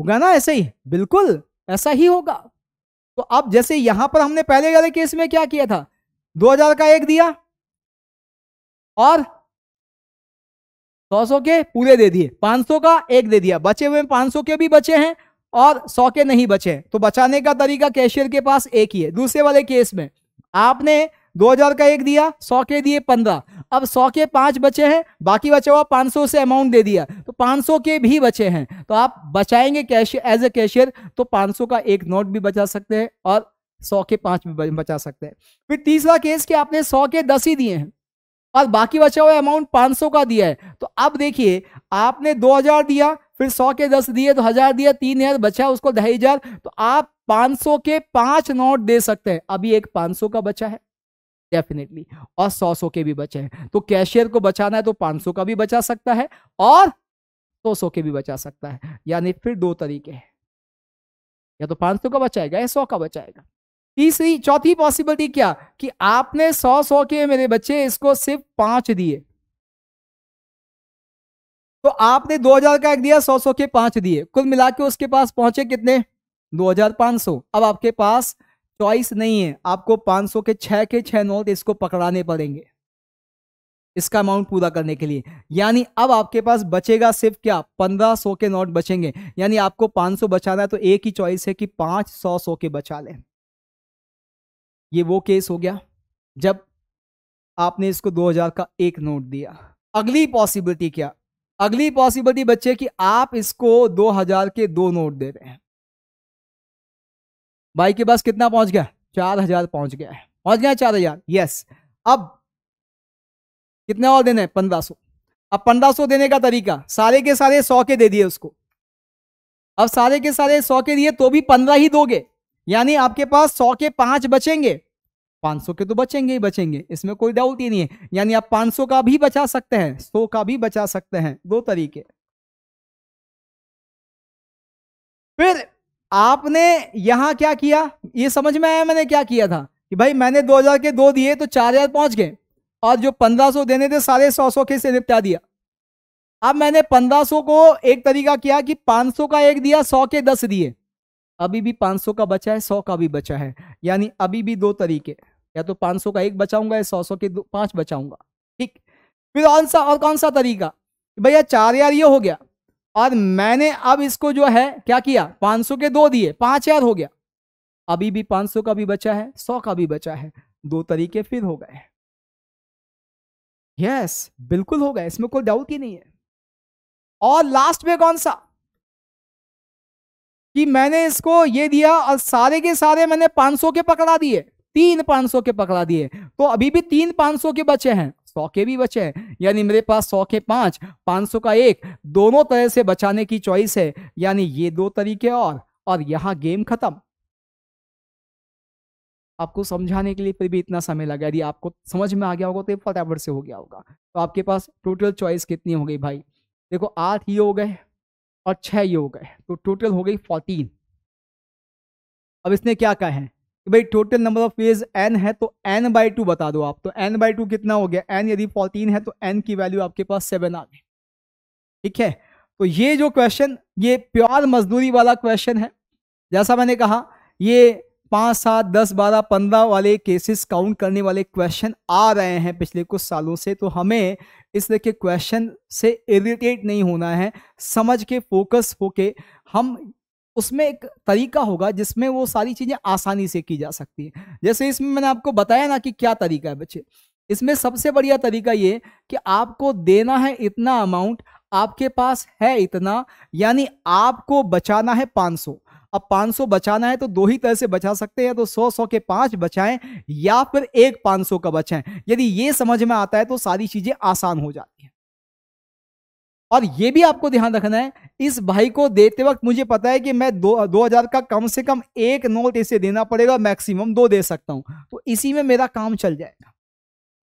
होगा ना ऐसे ही बिल्कुल ऐसा ही होगा तो अब जैसे यहां पर हमने पहले वाले केस में क्या किया था 2000 का एक दिया और 100 के पूरे दे दिए 500 का एक दे दिया बचे हुए 500 के भी बचे हैं और 100 के नहीं बचे तो बचाने का तरीका कैशियर के पास एक ही है दूसरे वाले केस में आपने दो हजार का एक दिया सौ के दिए पंद्रह अब सौ के पांच बचे हैं बाकी बचा हुआ पांच सौ से अमाउंट दे दिया तो पांच सौ के भी बचे हैं तो आप बचाएंगे कैश एज ए कैशियर तो पाँच सौ का एक नोट भी बचा सकते हैं और सौ के पांच भी बचा सकते हैं फिर तीसरा केस कि आपने सौ के दस ही दिए हैं और बाकी बचा हुआ अमाउंट सौ का दिया है तो अब देखिए आपने हजार दिया फिर सौ के दस दिए तो हजार दिया तीन हजार बचा उसको ढाई हजार तो आप पांच सौ के पांच नोट दे सकते हैं अभी एक पांच सौ का बचा है डेफिनेटली और सौ सौ के भी बचे हैं तो कैशियर को बचाना है तो पाँच सौ का भी बचा सकता है और सौ सौ के भी बचा सकता है यानी फिर दो तरीके हैं या तो पाँच सौ का बचाएगा या सौ का बचाएगा तीसरी चौथी पॉसिबिलिटी क्या कि आपने सौ सौ के मेरे बच्चे इसको सिर्फ पांच दिए तो आपने 2000 का एक दिया सौ सौ के पांच दिए कुल मिला के उसके पास पहुंचे कितने 2500 अब आपके पास चॉइस नहीं है आपको 500 के छः के छः नोट इसको पकड़ाने पड़ेंगे इसका अमाउंट पूरा करने के लिए यानी अब आपके पास बचेगा सिर्फ क्या पंद्रह सौ के नोट बचेंगे यानी आपको पाँच सौ बचाना है तो एक ही चॉइस है कि पाँच सौ सौ के बचा लें ये वो केस हो गया जब आपने इसको दो हजार का एक नोट दिया अगली पॉसिबिलिटी क्या अगली पॉसिबिलिटी बच्चे कि आप इसको दो हजार के दो नोट दे रहे हैं भाई के पास कितना पहुंच गया चार हजार पहुंच गया है पहुंच गया चार हजार यस अब कितने और देने पंद्रह सौ अब पंद्रह सौ देने का तरीका सारे के सारे सौ के दे दिए उसको अब सारे के सारे सौ के दिए तो भी पंद्रह ही दोगे यानी आपके पास सौ के पांच बचेंगे पांच सौ के तो बचेंगे ही बचेंगे इसमें कोई डाउट ही नहीं है यानी आप पांच सौ का भी बचा सकते हैं सौ का भी बचा सकते हैं दो तरीके फिर आपने यहां क्या किया ये समझ में आया मैंने क्या किया था कि भाई मैंने 2000 के दो दिए तो 4000 पहुंच गए और जो 1500 देने थे साढ़े सौ सौ के से निपटा दिया अब मैंने 1500 को एक तरीका किया कि 500 का एक दिया 100 के 10 दिए अभी भी 500 का बचा है 100 का भी बचा है यानी अभी भी दो तरीके या तो सौ का एक बचाऊंगा या सौ सौ के दो पांच बचाऊंगा ठीक फिर कौन सा और कौन सा तरीका भैया चार यार ये हो गया और मैंने अब इसको जो है क्या किया 500 के दो दिए पांच हजार हो गया अभी भी 500 का भी बचा है 100 का भी बचा है दो तरीके फिर हो गए यस yes, बिल्कुल गए इसमें कोई डाउट ही नहीं है और लास्ट में कौन सा कि मैंने इसको ये दिया और सारे के सारे मैंने 500 के पकड़ा दिए तीन 500 के पकड़ा दिए तो अभी भी तीन 500 के बचे हैं सौ के भी बचे हैं यानी मेरे पास सौ के पांच पांच सौ का एक दोनों तरह से बचाने की चॉइस है यानी ये दो तरीके और और यहां गेम खत्म आपको समझाने के लिए फिर भी इतना समय लगा यदि आपको समझ में आ गया होगा तो फटाफट से हो गया होगा तो आपके पास टोटल चॉइस कितनी हो गई भाई देखो आठ ही हो गए और छह ही हो गए तो टोटल हो गई फोर्टीन अब इसने क्या कहा है कि भाई total number of ways n है तो एन बाई टू बता दो आप तो एन बाई टू कितना हो गया एन यदि फोर्टीन है तो एन की वैल्यू आपके पास सेवन आ गई ठीक है तो ये जो क्वेश्चन ये प्योर मजदूरी वाला क्वेश्चन है जैसा मैंने कहा ये पाँच सात दस बारह पंद्रह वाले केसेस काउंट करने वाले क्वेश्चन आ रहे हैं पिछले कुछ सालों से तो हमें इस तरह के क्वेश्चन से इरिटेट नहीं होना है समझ के फोकस होके हम उसमें एक तरीका होगा जिसमें वो सारी चीज़ें आसानी से की जा सकती है जैसे इसमें मैंने आपको बताया ना कि क्या तरीका है बच्चे इसमें सबसे बढ़िया तरीका ये कि आपको देना है इतना अमाउंट आपके पास है इतना यानी आपको बचाना है 500 अब 500 बचाना है तो दो ही तरह से बचा सकते हैं तो 100 100 के पांच बचाएं या फिर एक 500 का बचाएं यदि ये समझ में आता है तो सारी चीजें आसान हो जाती हैं और ये भी आपको ध्यान रखना है इस भाई को देते वक्त मुझे पता है कि मैं दो दो हजार का कम से कम एक नोट इसे देना पड़ेगा मैक्सिमम दो दे सकता हूं तो इसी में मेरा काम चल जाएगा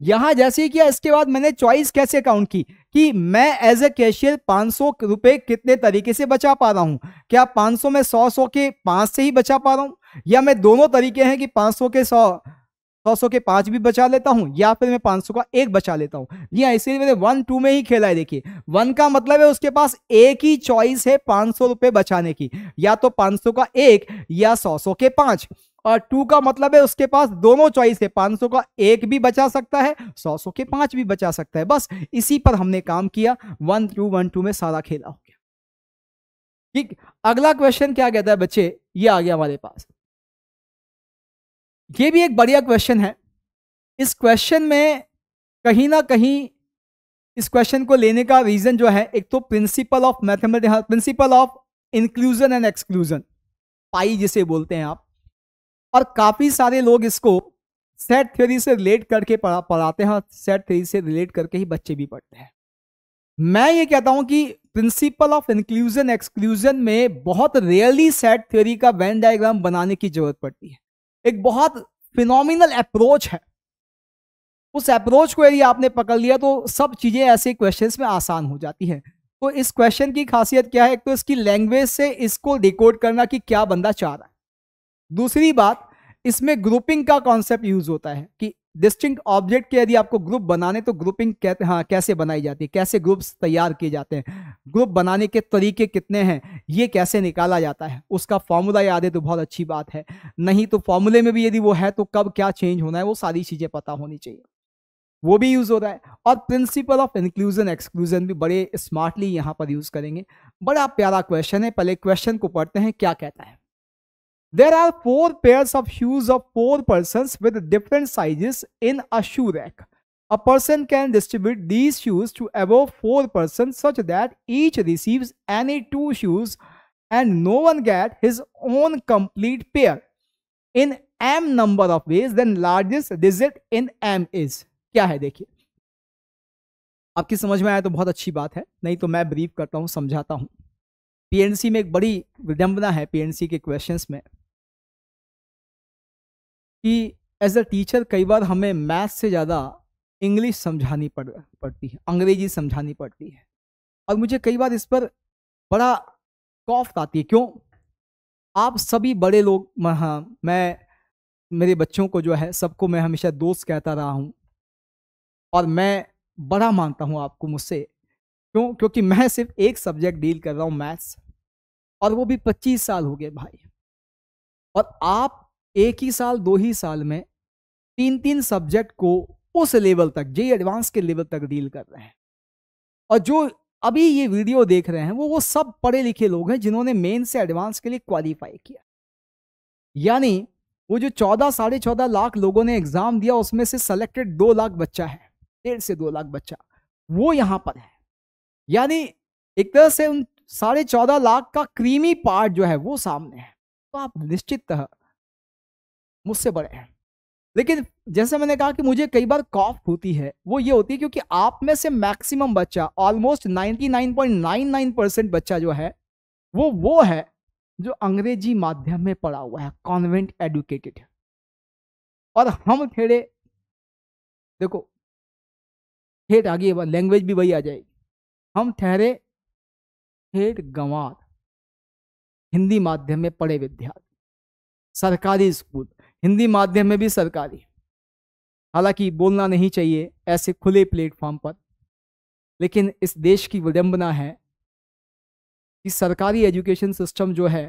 यहां जैसे ही किया इसके बाद मैंने चॉइस कैसे काउंट की कि मैं एज ए कैशियर 500 रुपए कितने तरीके से बचा पा रहा हूं क्या 500 में 100 100 के पांच से ही बचा पा रहा हूं या मैं दोनों तरीके हैं कि 500 के सौ सौ सौ के पांच भी बचा लेता हूँ या फिर मैं पाँच सौ का एक बचा लेता हूँ जी हाँ इसीलिए मैंने वन टू में ही खेला है देखिए वन का मतलब है उसके पास एक ही चॉइस है पांच सौ रुपए बचाने की या तो पांच सौ का एक या सौ सौ के पांच और टू का मतलब है उसके पास दोनों चॉइस है पांच सौ का एक भी बचा सकता है सौ सौ के पांच भी बचा सकता है बस इसी पर हमने काम किया वन टू वन टू में सारा खेला हो गया ठीक अगला क्वेश्चन क्या कहता है बच्चे ये आ गया हमारे पास ये भी एक बढ़िया क्वेश्चन है इस क्वेश्चन में कहीं ना कहीं इस क्वेश्चन को लेने का रीज़न जो है एक तो principle of mathematics principle of inclusion and exclusion PIE जिसे बोलते हैं आप और काफ़ी सारे लोग इसको सेट थ्योरी से रिलेट करके पढ़ा पढ़ाते हैं और सेट थ्योरी से रिलेट करके ही बच्चे भी पढ़ते हैं मैं ये कहता हूं कि प्रिंसिपल ऑफ इंक्लूजन एक्सक्लूजन में बहुत रेयरली सेट थ्योरी का वैन डायग्राम बनाने की जरूरत पड़ती है एक बहुत फिनोमिनल अप्रोच है उस अप्रोच को यदि आपने पकड़ लिया तो सब चीज़ें ऐसे क्वेश्चन में आसान हो जाती हैं तो इस क्वेश्चन की खासियत क्या है एक तो इसकी लैंग्वेज से इसको डिकोड करना कि क्या बंदा चाह रहा है दूसरी बात इसमें ग्रुपिंग का कॉन्सेप्ट यूज होता है कि डिस्टिंक्ट ऑब्जेक्ट के यदि आपको ग्रुप बनाने तो ग्रुपिंग कै, हाँ कैसे बनाई जाती है कैसे ग्रुप्स तैयार किए जाते हैं ग्रुप बनाने के तरीके कितने हैं ये कैसे निकाला जाता है उसका फॉर्मूला याद है तो बहुत अच्छी बात है नहीं तो फॉर्मूले में भी यदि वो है तो कब क्या चेंज होना है वो सारी चीज़ें पता होनी चाहिए वो भी यूज़ हो रहा है और प्रिंसिपल ऑफ इंक्लूजन एक्सक्लूजन भी बड़े स्मार्टली यहाँ पर यूज़ करेंगे बड़ा प्यारा क्वेश्चन है पहले क्वेश्चन को पढ़ते हैं क्या कहता है There are four pairs of shoes of four persons with different sizes in a shoe rack. A person can distribute these shoes to above four persons such that each receives any two shoes and no one gets his own complete pair. In m number of ways, then largest digit in m is. क्या है देखिए आपकी समझ में आया तो बहुत अच्छी बात है नहीं तो मैं ब्रीफ करता हूँ समझाता हूँ पीएनसी में एक बड़ी विडम्बना है पीएनसी के क्वेश्चंस में कि एज अ टीचर कई बार हमें मैथ से ज़्यादा इंग्लिश समझानी पड़ पड़ती है अंग्रेजी समझानी पड़ती है और मुझे कई बार इस पर बड़ा कॉफ्त आती है क्यों आप सभी बड़े लोग हाँ मैं मेरे बच्चों को जो है सबको मैं हमेशा दोस्त कहता रहा हूँ और मैं बड़ा मानता हूँ आपको मुझसे क्यों क्योंकि मैं सिर्फ एक सब्जेक्ट डील कर रहा हूँ मैथ्स और वो भी पच्चीस साल हो गए भाई और आप एक ही साल दो ही साल में तीन तीन सब्जेक्ट को उस लेवल तक जे एडवांस के लेवल तक डील कर रहे हैं और जो अभी ये वीडियो देख रहे हैं वो वो सब पढ़े लिखे लोग हैं जिन्होंने मेन से एडवांस के लिए क्वालिफाई किया यानी वो जो चौदह साढ़े चौदह लाख लोगों ने एग्जाम दिया उसमें से सेलेक्टेड दो लाख बच्चा है डेढ़ से दो लाख बच्चा वो यहाँ पर है यानी एक तरह से उन साढ़े चौदह लाख का क्रीमी पार्ट जो है वो सामने है तो आप निश्चित मुझसे बड़े हैं लेकिन जैसे मैंने कहा कि मुझे कई बार कॉफ होती है वो ये होती है क्योंकि आप में से मैक्सिमम बच्चा ऑलमोस्ट 99.99 परसेंट बच्चा जो है वो वो है जो अंग्रेजी माध्यम में पढ़ा हुआ है कॉन्वेंट एडुकेटेड और हम खेड़े देखो ठेठ आगे लैंग्वेज भी वही आ जाएगी हम ठहरे ठेठ गंवार हिंदी माध्यम में पढ़े विद्यार्थी सरकारी स्कूल हिंदी माध्यम में भी सरकारी हालांकि बोलना नहीं चाहिए ऐसे खुले प्लेटफॉर्म पर लेकिन इस देश की विडम्बना है कि सरकारी एजुकेशन सिस्टम जो है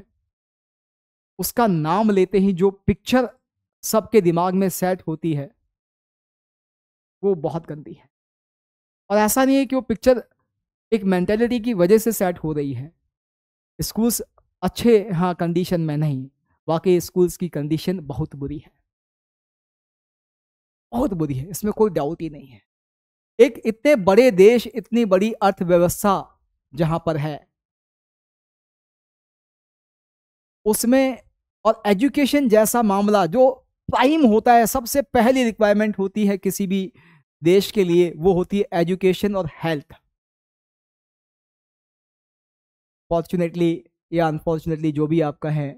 उसका नाम लेते ही जो पिक्चर सबके दिमाग में सेट होती है वो बहुत गंदी है और ऐसा नहीं है कि वो पिक्चर एक मैंटेलिटी की वजह से सेट हो रही है स्कूल्स अच्छे हाँ कंडीशन में नहीं वाकई स्कूल्स की कंडीशन बहुत बुरी है बहुत बुरी है इसमें कोई डाउट ही नहीं है एक इतने बड़े देश इतनी बड़ी अर्थव्यवस्था जहां पर है उसमें और एजुकेशन जैसा मामला जो प्राइम होता है सबसे पहली रिक्वायरमेंट होती है किसी भी देश के लिए वो होती है एजुकेशन और हेल्थ फॉर्चुनेटली या अनफॉर्चुनेटली जो भी आपका है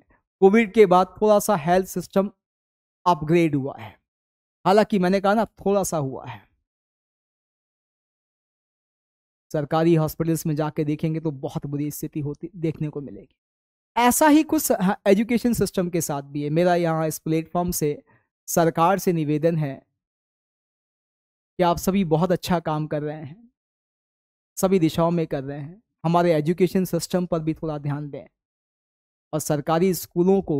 कोविड के बाद थोड़ा सा हेल्थ सिस्टम अपग्रेड हुआ है हालांकि मैंने कहा ना थोड़ा सा हुआ है सरकारी हॉस्पिटल्स में जाके देखेंगे तो बहुत बुरी स्थिति होती देखने को मिलेगी ऐसा ही कुछ एजुकेशन हाँ, सिस्टम के साथ भी है मेरा यहाँ इस प्लेटफॉर्म से सरकार से निवेदन है कि आप सभी बहुत अच्छा काम कर रहे हैं सभी दिशाओं में कर रहे हैं हमारे एजुकेशन सिस्टम पर भी थोड़ा ध्यान दें और सरकारी स्कूलों को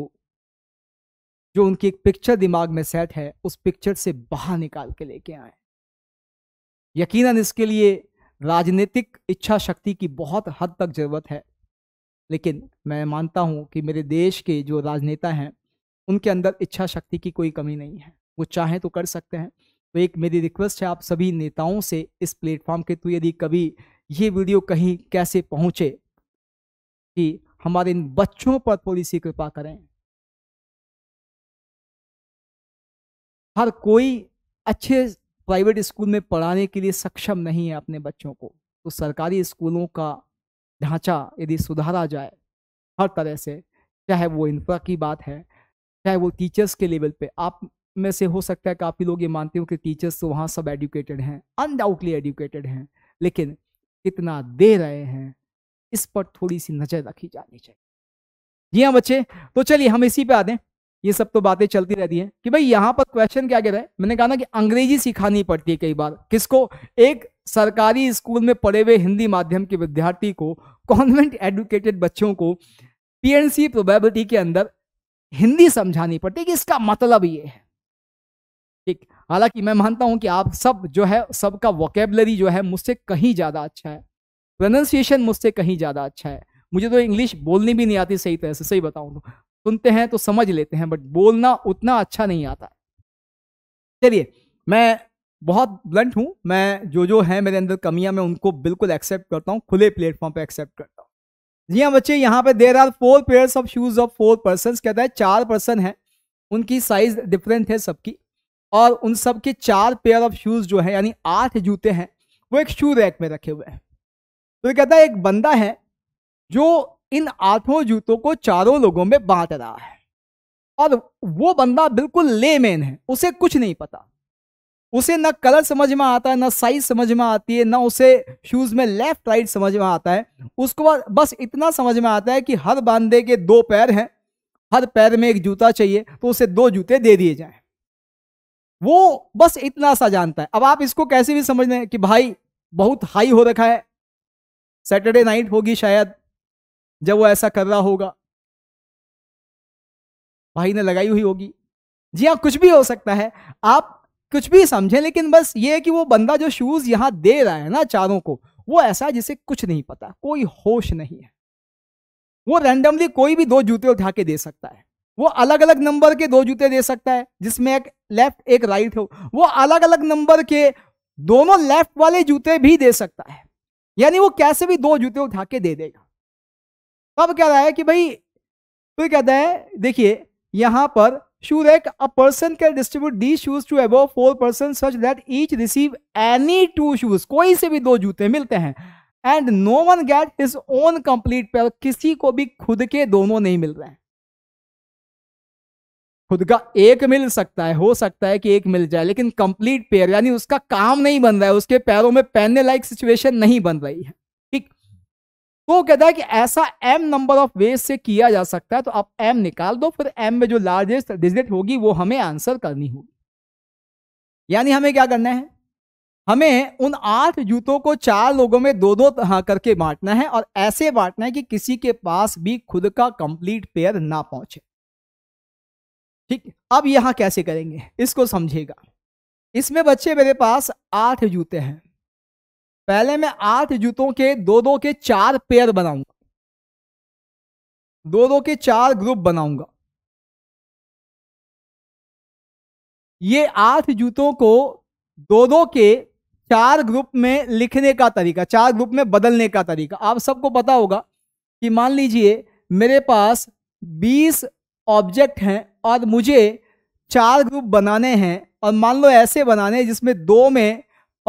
जो उनकी एक पिक्चर दिमाग में सेट है उस पिक्चर से बाहर निकाल के लेके आए यकीनन इसके लिए राजनीतिक इच्छा शक्ति की बहुत हद तक ज़रूरत है लेकिन मैं मानता हूं कि मेरे देश के जो राजनेता हैं उनके अंदर इच्छा शक्ति की कोई कमी नहीं है वो चाहें तो कर सकते हैं तो एक मेरी रिक्वेस्ट है आप सभी नेताओं से इस प्लेटफॉर्म के थ्रू यदि कभी ये वीडियो कहीं कैसे पहुंचे कि हमारे इन बच्चों पर थोड़ी सी कृपा करें हर कोई अच्छे प्राइवेट स्कूल में पढ़ाने के लिए सक्षम नहीं है अपने बच्चों को तो सरकारी स्कूलों का ढांचा यदि सुधारा जाए हर तरह से चाहे वो इंफ्रा की बात है चाहे वो टीचर्स के लेवल पे आप में से हो सकता है काफ़ी लोग ये मानते हो कि टीचर्स तो वहाँ सब एडुकेटेड हैं अनडाउटली एडुकेटेड हैं लेकिन कितना दे रहे हैं इस पर थोड़ी सी नज़र रखी जानी चाहिए जी हाँ बच्चे तो चलिए हम इसी पे आते हैं ये सब तो बातें चलती रहती हैं कि भाई यहाँ पर क्वेश्चन क्या कह रहा है मैंने कहा ना कि अंग्रेजी सिखानी पड़ती है कई बार किसको एक सरकारी स्कूल में पढ़े हुए हिंदी माध्यम के विद्यार्थी को कॉन्वेंट एडुकेटेड बच्चों को पीएनसी प्रोबेबिलिटी के अंदर हिंदी समझानी पड़ती है कि इसका मतलब ये है ठीक हालांकि मैं मानता हूं कि आप सब जो है सबका वोकेबलरी जो है मुझसे कहीं ज़्यादा अच्छा है प्रोनाउंसिएशन मुझसे कहीं ज़्यादा अच्छा है मुझे तो इंग्लिश बोलनी भी नहीं आती सही तरह से सही बताऊँ तो सुनते हैं तो समझ लेते हैं बट बोलना उतना अच्छा नहीं आता चलिए मैं बहुत ब्लंट हूँ मैं जो जो है मेरे अंदर कमियाँ मैं उनको बिल्कुल एक्सेप्ट करता हूँ खुले प्लेटफॉर्म पर एक्सेप्ट करता हूँ जी हाँ बच्चे यहाँ पे there are four pairs of shoes of four person कहता है चार पर्सन है उनकी साइज डिफरेंट है सबकी और उन सब के चार पेयर ऑफ शूज़ जो है यानी आठ जूते हैं वो एक शू रैक में रखे हुए हैं तो कहता है एक बंदा है जो इन आठों जूतों को चारों लोगों में बांट रहा है और वो बंदा बिल्कुल लेमेन है उसे कुछ नहीं पता उसे ना कलर समझ में आता है ना साइज समझ में आती है ना उसे शूज में लेफ्ट राइट समझ में आता है उसको बस इतना समझ में आता है कि हर बंदे के दो पैर हैं हर पैर में एक जूता चाहिए तो उसे दो जूते दे दिए जाए वो बस इतना सा जानता है अब आप इसको कैसे भी समझ लें कि भाई बहुत हाई हो रखा है सैटरडे नाइट होगी शायद जब वो ऐसा कर रहा होगा भाई ने लगाई हुई होगी जी हाँ कुछ भी हो सकता है आप कुछ भी समझें लेकिन बस ये है कि वो बंदा जो शूज यहाँ दे रहा है ना चारों को वो ऐसा जिसे कुछ नहीं पता कोई होश नहीं है वो रैंडमली कोई भी दो जूते उठा के दे सकता है वो अलग अलग नंबर के दो जूते दे सकता है जिसमें एक लेफ्ट एक राइट हो वो अलग अलग नंबर के दोनों लेफ्ट वाले जूते भी दे सकता है यानी वो कैसे भी दो जूते उठा के दे देगा अब कह रहा है कि भाई तो कहता है देखिए यहां पर shoe rack a person can distribute the shoes to अबो four person such that each receive any two shoes कोई से भी दो जूते मिलते हैं and no one get his own complete pair किसी को भी खुद के दोनों नहीं मिल रहे हैं खुद का एक मिल सकता है हो सकता है कि एक मिल जाए लेकिन कंप्लीट पेयर यानी उसका काम नहीं बन रहा है उसके पैरों में पहनने लायक सिचुएशन नहीं बन रही है ठीक तो कहता है कि ऐसा एम नंबर ऑफ वेज से किया जा सकता है तो आप एम निकाल दो फिर एम में जो लार्जेस्ट डिजिट होगी वो हमें आंसर करनी होगी यानी हमें क्या करना है हमें उन आठ जूतों को चार लोगों में दो दो हाँ करके बांटना है और ऐसे बांटना है कि किसी के पास भी खुद का कंप्लीट पेयर ना पहुंचे ठीक अब यहाँ कैसे करेंगे इसको समझिएगा इसमें बच्चे मेरे पास आठ जूते हैं पहले मैं आठ जूतों के दो दो के चार पेयर बनाऊंगा दो दो के चार ग्रुप बनाऊंगा ये आठ जूतों को दो दो के चार ग्रुप में लिखने का तरीका चार ग्रुप में बदलने का तरीका आप सबको पता होगा कि मान लीजिए मेरे पास बीस ऑब्जेक्ट हैं और मुझे चार ग्रुप बनाने हैं और मान लो ऐसे बनाने जिसमें दो में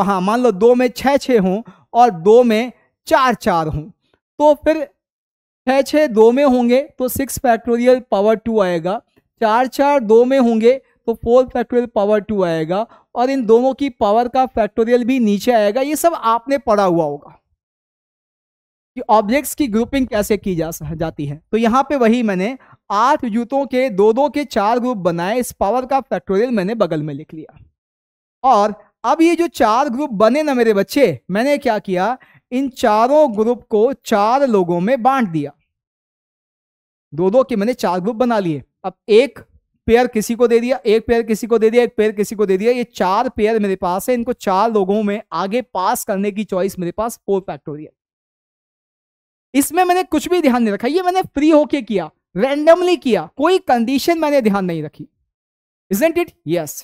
हाँ मान लो दो में छः छः हों और दो में चार चार हों तो फिर छः छः दो में होंगे तो सिक्स फैक्टोरियल पावर टू आएगा चार चार दो में होंगे तो फोर फैक्टोरियल पावर टू आएगा और इन दोनों की पावर का फैक्टोरियल भी नीचे आएगा ये सब आपने पढ़ा हुआ होगा कि ऑब्जेक्ट्स की ग्रुपिंग कैसे की जा जाती है तो यहाँ पे वही मैंने आठ जूतों के दो दो के चार ग्रुप बनाए इस पावर का फैक्टोरियल मैंने बगल में लिख लिया और अब ये जो चार ग्रुप बने ना मेरे बच्चे मैंने क्या किया इन चारों ग्रुप को चार लोगों में बांट दिया दो दो के मैंने चार ग्रुप बना लिए अब एक पेयर किसी को दे दिया एक पेयर किसी को दे दिया एक पेयर किसी को दे दिया ये चार पेयर मेरे पास है इनको चार लोगों में आगे पास करने की चॉइस मेरे पास फोर फैक्टोरियल इसमें मैंने कुछ भी ध्यान नहीं रखा ये मैंने फ्री होके किया रैंडमली किया कोई कंडीशन मैंने ध्यान नहीं रखी इजेंट इट यस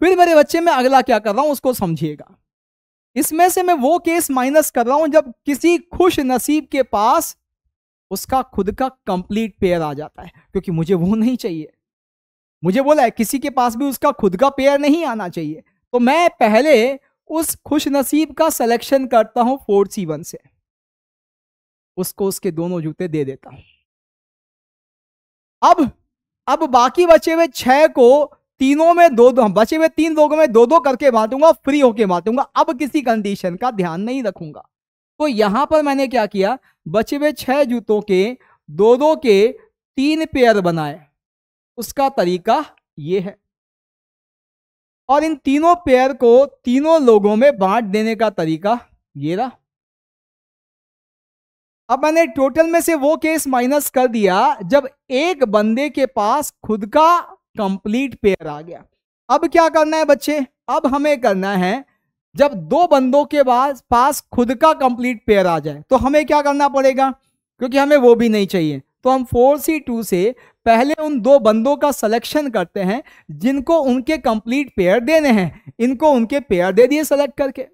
फिर मेरे बच्चे में अगला क्या कर रहा हूं उसको समझिएगा इसमें से मैं वो केस माइनस कर रहा हूं जब किसी खुश नसीब के पास उसका खुद का कंप्लीट पेयर आ जाता है क्योंकि मुझे वो नहीं चाहिए मुझे बोला है किसी के पास भी उसका खुद का पेयर नहीं आना चाहिए तो मैं पहले उस खुश नसीब का सिलेक्शन करता हूं फोर सी वन से उसको उसके दोनों जूते दे देता अब अब बाकी बचे हुए छह को तीनों में दो दो बचे हुए तीन लोगों में दो दो करके बांटूंगा फ्री होके बांटूंगा अब किसी कंडीशन का ध्यान नहीं रखूंगा तो यहां पर मैंने क्या किया बचे हुए छह जूतों के दो दो के तीन पेयर बनाए उसका तरीका ये है और इन तीनों पेयर को तीनों लोगों में बांट देने का तरीका ये रहा अब मैंने टोटल में से वो केस माइनस कर दिया जब एक बंदे के पास खुद का कंप्लीट पेयर आ गया अब क्या करना है बच्चे अब हमें करना है जब दो बंदों के पास पास खुद का कंप्लीट पेयर आ जाए तो हमें क्या करना पड़ेगा क्योंकि हमें वो भी नहीं चाहिए तो हम फोर सी टू से पहले उन दो बंदों का सिलेक्शन करते हैं जिनको उनके कंप्लीट पेयर देने हैं इनको उनके पेयर दे दिए सेलेक्ट करके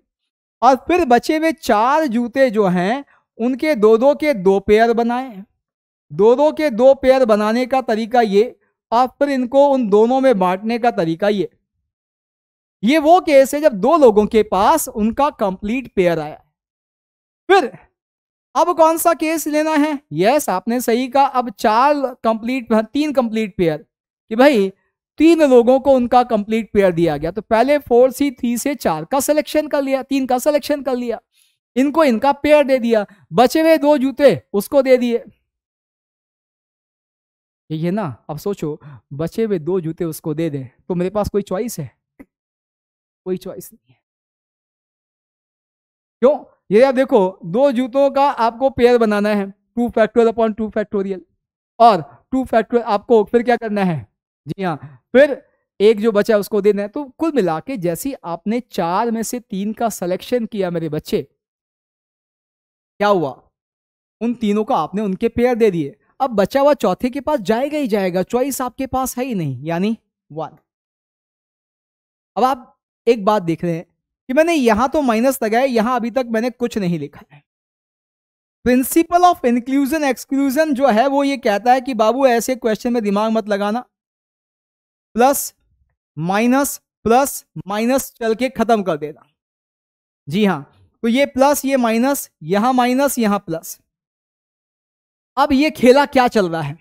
और फिर बचे हुए चार जूते जो हैं उनके दो दो के दो पेयर बनाएं दो दो के दो पेयर बनाने का तरीका ये और फिर इनको उन दोनों में बांटने का तरीका ये ये वो केस है जब दो लोगों के पास उनका कंप्लीट पेयर आया फिर अब कौन सा केस लेना है यस आपने सही कहा अब चार कंप्लीट हाँ, तीन कंप्लीट पेयर कि भाई तीन लोगों को उनका कंप्लीट पेयर दिया गया तो पहले फोर सी थ्री से चार का सिलेक्शन कर लिया तीन का सिलेक्शन कर लिया इनको इनका पेयर दे दिया बचे हुए दो जूते उसको दे दिए ये ना अब सोचो बचे हुए दो जूते उसको दे दें तो मेरे पास कोई चॉइस है कोई चॉइस नहीं है क्यों ये आप देखो दो जूतों का आपको पेयर बनाना है two factorial upon two factorial और टू फैक्टोरियल आपको फिर क्या करना है जी हाँ फिर एक जो बचा उसको देना है तो कुल मिला के जैसी आपने चार में से तीन का सिलेक्शन किया मेरे बच्चे क्या हुआ उन तीनों को आपने उनके पेयर दे दिए अब बचा हुआ चौथे के पास जाएगा ही जाएगा चॉइस आपके पास है ही नहीं यानी वन अब आप एक बात देख रहे हैं कि मैंने यहां तो माइनस लगाया यहां अभी तक मैंने कुछ नहीं लिखा है प्रिंसिपल ऑफ इंक्लूजन एक्सक्लूजन जो है वो ये कहता है कि बाबू ऐसे क्वेश्चन में दिमाग मत लगाना प्लस माइनस प्लस माइनस चल के खत्म कर देना जी हाँ तो ये प्लस ये माइनस यहां माइनस यहां प्लस अब ये खेला क्या चल रहा है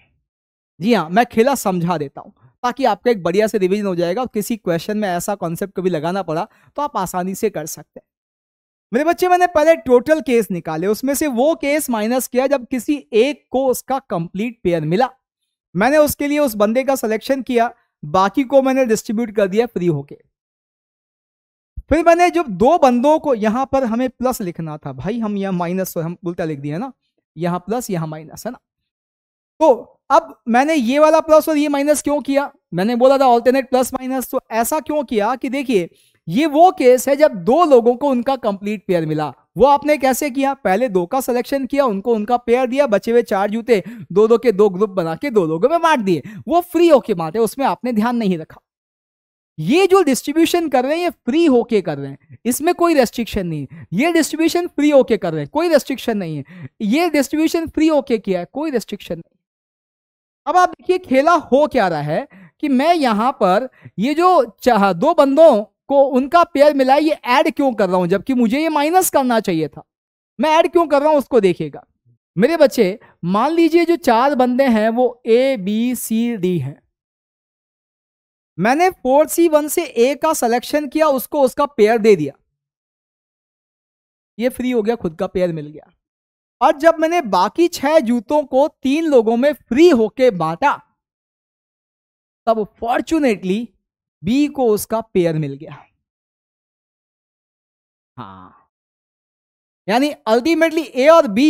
जी हाँ मैं खेला समझा देता हूं ताकि आपका एक बढ़िया से रिविजन हो जाएगा और किसी क्वेश्चन में ऐसा कॉन्सेप्ट कभी लगाना पड़ा तो आप आसानी से कर सकते हैं मेरे बच्चे मैंने पहले टोटल केस निकाले उसमें से वो केस माइनस किया जब किसी एक को उसका कंप्लीट पेयर मिला मैंने उसके लिए उस बंदे का सिलेक्शन किया बाकी को मैंने डिस्ट्रीब्यूट कर दिया फ्री होके फिर मैंने जब दो बंदों को यहां पर हमें प्लस लिखना था भाई हम यहाँ माइनस तो हम उल्टा लिख दिया ना यहाँ प्लस यहां माइनस है ना तो अब मैंने ये वाला प्लस और ये माइनस क्यों किया मैंने बोला था ऑल्टरनेट प्लस माइनस तो ऐसा क्यों किया कि देखिए ये वो केस है जब दो लोगों को उनका कंप्लीट पेयर मिला वो आपने कैसे किया पहले दो का सिलेक्शन किया उनको उनका पेयर दिया बचे हुए चार जूते दो दो के दो ग्रुप बना के दो लोगों में बांट दिए वो फ्री होके बांटे उसमें आपने ध्यान नहीं रखा ये जो डिस्ट्रीब्यूशन कर रहे हैं ये फ्री होके कर रहे हैं इसमें कोई रेस्ट्रिक्शन नहीं है ये डिस्ट्रीब्यूशन फ्री होके कर रहे हैं कोई रेस्ट्रिक्शन नहीं है ये डिस्ट्रीब्यूशन फ्री होके किया है कोई रेस्ट्रिक्शन नहीं अब आप देखिए खेला हो क्या रहा है कि मैं यहाँ पर ये जो चाह दो बंदों को उनका पेयर मिला ये ऐड क्यों कर रहा हूँ जबकि मुझे ये माइनस करना चाहिए था मैं ऐड क्यों कर रहा हूँ उसको देखिएगा मेरे बच्चे मान लीजिए जो चार बंदे हैं वो ए बी सी डी हैं मैंने फोर सी वन से ए का सिलेक्शन किया उसको उसका पेयर दे दिया ये फ्री हो गया खुद का पेयर मिल गया और जब मैंने बाकी छह जूतों को तीन लोगों में फ्री होके बांटा तब फॉर्चुनेटली बी को उसका पेयर मिल गया हाँ यानी अल्टीमेटली ए और बी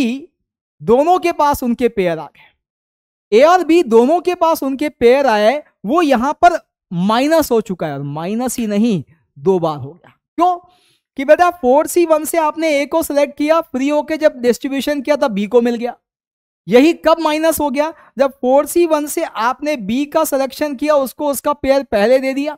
दोनों के पास उनके पेयर आ गए ए और बी दोनों के पास उनके पेयर आए वो यहां पर माइनस हो चुका है और माइनस ही नहीं दो बार हो गया क्यों कि बेटा फोर सी वन से आपने ए को सिलेक्ट किया फ्री होके जब डिस्ट्रीब्यूशन किया तब बी को मिल गया यही कब माइनस हो गया जब फोर सी वन से आपने बी का सिलेक्शन किया उसको उसका पेयर पहले दे दिया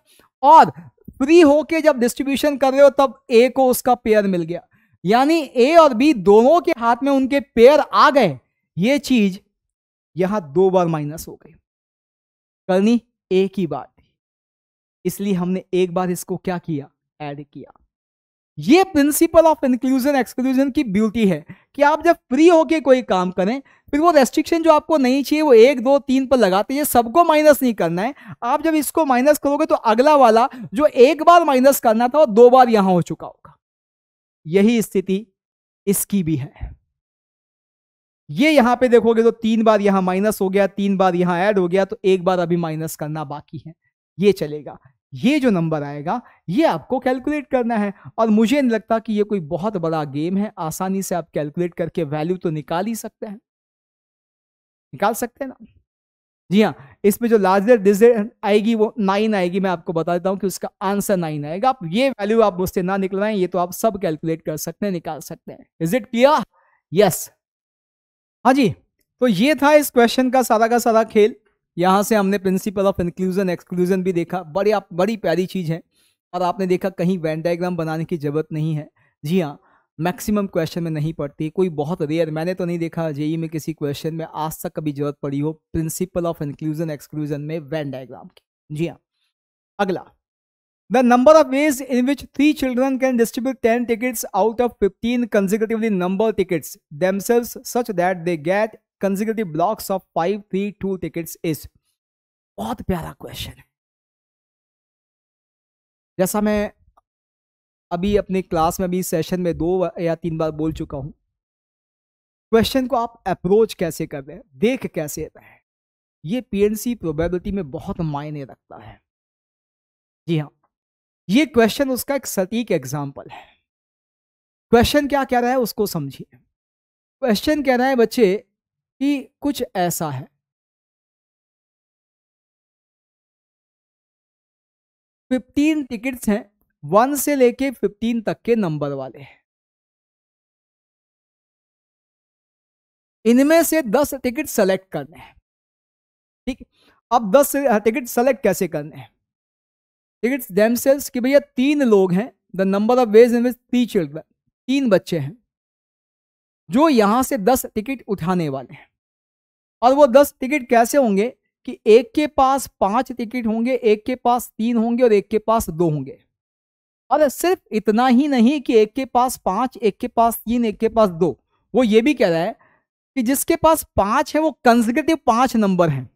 और फ्री होके जब डिस्ट्रीब्यूशन कर रहे हो तब ए को उसका पेयर मिल गया यानी ए और बी दोनों के हाथ में उनके पेयर आ गए ये चीज यहां दो बार माइनस हो गई करनी एक ही बार इसलिए हमने एक बार इसको क्या किया ऐड किया ये प्रिंसिपल ऑफ इंक्लूजन एक्सक्लूजन की ब्यूटी है कि आप जब फ्री होके कोई काम करें फिर वो रेस्ट्रिक्शन जो आपको नहीं चाहिए वो एक दो तीन पर लगाते हैं सबको माइनस नहीं करना है आप जब इसको माइनस करोगे तो अगला वाला जो एक बार माइनस करना था वो दो बार यहां हो चुका होगा यही स्थिति इसकी भी है ये यहां पे देखोगे तो तीन बार यहां माइनस हो गया तीन बार यहां ऐड हो गया तो एक बार अभी माइनस करना बाकी है ये चलेगा ये जो नंबर आएगा ये आपको कैलकुलेट करना है और मुझे नहीं लगता कि ये कोई बहुत बड़ा गेम है आसानी से आप कैलकुलेट करके वैल्यू तो निकाल ही सकते हैं निकाल सकते हैं ना जी हाँ इसमें जो लार्जर डिजिट आएगी वो नाइन आएगी मैं आपको बता देता हूँ कि उसका आंसर नाइन आएगा आप ये वैल्यू आप मुझसे ना निकलवाएं ये तो आप सब कैलकुलेट कर सकते हैं निकाल सकते हैं इज इट क्लियर यस हाँ जी तो ये था इस क्वेश्चन का सारा का सारा खेल यहाँ से हमने प्रिंसिपल ऑफ इंक्लूजन एक्सक्लूजन भी देखा बड़ी आप बड़ी प्यारी चीज़ है और आपने देखा कहीं वैन डायग्राम बनाने की ज़रूरत नहीं है जी हाँ मैक्सिमम क्वेश्चन में नहीं पड़ती कोई बहुत रेयर मैंने तो नहीं देखा जेई में किसी क्वेश्चन में आज तक कभी जरूरत पड़ी हो प्रिंसिपल ऑफ इंक्लूजन एक्सक्लूजन में वैन डायग्राम की जी हाँ अगला the number of ways in which three children can distribute ten tickets out of fifteen consecutively number tickets themselves such that they get consecutive blocks of five three two tickets is बहुत प्यारा question है जैसा मैं अभी अपने class में अभी session में दो या तीन बार बोल चुका हूं क्वेश्चन को आप अप्रोच कैसे कर रहे हैं देख कैसे रहे हैं ये पीएनसी प्रोबेबिलिटी में बहुत मायने रखता है जी हाँ ये क्वेश्चन उसका एक सटीक एग्जाम्पल है क्वेश्चन क्या कह रहा है उसको समझिए क्वेश्चन कह रहा है बच्चे कि कुछ ऐसा है फिफ्टीन टिकट्स हैं वन से लेके फिफ्टीन तक के नंबर वाले हैं इनमें से दस टिकट सेलेक्ट करने हैं ठीक अब दस टिकट सेलेक्ट कैसे करने हैं डेम डेमसेल्स की भैया तीन लोग हैं the number of ways in three children तीन बच्चे हैं जो यहां से दस टिकट उठाने वाले हैं और वो दस टिकट कैसे होंगे कि एक के पास पांच टिकट होंगे एक के पास तीन होंगे और एक के पास दो होंगे और सिर्फ इतना ही नहीं कि एक के पास पांच एक के पास तीन एक के पास दो वो ये भी कह रहा है कि जिसके पास पांच है वो कंजर्वेटिव पांच नंबर हैं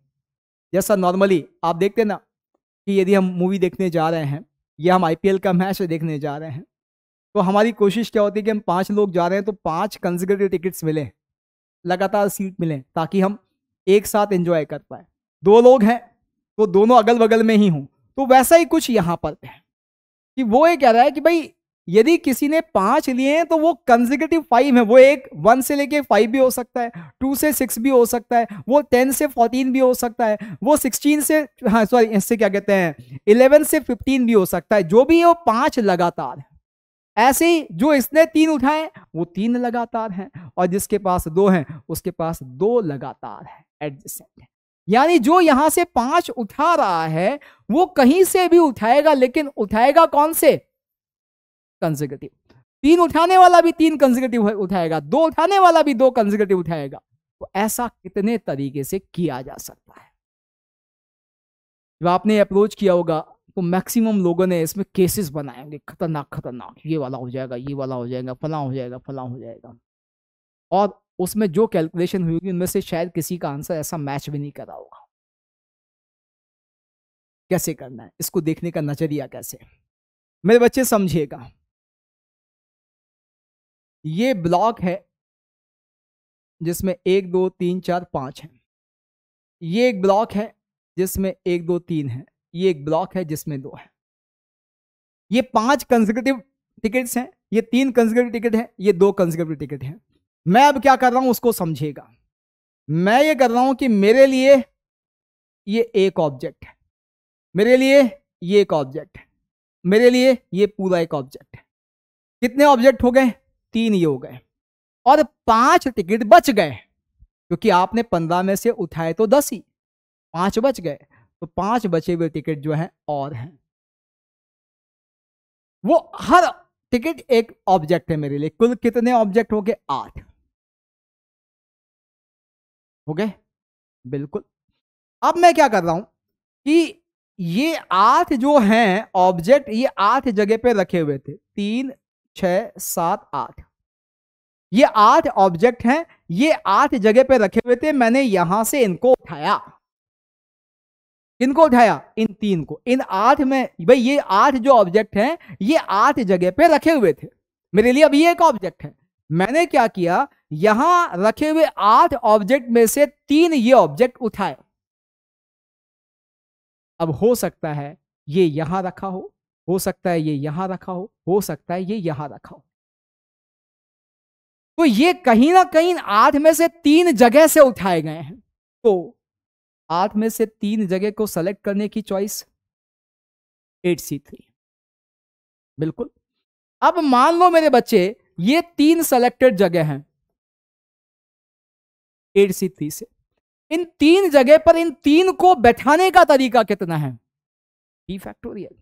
जैसा नॉर्मली आप देखते ना कि यदि हम मूवी देखने जा रहे हैं या हम आईपीएल का मैच देखने जा रहे हैं तो हमारी कोशिश क्या होती है कि हम पांच लोग जा रहे हैं तो पांच कंजर्वेटिव टिकट्स मिले लगातार सीट मिले ताकि हम एक साथ एंजॉय कर पाए दो लोग हैं तो दोनों अगल बगल में ही हूं तो वैसा ही कुछ यहां पर है कि वो ये कह रहा है कि भाई यदि किसी ने पांच लिए हैं तो वो कंजिकेटिव फाइव है वो एक वन से लेके फाइव भी हो सकता है टू से सिक्स भी हो सकता है वो टेन से फोर्टीन भी हो सकता है वो सिक्सटीन से हाँ सॉरी इससे क्या कहते हैं इलेवन से फिफ्टीन भी हो सकता है जो भी है वो पांच लगातार है ऐसे ही जो इसने तीन उठाए वो तीन लगातार हैं और जिसके पास दो हैं उसके पास दो लगातार हैं एडजस्टेंट है यानी जो यहां से पांच उठा रहा है वो कहीं से भी उठाएगा लेकिन उठाएगा कौन से कंजिगेटिव तीन उठाने वाला भी तीन कंजिगेटिव उठाएगा दो उठाने वाला भी दो कंजिगेटिव उठाएगा तो ऐसा कितने तरीके से किया जा सकता है जब आपने अप्रोच किया होगा तो मैक्सिमम लोगों ने इसमें केसेस बनाए होंगे खतरनाक खतरनाक ये वाला हो जाएगा ये वाला हो जाएगा फला हो जाएगा फला हो जाएगा और उसमें जो कैलकुलेशन हुई होगी उनमें से शायद किसी का आंसर ऐसा मैच भी नहीं करा होगा कैसे करना है इसको देखने का नजरिया कैसे मेरे बच्चे समझिएगा ये ब्लॉक है जिसमें एक दो तीन चार पांच है ये एक ब्लॉक है जिसमें एक दो तीन है ये एक ब्लॉक है जिसमें दो है ये पांच कंजर्वेटिव टिकट हैं ये तीन कंजर्वेटिव टिकट है ये दो कंजर्वेटिव टिकट है मैं अब क्या कर रहा हूं उसको समझेगा मैं ये कर रहा हूं कि मेरे लिए ये एक ऑब्जेक्ट है मेरे लिए ये एक ऑब्जेक्ट है मेरे लिए ये पूरा एक ऑब्जेक्ट है कितने ऑब्जेक्ट हो गए तीन ये हो गए और पांच टिकट बच गए क्योंकि आपने पंद्रह में से उठाए तो दस ही पांच बच गए तो पांच बचे हुए टिकट जो हैं और हैं वो हर टिकट एक ऑब्जेक्ट है मेरे लिए कुल कितने ऑब्जेक्ट हो गए आठ हो गए बिल्कुल अब मैं क्या कर रहा हूं कि ये आठ जो हैं ऑब्जेक्ट ये आठ जगह पे रखे हुए थे तीन छ सात आठ ये आठ ऑब्जेक्ट हैं ये आठ जगह पे रखे हुए थे मैंने यहां से इनको उठाया किनको उठाया इन तीन को इन आठ में भाई ये आठ जो ऑब्जेक्ट हैं ये आठ जगह पे रखे हुए थे मेरे लिए अब ये एक ऑब्जेक्ट है मैंने क्या किया यहां रखे हुए आठ ऑब्जेक्ट में से तीन ये ऑब्जेक्ट उठाए अब हो सकता है ये यहां रखा हो हो सकता है ये यहां रखा हो हो सकता है ये यहां रखा हो तो ये कहीं ना कहीं आठ में से तीन जगह से उठाए गए हैं तो आठ में से तीन जगह को सेलेक्ट करने की चॉइस एट सी थ्री बिल्कुल अब मान लो मेरे बच्चे ये तीन सेलेक्टेड जगह हैं एट सी थ्री से इन तीन जगह पर इन तीन को बैठाने का तरीका कितना है डी फैक्टोरियल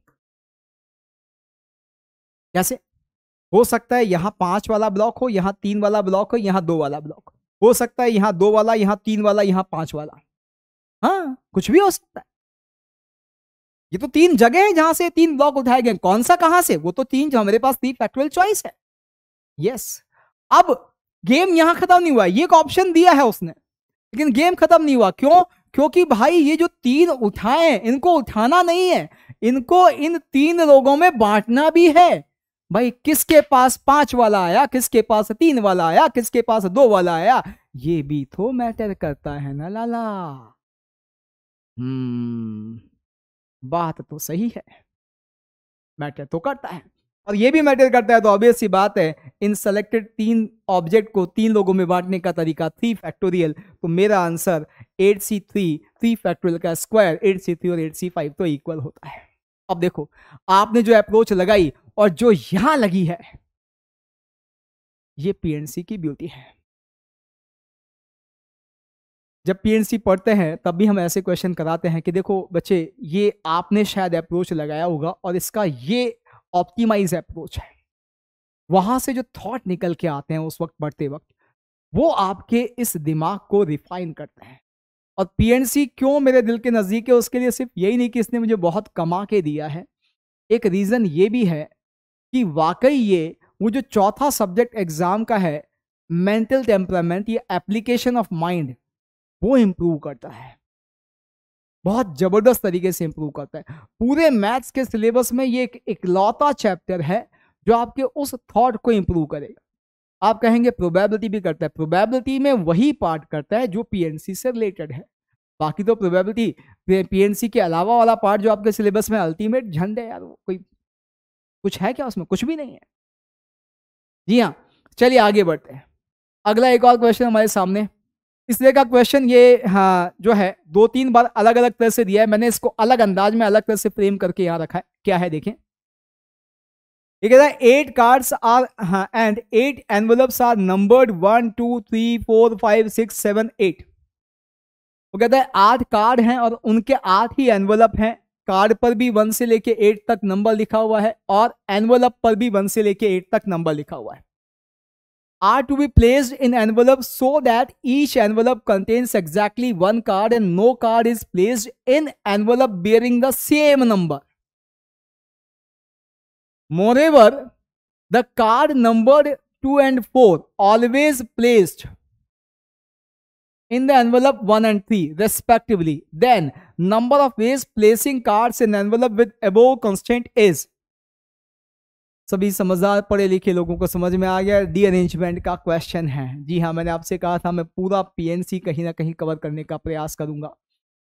कैसे हो सकता है यहां पांच वाला ब्लॉक हो यहां तीन वाला ब्लॉक हो यहां दो वाला ब्लॉक हो सकता है यहां दो वाला यहां तीन वाला यहां पांच वाला हाँ कुछ भी हो सकता है ये तो तीन जगह है जहां से तीन ब्लॉक उठाए गए कौन सा कहां से वो तो तीन जो हमारे पास थी फैक्टुअल चॉइस है यस अब गेम यहां खत्म नहीं हुआ ये एक ऑप्शन दिया है उसने लेकिन गेम खत्म नहीं हुआ क्यों क्योंकि भाई ये जो तीन उठाए इनको उठाना नहीं है इनको इन तीन लोगों में बांटना भी है भाई किसके पास पांच वाला आया किसके पास तीन वाला आया किसके पास दो वाला आया ये भी तो मैटर करता है ना लाला हम्म बात तो सही है मैटर तो करता है और ये भी मैटर करता है तो ऑब्वियस सी बात है इन सेलेक्टेड तीन ऑब्जेक्ट को तीन लोगों में बांटने का तरीका थ्री फैक्टोरियल तो मेरा answer eight C three three factorial का स्क्वायर एट सी थ्री और एट सी फाइव तो इक्वल होता है अब देखो आपने जो अप्रोच लगाई और जो यहां लगी है ये पीएनसी की ब्यूटी है जब पीएनसी पढ़ते हैं तब भी हम ऐसे क्वेश्चन कराते हैं कि देखो बच्चे ये आपने शायद अप्रोच लगाया होगा और इसका ये ऑप्टिमाइज अप्रोच है वहाँ से जो थॉट निकल के आते हैं उस वक्त पढ़ते वक्त वो आपके इस दिमाग को रिफाइन करते हैं और पीएनसी क्यों मेरे दिल के नज़दीक है उसके लिए सिर्फ यही नहीं कि इसने मुझे बहुत कमा के दिया है एक रीज़न ये भी है कि वाकई ये वो जो चौथा सब्जेक्ट एग्ज़ाम का है मेंटल टेम्परामेंट ये एप्लीकेशन ऑफ माइंड वो इम्प्रूव करता है बहुत ज़बरदस्त तरीके से इम्प्रूव करता है पूरे मैथ्स के सिलेबस में ये एक इकलौता चैप्टर है जो आपके उस थॉट को इम्प्रूव करेगा आप कहेंगे प्रोबेबिलिटी भी करता है प्रोबेबिलिटी में वही पार्ट करता है जो पीएनसी से रिलेटेड है बाकी तो प्रोबेबिलिटी पीएनसी के अलावा वाला पार्ट जो आपके सिलेबस में अल्टीमेट झंड है यार कोई कुछ है क्या उसमें कुछ भी नहीं है जी हाँ चलिए आगे बढ़ते हैं अगला एक और क्वेश्चन हमारे सामने इसलिए का क्वेश्चन ये हाँ जो है दो तीन बार अलग अलग तरह से दिया है मैंने इसको अलग अंदाज में अलग तरह से फ्रेम करके यहाँ रखा है क्या है देखें ये एट कार्ड्स आर हाँ and eight envelopes are numbered one two three four five six seven eight वो कहता है आठ कार्ड हैं और उनके आठ ही एनवलप हैं कार्ड पर भी वन से लेके एट तक नंबर लिखा हुआ है और एनवलप पर भी वन से लेके एट तक नंबर लिखा हुआ है are to be placed in envelopes so that each envelope contains exactly one card and no card is placed in envelope bearing the same number. Moreover, the card numbered 2 and 4 always placed in the envelope 1 and 3 respectively. Then number of ways placing cards in envelope with above constraint is सभी समझदार पढ़े लिखे लोगों को समझ में आ गया D arrangement का क्वेश्चन है जी हाँ मैंने आपसे कहा था मैं पूरा पीएनसी कहीं ना कहीं कवर करने का प्रयास करूंगा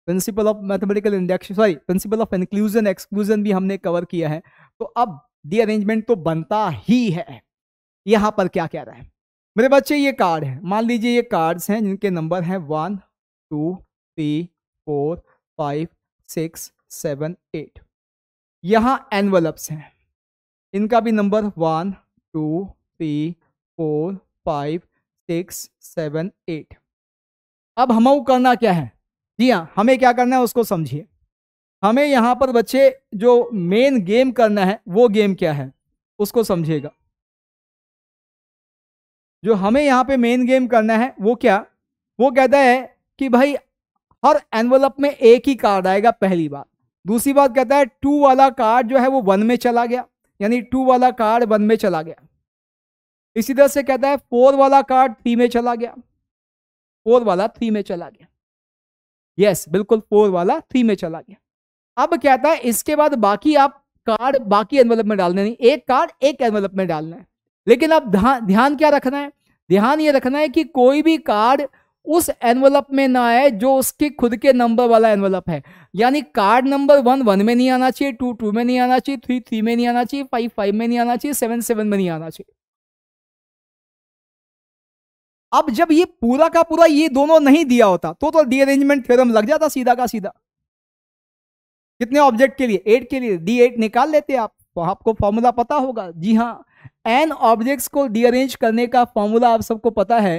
principle of mathematical induction sorry principle of inclusion exclusion भी हमने कवर किया है तो अब डी अरेंजमेंट तो बनता ही है यहाँ पर क्या कह रहा है मेरे बच्चे ये कार्ड है मान लीजिए ये कार्ड्स हैं जिनके नंबर हैं one two three four five six seven eight यहाँ एनवलप्स हैं इनका भी number one two three four five six seven eight अब हमें करना क्या है जी हाँ हमें क्या करना है उसको समझिए हमें यहाँ पर बच्चे जो मेन गेम करना है वो गेम क्या है उसको समझिएगा जो हमें यहाँ पे मेन गेम करना है वो क्या वो कहता है कि भाई हर एनवलप में एक ही कार्ड आएगा पहली बार दूसरी बात कहता है टू वाला कार्ड जो है वो वन में चला गया यानी टू वाला कार्ड वन में चला गया इसी तरह से कहता है फोर वाला कार्ड थ्री में चला गया फोर वाला थ्री में चला गया यस yes, बिल्कुल फोर वाला थ्री में चला गया अब कहता है इसके बाद बाकी आप कार्ड बाकी एनवेलप में डालने नहीं एक कार्ड एक एनवेलप में डालना है लेकिन आप ध्यान क्या रखना है ध्यान ये रखना है कि कोई भी कार्ड उस एनवलप में ना आए जो उसके खुद के नंबर वाला एनवलप है यानी कार्ड नंबर वन वन में नहीं आना चाहिए टू टू में नहीं आना चाहिए थ्री थ्री में नहीं आना चाहिए फाइव फाइव में नहीं आना चाहिए सेवन सेवन में नहीं आना चाहिए अब जब ये पूरा का पूरा ये दोनों नहीं दिया होता तो तो डीअरेंजमेंट थ्योरम लग जाता सीधा का सीधा कितने ऑब्जेक्ट के लिए एट के लिए डी एट निकाल लेते आप तो आपको फॉर्मूला पता होगा जी हाँ एन ऑब्जेक्ट्स को डीअरेंज करने का फॉर्मूला आप सबको पता है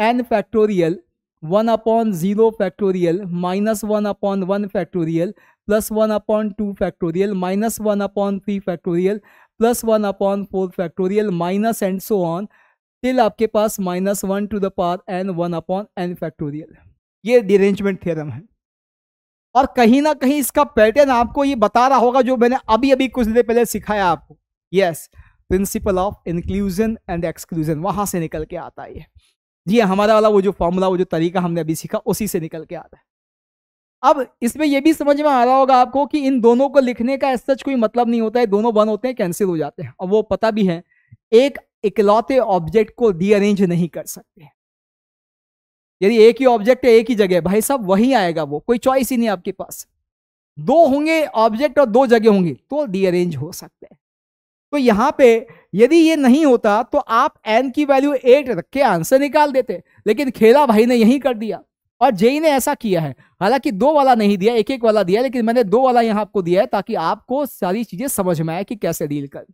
n factorial one upon zero factorial minus one upon one factorial plus one upon two factorial minus one upon three factorial plus one upon four factorial minus and so on till आपके पास minus one to the power n one upon n factorial ये derangement theorem है और कहीं ना कहीं इसका pattern आपको ये बता रहा होगा जो मैंने अभी अभी कुछ देर पहले सिखाया आपको yes principle of inclusion and exclusion वहां से निकल के आता है जी हमारा वाला वो जो फॉर्मूला वो जो तरीका हमने अभी सीखा उसी से निकल के आता है अब इसमें यह भी समझ में आ रहा होगा आपको कि इन दोनों को लिखने का सच कोई मतलब नहीं होता है दोनों बन होते हैं कैंसिल हो जाते हैं और वो पता भी है एक इकलौते ऑब्जेक्ट को डीअरेंज नहीं कर सकते यदि एक ही ऑब्जेक्ट है एक ही जगह भाई साहब वही आएगा वो कोई चॉइस ही नहीं आपके पास दो होंगे ऑब्जेक्ट और दो जगह होंगी तो डीअरेंज हो सकते हैं तो यहां पे यदि ये नहीं होता तो आप एन की वैल्यू एट रख के आंसर निकाल देते लेकिन खेला भाई ने यही कर दिया और जेई e ने ऐसा किया है हालांकि दो वाला नहीं दिया एक एक वाला दिया लेकिन मैंने दो वाला यहां आपको दिया है ताकि आपको सारी चीजें समझ में आए कि कैसे डील कर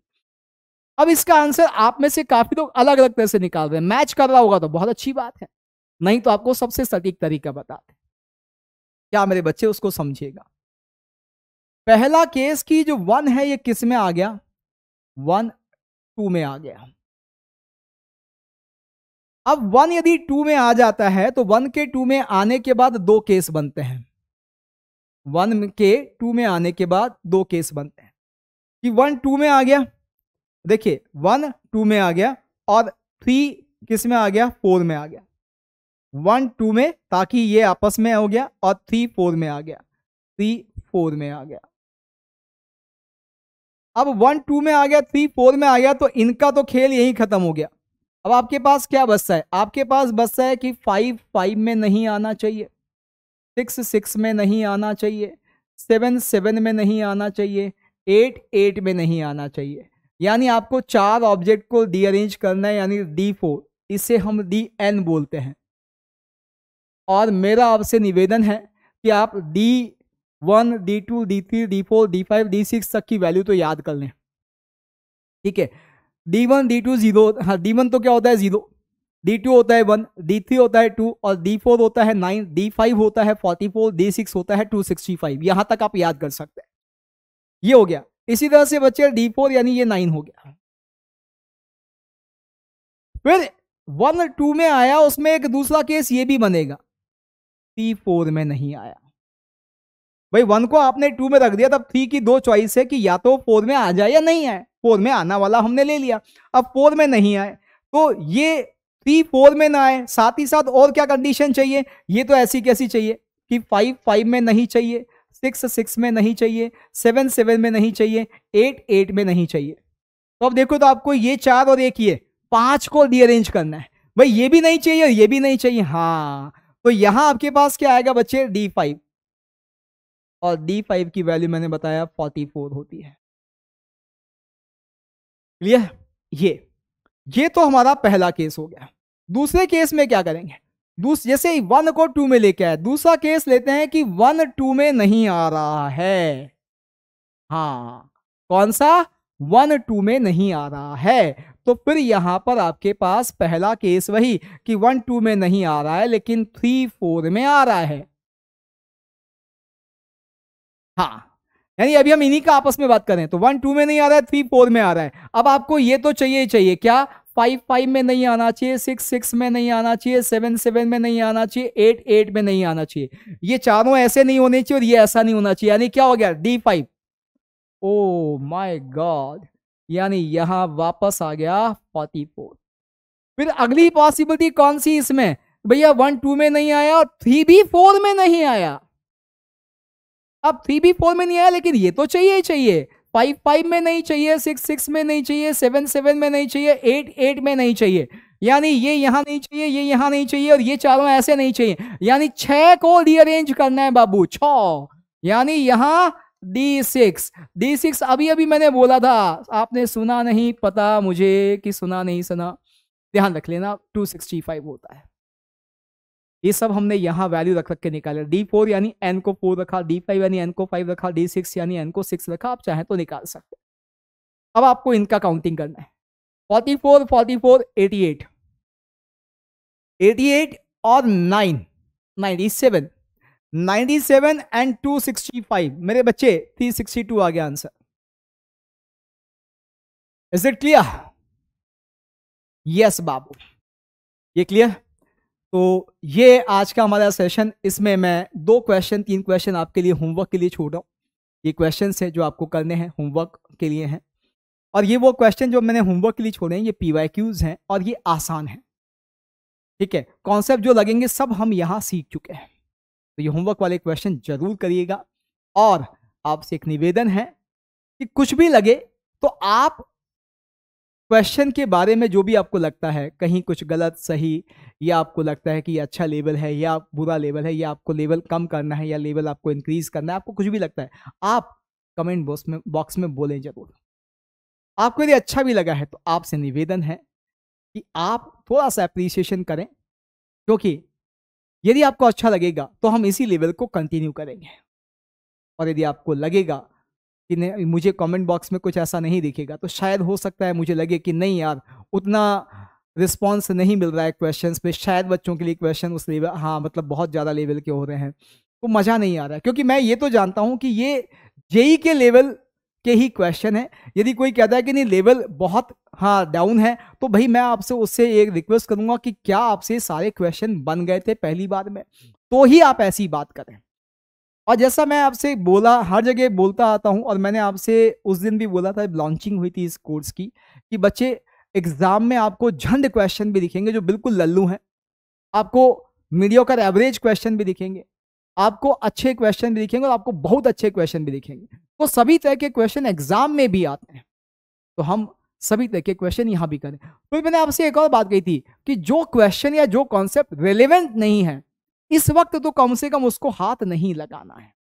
अब इसका आंसर आप में से काफी लोग अलग अलग तरह से निकाल रहे हैं मैच कर रहा होगा तो बहुत अच्छी बात है नहीं तो आपको सबसे सटीक तरीका बता दें क्या मेरे बच्चे उसको समझेगा पहला केस की जो वन है ये किस में आ गया वन टू में आ गया अब वन यदि टू में आ जाता है तो वन के टू में आने के बाद दो केस बनते हैं वन के टू में आने के बाद दो केस बनते हैं कि वन टू में आ गया देखिए वन टू में आ गया और थ्री किस में आ गया फोर में आ गया वन टू में ताकि ये आपस में हो गया और थ्री फोर में आ गया थ्री फोर में आ गया अब वन टू में आ गया थ्री फोर में आ गया तो इनका तो खेल यहीं खत्म हो गया अब आपके पास क्या बचता है आपके पास बचता है कि फाइव फाइव में नहीं आना चाहिए सिक्स सिक्स में नहीं आना चाहिए सेवन सेवन में नहीं आना चाहिए एट एट में नहीं आना चाहिए यानी आपको चार ऑब्जेक्ट को डीअरेंज करना है यानी डी फोर इसे हम डी एन बोलते हैं और मेरा आपसे निवेदन है कि आप D one D two D three D four D five D six तक की वैल्यू तो याद कर लें ठीक है D one D two zero हाँ डी वन तो क्या होता है जीरो डी टू होता है वन डी थ्री होता है टू और डी फोर होता है नाइन डी फाइव होता है फोर्टी फोर डी सिक्स होता है टू सिक्सटी फाइव यहाँ तक आप याद कर सकते हैं ये हो गया इसी तरह से बच्चे डी फोर यानी ये नाइन हो गया फिर वन टू में आया उसमें एक दूसरा केस ये भी बनेगा टी फोर में नहीं आया भाई वन को आपने टू में रख दिया तब थ्री की दो चॉइस है कि या तो फोर में आ जाए या नहीं आए फोर में आना वाला हमने ले लिया अब फोर में नहीं आए तो ये थ्री फोर में ना आए साथ ही साथ और क्या कंडीशन चाहिए ये तो ऐसी कैसी चाहिए कि फाइव फाइव में नहीं चाहिए सिक्स सिक्स में नहीं चाहिए सेवन सेवन में नहीं चाहिए एट एट में नहीं चाहिए तो अब देखो तो आपको ये चार और एक ये पांच को रीअरेंज करना है भाई ये भी नहीं चाहिए और ये भी नहीं चाहिए हाँ तो यहाँ आपके पास क्या आएगा बच्चे डी फाइव और d5 की वैल्यू मैंने बताया 44 होती है क्लियर ये ये तो हमारा पहला केस हो गया दूसरे केस में क्या करेंगे दूस जैसे वन को टू में लेके आए दूसरा केस लेते हैं कि वन टू में नहीं आ रहा है हाँ कौन सा वन टू में नहीं आ रहा है तो फिर यहां पर आपके पास पहला केस वही कि वन टू में नहीं आ रहा है लेकिन थ्री फोर में आ रहा है हाँ यानी अभी हम इन्हीं का आपस में बात करें तो वन टू में नहीं आ रहा है थ्री फोर में आ रहा है अब आपको ये तो चाहिए ही चाहिए क्या फाइव फाइव में नहीं आना चाहिए सिक्स सिक्स में नहीं आना चाहिए सेवन सेवन में नहीं आना चाहिए एट एट में नहीं आना चाहिए ये चारों ऐसे नहीं होने चाहिए और ये ऐसा नहीं होना चाहिए यानी क्या हो गया D five oh my God यानी यहां वापस आ गया फोर्टी फोर फिर अगली पॉसिबिलिटी कौन सी इसमें भैया वन टू में नहीं आया और थ्री भी फोर में नहीं आया अब थ्री बी फोर में नहीं आया लेकिन ये तो चाहिए ही चाहिए फाइव फाइव में नहीं चाहिए सिक्स सिक्स में नहीं चाहिए सेवन सेवन में नहीं चाहिए एट एट में नहीं चाहिए यानी ये यहाँ नहीं चाहिए ये यहाँ नहीं चाहिए और ये चारों ऐसे नहीं चाहिए यानी छः को रीअरेंज करना है बाबू छ यानी यहाँ डी सिक्स डी सिक्स अभी अभी मैंने बोला था आपने सुना नहीं पता मुझे कि सुना नहीं सुना ध्यान रख लेना टू सिक्सटी फाइव होता है ये सब हमने यहाँ वैल्यू रख रख के निकाले डी फोर यानी एन को फोर रखा डी फाइव यानी एन को फाइव रखा डी सिक्स यानी एन को सिक्स रखा आप चाहें तो निकाल सकते अब आपको इनका काउंटिंग करना है forty four forty four eighty eight eighty eight और nine ninety seven ninety seven and two sixty five मेरे बच्चे थ्री सिक्सटी टू आ गया answer is it clear yes बाबू ये क्लियर तो ये आज का हमारा सेशन इसमें मैं दो क्वेश्चन तीन क्वेश्चन आपके लिए होमवर्क के लिए छोड़ रहा हूँ ये क्वेश्चन हैं जो आपको करने हैं होमवर्क के लिए हैं और ये वो क्वेश्चन जो मैंने होमवर्क के लिए छोड़े हैं ये पी वाई क्यूज हैं और ये आसान है ठीक है कॉन्सेप्ट जो लगेंगे सब हम यहाँ सीख चुके हैं तो ये होमवर्क वाले क्वेश्चन जरूर करिएगा और आपसे एक निवेदन है कि कुछ भी लगे तो आप क्वेश्चन के बारे में जो भी आपको लगता है कहीं कुछ गलत सही या आपको लगता है कि ये अच्छा लेवल है या बुरा लेवल है या आपको लेवल कम करना है या लेवल आपको इंक्रीज करना है आपको कुछ भी लगता है आप कमेंट बॉक्स में बॉक्स में बोलें जरूर आपको यदि अच्छा भी लगा है तो आपसे निवेदन है कि आप थोड़ा सा अप्रिसिएशन करें क्योंकि यदि आपको अच्छा लगेगा तो हम इसी लेवल को कंटिन्यू करेंगे और यदि आपको लगेगा कि मुझे कमेंट बॉक्स में कुछ ऐसा नहीं दिखेगा तो शायद हो सकता है मुझे लगे कि नहीं यार उतना रिस्पॉन्स नहीं मिल रहा है क्वेश्चंस पे शायद बच्चों के लिए क्वेश्चन उस लेवल हाँ मतलब बहुत ज़्यादा लेवल के हो रहे हैं तो मज़ा नहीं आ रहा है क्योंकि मैं ये तो जानता हूँ कि ये जेई के लेवल के ही क्वेश्चन है यदि कोई कहता है कि नहीं लेवल बहुत हाँ डाउन है तो भाई मैं आपसे उससे एक रिक्वेस्ट करूँगा कि क्या आपसे सारे क्वेश्चन बन गए थे पहली बार में तो ही आप ऐसी बात करें और जैसा मैं आपसे बोला हर जगह बोलता आता हूँ और मैंने आपसे उस दिन भी बोला था लॉन्चिंग हुई थी इस कोर्स की कि बच्चे एग्ज़ाम में आपको झंड क्वेश्चन भी दिखेंगे जो बिल्कुल लल्लू हैं आपको मीडियोकर एवरेज क्वेश्चन भी दिखेंगे आपको अच्छे क्वेश्चन भी दिखेंगे और आपको बहुत अच्छे क्वेश्चन भी दिखेंगे तो सभी तरह के क्वेश्चन एग्ज़ाम में भी आते हैं तो हम सभी तरह के क्वेश्चन यहाँ भी करें फिर तो मैंने आपसे एक और बात कही थी कि जो क्वेश्चन या जो कॉन्सेप्ट रेलिवेंट नहीं है इस वक्त तो कम से कम उसको हाथ नहीं लगाना है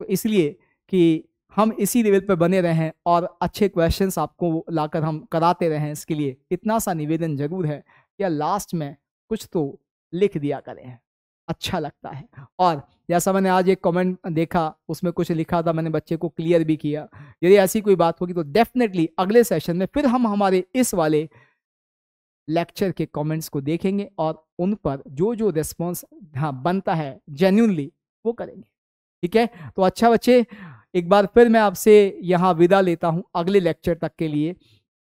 तो इसलिए कि हम इसी लेवल पर बने रहें और अच्छे क्वेश्चंस आपको लाकर हम कराते रहें इसके लिए इतना सा निवेदन जरूर है या लास्ट में कुछ तो लिख दिया करें अच्छा लगता है और जैसा मैंने आज एक कमेंट देखा उसमें कुछ लिखा था मैंने बच्चे को क्लियर भी किया यदि ऐसी कोई बात होगी तो डेफिनेटली अगले सेशन में फिर हम हमारे इस वाले लेक्चर के कमेंट्स को देखेंगे और उन पर जो जो रेस्पॉन्स हाँ बनता है जेन्यूनली वो करेंगे ठीक है तो अच्छा बच्चे एक बार फिर मैं आपसे यहाँ विदा लेता हूँ अगले लेक्चर तक के लिए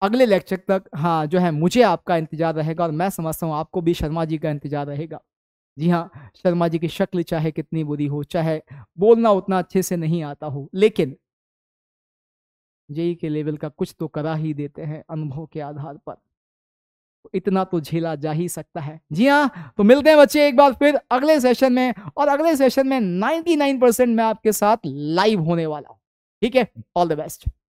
अगले लेक्चर तक हाँ जो है मुझे आपका इंतजार रहेगा और मैं समझता हूँ आपको भी शर्मा जी का इंतजार रहेगा जी हाँ शर्मा जी की शक्ल चाहे कितनी बुरी हो चाहे बोलना उतना अच्छे से नहीं आता हो लेकिन जेई के लेवल का कुछ तो करा ही देते हैं अनुभव के आधार पर इतना तो झेला जा ही सकता है जी हाँ तो मिलते हैं बच्चे एक बार फिर अगले सेशन में और अगले सेशन में 99 परसेंट मैं आपके साथ लाइव होने वाला हूं ठीक है ऑल द बेस्ट